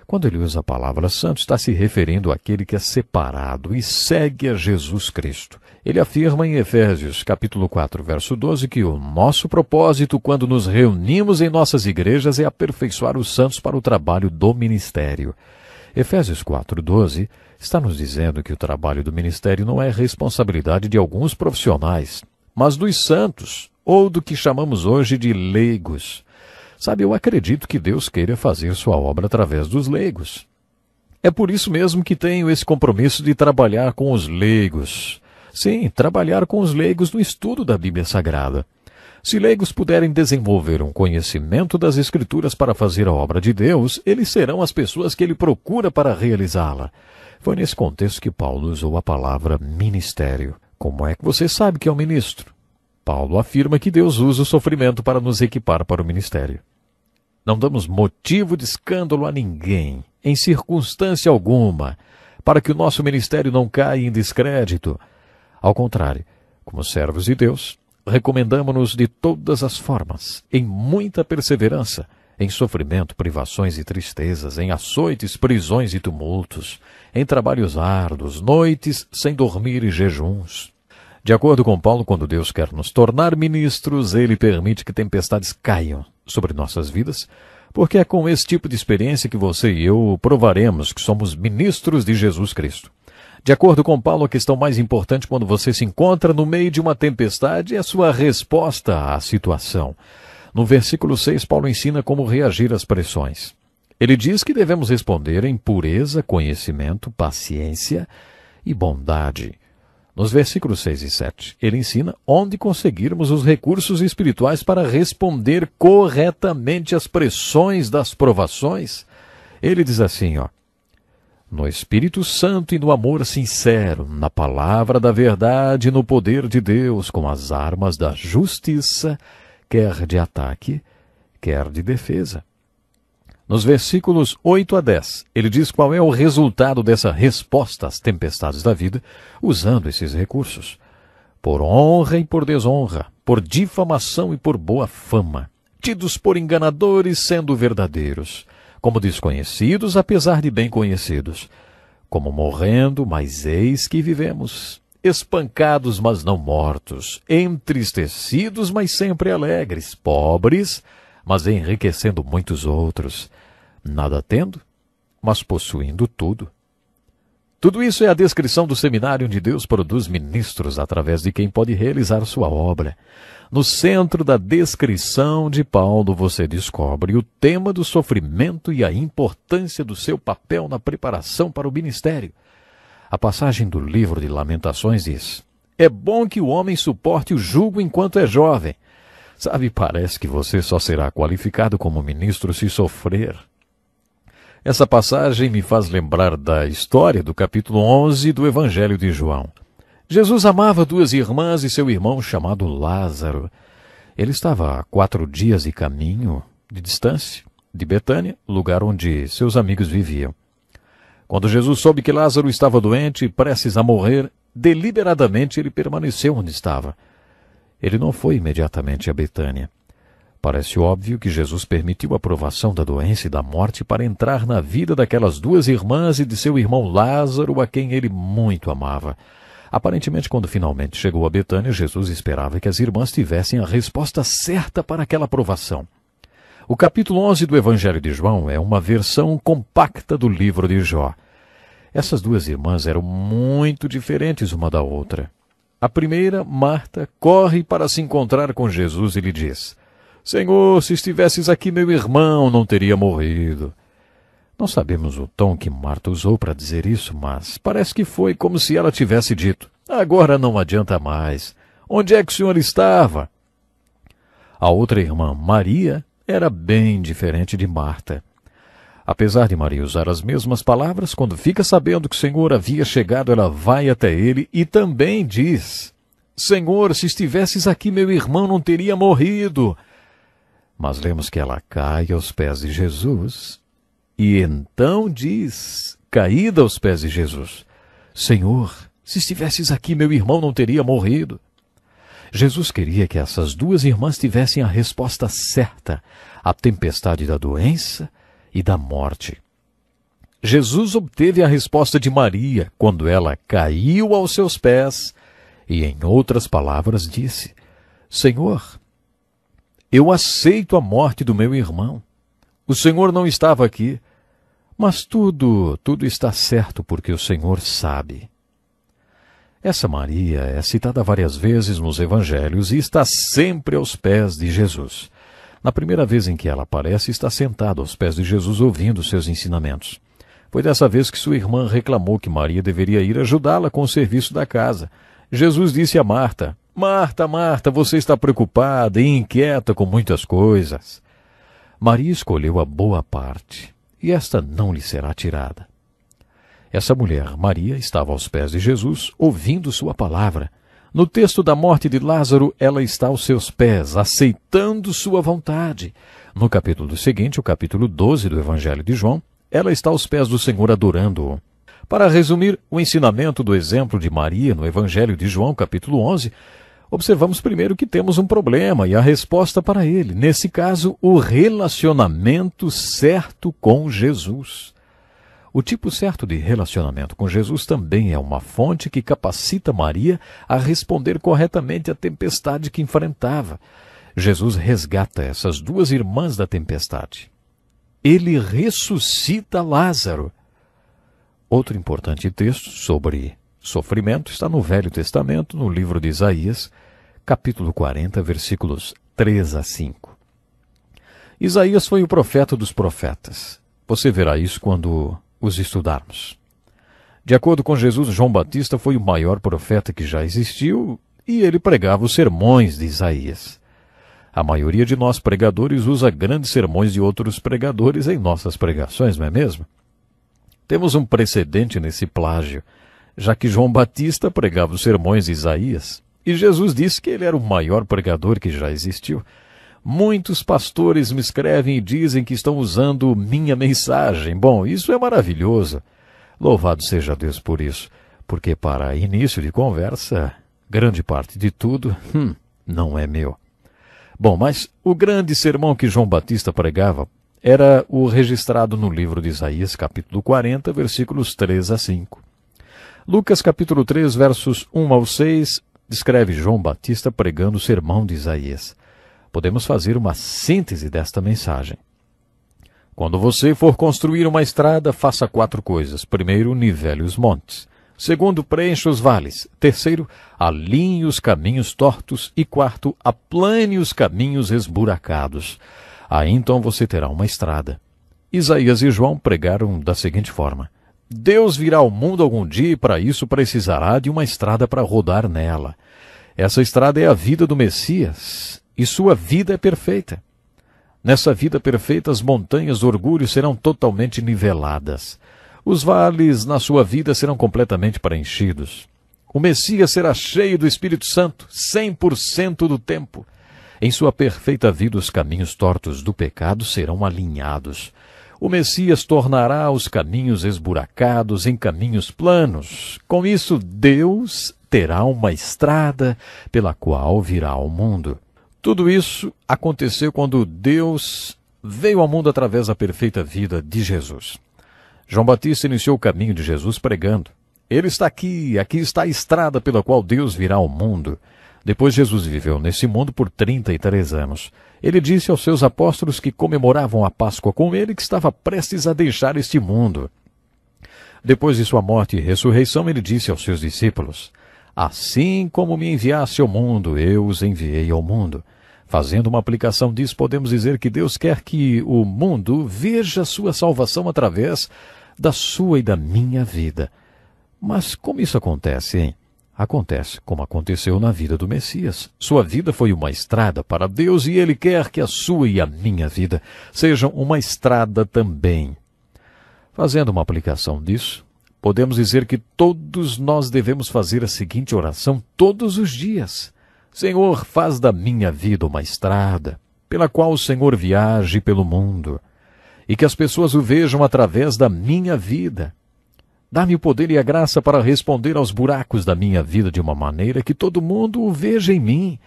Quando ele usa a palavra santo, está se referindo àquele que é separado e segue a Jesus Cristo. Ele afirma em Efésios, capítulo 4, verso 12, que o nosso propósito quando nos reunimos em nossas igrejas é aperfeiçoar os santos para o trabalho do ministério. Efésios 4:12 está nos dizendo que o trabalho do ministério não é responsabilidade de alguns profissionais mas dos santos, ou do que chamamos hoje de leigos. Sabe, eu acredito que Deus queira fazer sua obra através dos leigos. É por isso mesmo que tenho esse compromisso de trabalhar com os leigos. Sim, trabalhar com os leigos no estudo da Bíblia Sagrada. Se leigos puderem desenvolver um conhecimento das Escrituras para fazer a obra de Deus, eles serão as pessoas que ele procura para realizá-la. Foi nesse contexto que Paulo usou a palavra ministério. Como é que você sabe que é um ministro? Paulo afirma que Deus usa o sofrimento para nos equipar para o ministério. Não damos motivo de escândalo a ninguém, em circunstância alguma, para que o nosso ministério não caia em descrédito. Ao contrário, como servos de Deus, recomendamos-nos de todas as formas, em muita perseverança, em sofrimento, privações e tristezas, em açoites, prisões e tumultos, em trabalhos árduos, noites sem dormir e jejuns. De acordo com Paulo, quando Deus quer nos tornar ministros, ele permite que tempestades caiam sobre nossas vidas, porque é com esse tipo de experiência que você e eu provaremos que somos ministros de Jesus Cristo. De acordo com Paulo, a questão mais importante quando você se encontra no meio de uma tempestade é a sua resposta à situação. No versículo 6, Paulo ensina como reagir às pressões. Ele diz que devemos responder em pureza, conhecimento, paciência e bondade. Nos versículos 6 e 7, ele ensina onde conseguirmos os recursos espirituais para responder corretamente às pressões das provações. Ele diz assim, ó: No Espírito Santo e no amor sincero, na palavra da verdade, no poder de Deus, com as armas da justiça quer de ataque, quer de defesa. Nos versículos 8 a 10, ele diz qual é o resultado dessa resposta às tempestades da vida, usando esses recursos. Por honra e por desonra, por difamação e por boa fama, tidos por enganadores sendo verdadeiros, como desconhecidos apesar de bem conhecidos, como morrendo, mas eis que vivemos, espancados, mas não mortos, entristecidos, mas sempre alegres, pobres, mas enriquecendo muitos outros, nada tendo, mas possuindo tudo. Tudo isso é a descrição do seminário onde Deus produz ministros através de quem pode realizar sua obra. No centro da descrição de Paulo você descobre o tema do sofrimento e a importância do seu papel na preparação para o ministério. A passagem do livro de Lamentações diz: É bom que o homem suporte o jugo enquanto é jovem. Sabe, parece que você só será qualificado como ministro se sofrer. Essa passagem me faz lembrar da história do capítulo 11 do Evangelho de João. Jesus amava duas irmãs e seu irmão chamado Lázaro. Ele estava a quatro dias de caminho de distância de Betânia, lugar onde seus amigos viviam. Quando Jesus soube que Lázaro estava doente e prestes a morrer, deliberadamente ele permaneceu onde estava. Ele não foi imediatamente a Betânia. Parece óbvio que Jesus permitiu a provação da doença e da morte para entrar na vida daquelas duas irmãs e de seu irmão Lázaro, a quem ele muito amava. Aparentemente, quando finalmente chegou a Betânia, Jesus esperava que as irmãs tivessem a resposta certa para aquela provação. O capítulo 11 do Evangelho de João é uma versão compacta do livro de Jó. Essas duas irmãs eram muito diferentes uma da outra. A primeira, Marta, corre para se encontrar com Jesus e lhe diz: Senhor, se estivesses aqui, meu irmão não teria morrido. Não sabemos o tom que Marta usou para dizer isso, mas parece que foi como se ela tivesse dito: Agora não adianta mais. Onde é que o senhor estava? A outra irmã, Maria, era bem diferente de Marta. Apesar de Maria usar as mesmas palavras, quando fica sabendo que o Senhor havia chegado, ela vai até ele e também diz: Senhor, se estivesses aqui, meu irmão não teria morrido. Mas lemos que ela cai aos pés de Jesus e então diz, caída aos pés de Jesus: Senhor, se estivesses aqui, meu irmão não teria morrido. Jesus queria que essas duas irmãs tivessem a resposta certa à tempestade da doença e da morte. Jesus obteve a resposta de Maria quando ela caiu aos seus pés e, em outras palavras, disse: Senhor, eu aceito a morte do meu irmão. O Senhor não estava aqui, mas tudo, tudo está certo porque o Senhor sabe. Essa Maria é citada várias vezes nos evangelhos e está sempre aos pés de Jesus. Na primeira vez em que ela aparece, está sentada aos pés de Jesus ouvindo seus ensinamentos. Foi dessa vez que sua irmã reclamou que Maria deveria ir ajudá-la com o serviço da casa. Jesus disse a Marta: Marta, Marta, você está preocupada e inquieta com muitas coisas. Maria escolheu a boa parte, e esta não lhe será tirada. Essa mulher, Maria, estava aos pés de Jesus, ouvindo sua palavra. No texto da morte de Lázaro, ela está aos seus pés, aceitando sua vontade. No capítulo seguinte, o capítulo 12 do Evangelho de João, ela está aos pés do Senhor adorando-o. Para resumir o ensinamento do exemplo de Maria no Evangelho de João, capítulo 11, observamos primeiro que temos um problema e a resposta para ele. Nesse caso, o relacionamento certo com Jesus. O tipo certo de relacionamento com Jesus também é uma fonte que capacita Maria a responder corretamente à tempestade que enfrentava. Jesus resgata essas duas irmãs da tempestade. Ele ressuscita Lázaro. Outro importante texto sobre sofrimento está no Velho Testamento, no livro de Isaías, capítulo 40, versículos 3 a 5. Isaías foi o profeta dos profetas. Você verá isso quando os estudarmos. De acordo com Jesus, João Batista foi o maior profeta que já existiu e ele pregava os sermões de Isaías. A maioria de nós pregadores usa grandes sermões de outros pregadores em nossas pregações, não é mesmo? Temos um precedente nesse plágio, já que João Batista pregava os sermões de Isaías e Jesus disse que ele era o maior pregador que já existiu. Muitos pastores me escrevem e dizem que estão usando minha mensagem. Bom, isso é maravilhoso. Louvado seja Deus por isso, porque para início de conversa, grande parte de tudo hum, não é meu. Bom, mas o grande sermão que João Batista pregava era o registrado no livro de Isaías, capítulo 40, versículos 3 a 5. Lucas, capítulo 3, versos 1 ao 6, descreve João Batista pregando o sermão de Isaías podemos fazer uma síntese desta mensagem. Quando você for construir uma estrada, faça quatro coisas. Primeiro, nivele os montes. Segundo, preencha os vales. Terceiro, alinhe os caminhos tortos. E quarto, aplane os caminhos esburacados. Aí então você terá uma estrada. Isaías e João pregaram da seguinte forma: Deus virá ao mundo algum dia e para isso precisará de uma estrada para rodar nela. Essa estrada é a vida do Messias, e sua vida é perfeita. Nessa vida perfeita, as montanhas do orgulho serão totalmente niveladas. Os vales na sua vida serão completamente preenchidos. O Messias será cheio do Espírito Santo 100% do tempo. Em sua perfeita vida, os caminhos tortos do pecado serão alinhados. O Messias tornará os caminhos esburacados em caminhos planos. Com isso, Deus terá uma estrada pela qual virá ao mundo. Tudo isso aconteceu quando Deus veio ao mundo através da perfeita vida de Jesus. João Batista iniciou o caminho de Jesus pregando. Ele está aqui, aqui está a estrada pela qual Deus virá ao mundo. Depois Jesus viveu nesse mundo por 33 anos. Ele disse aos seus apóstolos que comemoravam a Páscoa com ele que estava prestes a deixar este mundo. Depois de sua morte e ressurreição, ele disse aos seus discípulos: Assim como me enviasse ao mundo, eu os enviei ao mundo. Fazendo uma aplicação disso, podemos dizer que Deus quer que o mundo veja sua salvação através da sua e da minha vida. Mas como isso acontece, hein? Acontece como aconteceu na vida do Messias. Sua vida foi uma estrada para Deus e Ele quer que a sua e a minha vida sejam uma estrada também. Fazendo uma aplicação disso, podemos dizer que todos nós devemos fazer a seguinte oração todos os dias: Senhor, faz da minha vida uma estrada, pela qual o Senhor viaje pelo mundo, e que as pessoas o vejam através da minha vida. Dá-me o poder e a graça para responder aos buracos da minha vida de uma maneira que todo mundo o veja em mim.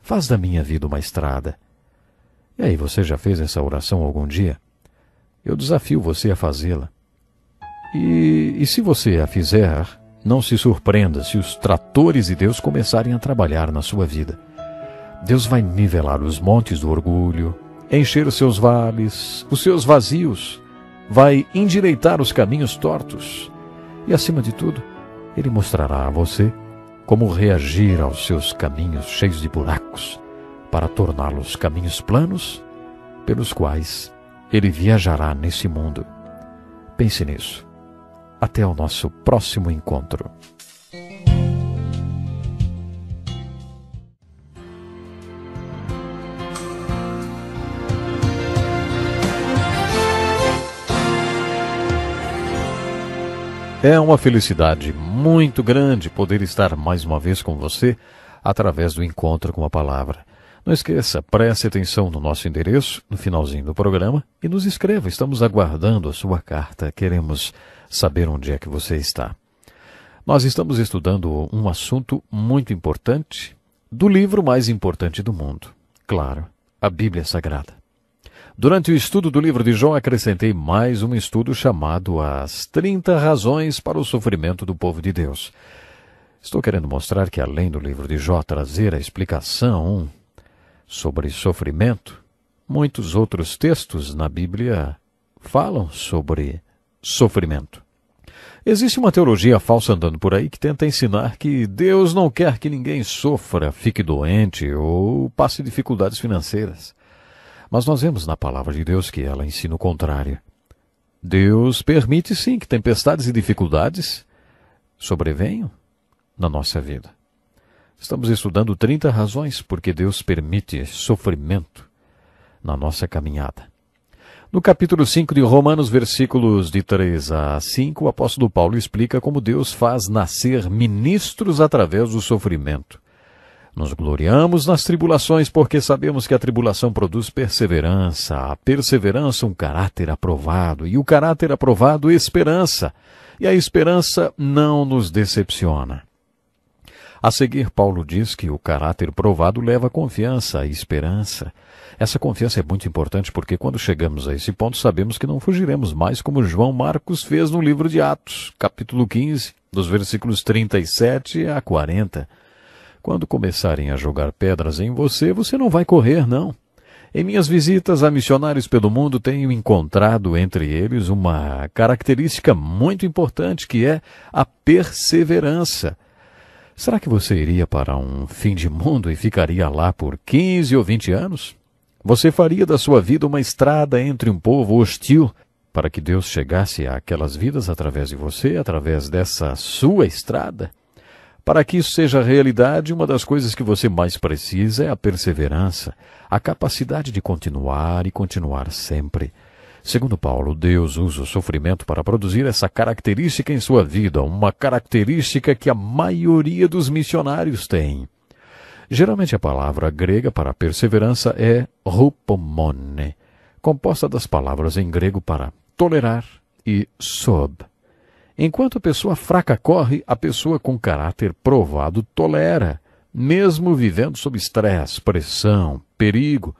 Faz da minha vida uma estrada. E aí, você já fez essa oração algum dia? Eu desafio você a fazê-la. E, e se você a fizer, não se surpreenda se os tratores de Deus começarem a trabalhar na sua vida. Deus vai nivelar os montes do orgulho, encher os seus vales, os seus vazios, vai endireitar os caminhos tortos. E acima de tudo, ele mostrará a você como reagir aos seus caminhos cheios de buracos para torná-los caminhos planos pelos quais ele viajará nesse mundo. Pense nisso. Até o nosso próximo encontro. É uma felicidade muito grande poder estar mais uma vez com você através do encontro com a palavra. Não esqueça, preste atenção no nosso endereço, no finalzinho do programa, e nos escreva. Estamos aguardando a sua carta. Queremos saber onde é que você está. Nós estamos estudando um assunto muito importante do livro mais importante do mundo. Claro, a Bíblia Sagrada. Durante o estudo do livro de Jó, acrescentei mais um estudo chamado As 30 Razões para o Sofrimento do Povo de Deus. Estou querendo mostrar que, além do livro de Jó trazer a explicação sobre sofrimento, muitos outros textos na Bíblia falam sobre sofrimento. Existe uma teologia falsa andando por aí que tenta ensinar que Deus não quer que ninguém sofra, fique doente ou passe dificuldades financeiras. Mas nós vemos na palavra de Deus que ela ensina o contrário. Deus permite sim que tempestades e dificuldades sobrevenham na nossa vida. Estamos estudando 30 razões por que Deus permite sofrimento na nossa caminhada. No capítulo 5 de Romanos, versículos de 3 a 5, o apóstolo Paulo explica como Deus faz nascer ministros através do sofrimento. Nos gloriamos nas tribulações porque sabemos que a tribulação produz perseverança, a perseverança um caráter aprovado e o caráter aprovado esperança, e a esperança não nos decepciona. A seguir, Paulo diz que o caráter provado leva confiança e esperança. Essa confiança é muito importante porque quando chegamos a esse ponto sabemos que não fugiremos mais como João Marcos fez no livro de Atos, capítulo 15, dos versículos 37 a 40. Quando começarem a jogar pedras em você, você não vai correr, não. Em minhas visitas a missionários pelo mundo, tenho encontrado entre eles uma característica muito importante que é a perseverança. Será que você iria para um fim de mundo e ficaria lá por 15 ou 20 anos? Você faria da sua vida uma estrada entre um povo hostil para que Deus chegasse àquelas vidas através de você, através dessa sua estrada? Para que isso seja realidade, uma das coisas que você mais precisa é a perseverança, a capacidade de continuar e continuar sempre. Segundo Paulo, Deus usa o sofrimento para produzir essa característica em sua vida, uma característica que a maioria dos missionários tem. Geralmente a palavra grega para perseverança é rupomone, composta das palavras em grego para tolerar e sob. Enquanto a pessoa fraca corre, a pessoa com caráter provado tolera, mesmo vivendo sob estresse, pressão, perigo.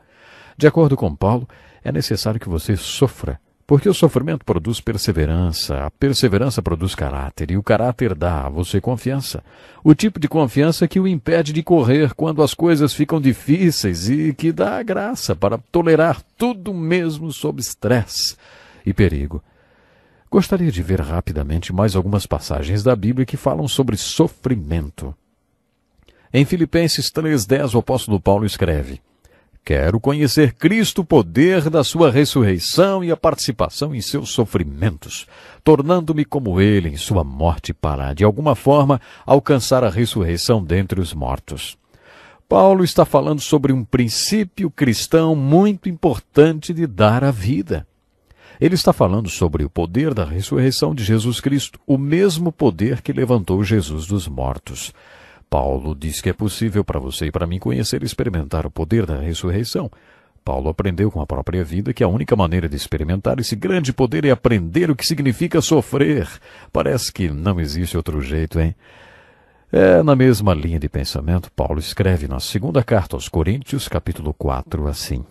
De acordo com Paulo, é necessário que você sofra porque o sofrimento produz perseverança, a perseverança produz caráter, e o caráter dá a você confiança. O tipo de confiança que o impede de correr quando as coisas ficam difíceis e que dá a graça para tolerar tudo mesmo sob estresse e perigo. Gostaria de ver rapidamente mais algumas passagens da Bíblia que falam sobre sofrimento. Em Filipenses 3,10, o apóstolo Paulo escreve: Quero conhecer Cristo, o poder da sua ressurreição e a participação em seus sofrimentos, tornando-me como ele em sua morte para, de alguma forma, alcançar a ressurreição dentre os mortos. Paulo está falando sobre um princípio cristão muito importante de dar a vida. Ele está falando sobre o poder da ressurreição de Jesus Cristo, o mesmo poder que levantou Jesus dos mortos. Paulo diz que é possível para você e para mim conhecer e experimentar o poder da ressurreição. Paulo aprendeu com a própria vida que a única maneira de experimentar esse grande poder é aprender o que significa sofrer. Parece que não existe outro jeito, hein? É na mesma linha de pensamento, Paulo escreve na segunda carta aos Coríntios, capítulo 4, assim: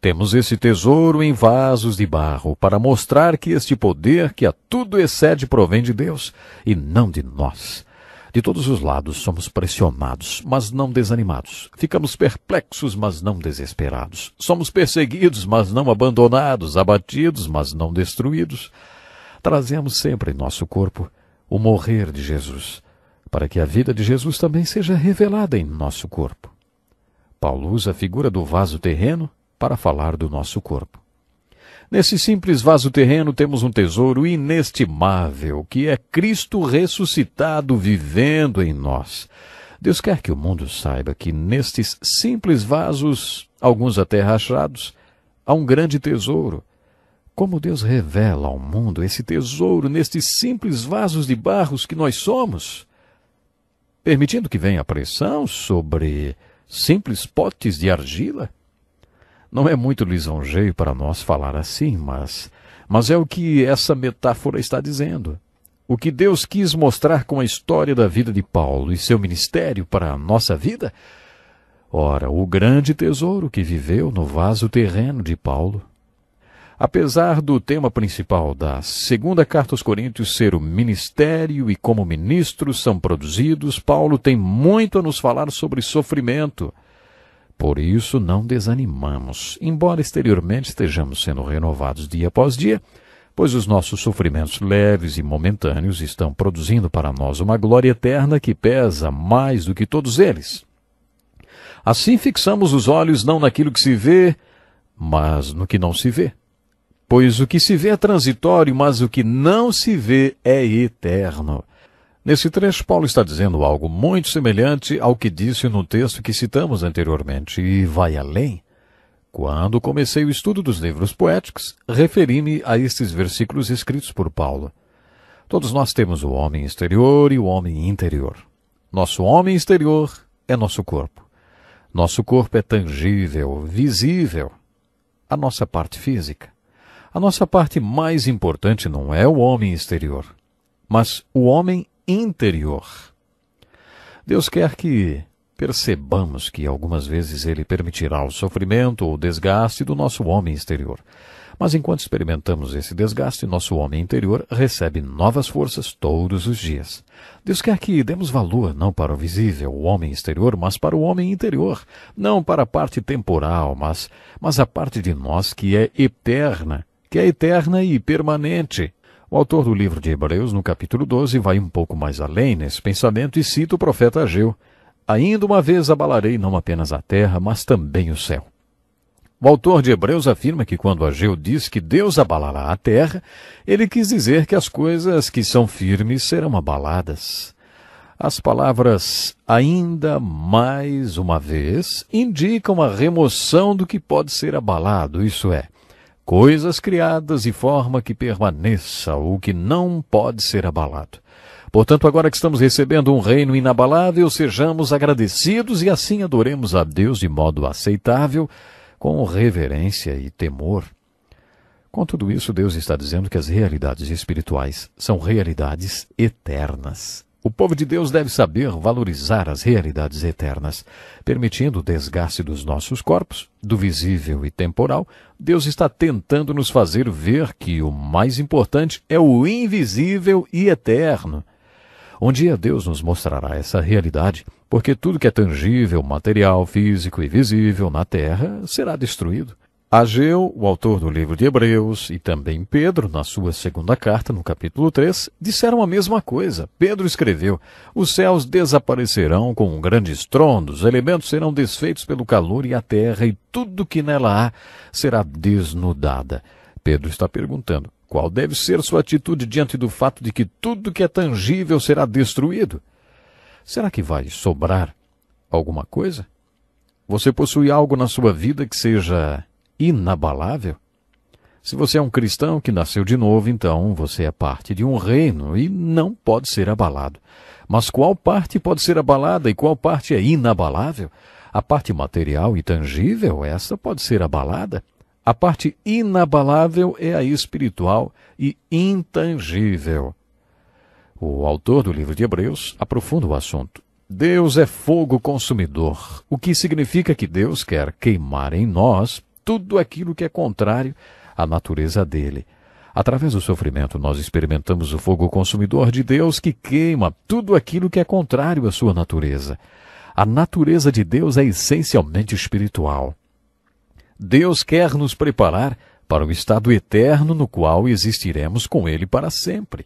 Temos esse tesouro em vasos de barro para mostrar que este poder que a tudo excede provém de Deus e não de nós. De todos os lados somos pressionados, mas não desanimados. Ficamos perplexos, mas não desesperados. Somos perseguidos, mas não abandonados, abatidos, mas não destruídos. Trazemos sempre em nosso corpo o morrer de Jesus, para que a vida de Jesus também seja revelada em nosso corpo. Paulo usa a figura do vaso terreno para falar do nosso corpo. Nesse simples vaso terreno temos um tesouro inestimável, que é Cristo ressuscitado vivendo em nós. Deus quer que o mundo saiba que nestes simples vasos, alguns até rachados, há um grande tesouro. Como Deus revela ao mundo esse tesouro nestes simples vasos de barros que nós somos? Permitindo que venha a pressão sobre simples potes de argila? Não é muito lisonjeio para nós falar assim, mas, mas é o que essa metáfora está dizendo. O que Deus quis mostrar com a história da vida de Paulo e seu ministério para a nossa vida? Ora, o grande tesouro que viveu no vaso terreno de Paulo. Apesar do tema principal da segunda carta aos Coríntios ser o ministério e como ministros são produzidos, Paulo tem muito a nos falar sobre sofrimento por isso, não desanimamos, embora exteriormente estejamos sendo renovados dia após dia, pois os nossos sofrimentos leves e momentâneos estão produzindo para nós uma glória eterna que pesa mais do que todos eles. Assim fixamos os olhos não naquilo que se vê, mas no que não se vê. Pois o que se vê é transitório, mas o que não se vê é eterno. Nesse trecho, Paulo está dizendo algo muito semelhante ao que disse no texto que citamos anteriormente, e vai além. Quando comecei o estudo dos livros poéticos, referi-me a estes versículos escritos por Paulo. Todos nós temos o homem exterior e o homem interior. Nosso homem exterior é nosso corpo. Nosso corpo é tangível, visível, a nossa parte física. A nossa parte mais importante não é o homem exterior, mas o homem interior. Deus quer que percebamos que algumas vezes ele permitirá o sofrimento ou desgaste do nosso homem exterior. Mas enquanto experimentamos esse desgaste, nosso homem interior recebe novas forças todos os dias. Deus quer que demos valor não para o visível, o homem exterior, mas para o homem interior, não para a parte temporal, mas, mas a parte de nós que é eterna, que é eterna e permanente. O autor do livro de Hebreus, no capítulo 12, vai um pouco mais além nesse pensamento e cita o profeta Ageu: Ainda uma vez abalarei não apenas a terra, mas também o céu. O autor de Hebreus afirma que quando Ageu diz que Deus abalará a terra, ele quis dizer que as coisas que são firmes serão abaladas. As palavras ainda mais uma vez indicam a remoção do que pode ser abalado, isso é, coisas criadas e forma que permaneça, o que não pode ser abalado. Portanto, agora que estamos recebendo um reino inabalável, sejamos agradecidos e assim adoremos a Deus de modo aceitável, com reverência e temor. Com tudo isso, Deus está dizendo que as realidades espirituais são realidades eternas. O povo de Deus deve saber valorizar as realidades eternas, permitindo o desgaste dos nossos corpos, do visível e temporal. Deus está tentando nos fazer ver que o mais importante é o invisível e eterno. Um dia Deus nos mostrará essa realidade, porque tudo que é tangível, material, físico e visível na terra será destruído. Ageu, o autor do livro de Hebreus, e também Pedro, na sua segunda carta, no capítulo 3, disseram a mesma coisa. Pedro escreveu: Os céus desaparecerão com um grande estrondo, os elementos serão desfeitos pelo calor e a terra, e tudo que nela há será desnudada. Pedro está perguntando: qual deve ser sua atitude diante do fato de que tudo que é tangível será destruído? Será que vai sobrar alguma coisa? Você possui algo na sua vida que seja inabalável? Se você é um cristão que nasceu de novo, então você é parte de um reino e não pode ser abalado. Mas qual parte pode ser abalada e qual parte é inabalável? A parte material e tangível, essa pode ser abalada. A parte inabalável é a espiritual e intangível. O autor do livro de Hebreus aprofunda o assunto. Deus é fogo consumidor, o que significa que Deus quer queimar em nós tudo aquilo que é contrário à natureza dele. Através do sofrimento, nós experimentamos o fogo consumidor de Deus que queima tudo aquilo que é contrário à sua natureza. A natureza de Deus é essencialmente espiritual. Deus quer nos preparar para um estado eterno no qual existiremos com Ele para sempre.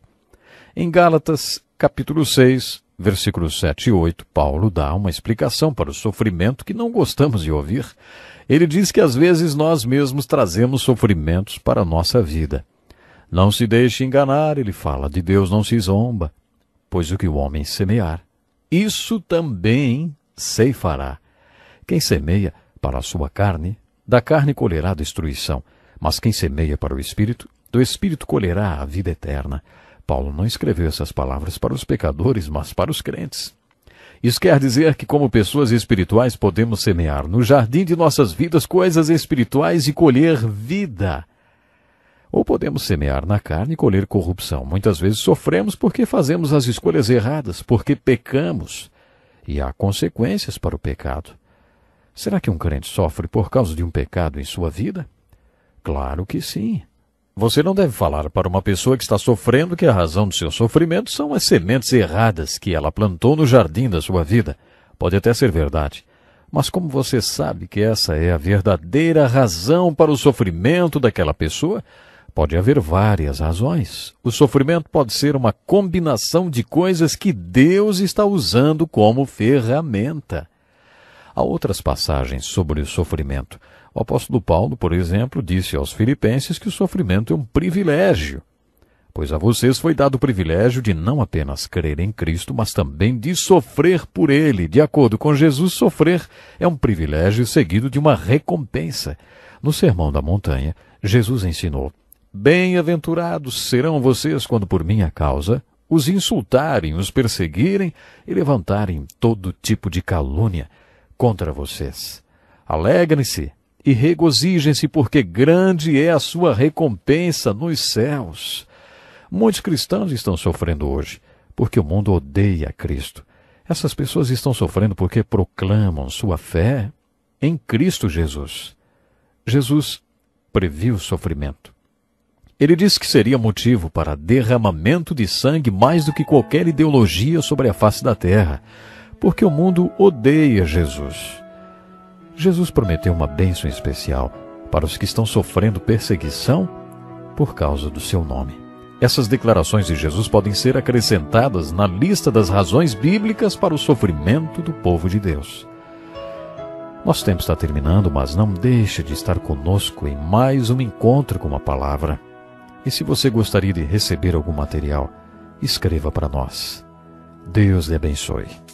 Em Gálatas, capítulo 6, versículos 7 e 8, Paulo dá uma explicação para o sofrimento que não gostamos de ouvir ele diz que às vezes nós mesmos trazemos sofrimentos para a nossa vida. Não se deixe enganar, ele fala, de Deus não se zomba, pois o que o homem semear, isso também ceifará. Quem semeia para a sua carne, da carne colherá destruição, mas quem semeia para o espírito, do espírito colherá a vida eterna. Paulo não escreveu essas palavras para os pecadores, mas para os crentes. Isso quer dizer que, como pessoas espirituais, podemos semear no jardim de nossas vidas coisas espirituais e colher vida. Ou podemos semear na carne e colher corrupção. Muitas vezes sofremos porque fazemos as escolhas erradas, porque pecamos. E há consequências para o pecado. Será que um crente sofre por causa de um pecado em sua vida? Claro que sim. Você não deve falar para uma pessoa que está sofrendo que a razão do seu sofrimento são as sementes erradas que ela plantou no jardim da sua vida. Pode até ser verdade. Mas como você sabe que essa é a verdadeira razão para o sofrimento daquela pessoa, pode haver várias razões. O sofrimento pode ser uma combinação de coisas que Deus está usando como ferramenta. Há outras passagens sobre o sofrimento. O apóstolo Paulo, por exemplo, disse aos filipenses que o sofrimento é um privilégio, pois a vocês foi dado o privilégio de não apenas crer em Cristo, mas também de sofrer por ele. De acordo com Jesus, sofrer é um privilégio seguido de uma recompensa. No Sermão da Montanha, Jesus ensinou: Bem-aventurados serão vocês quando por minha causa os insultarem, os perseguirem e levantarem todo tipo de calúnia contra vocês. Alegrem-se e regozijem-se, porque grande é a sua recompensa nos céus. Muitos cristãos estão sofrendo hoje, porque o mundo odeia Cristo. Essas pessoas estão sofrendo porque proclamam sua fé em Cristo Jesus. Jesus previu o sofrimento. Ele disse que seria motivo para derramamento de sangue mais do que qualquer ideologia sobre a face da terra, porque o mundo odeia Jesus. Jesus prometeu uma bênção especial para os que estão sofrendo perseguição por causa do seu nome. Essas declarações de Jesus podem ser acrescentadas na lista das razões bíblicas para o sofrimento do povo de Deus. Nosso tempo está terminando, mas não deixe de estar conosco em mais um encontro com a palavra. E se você gostaria de receber algum material, escreva para nós. Deus lhe abençoe.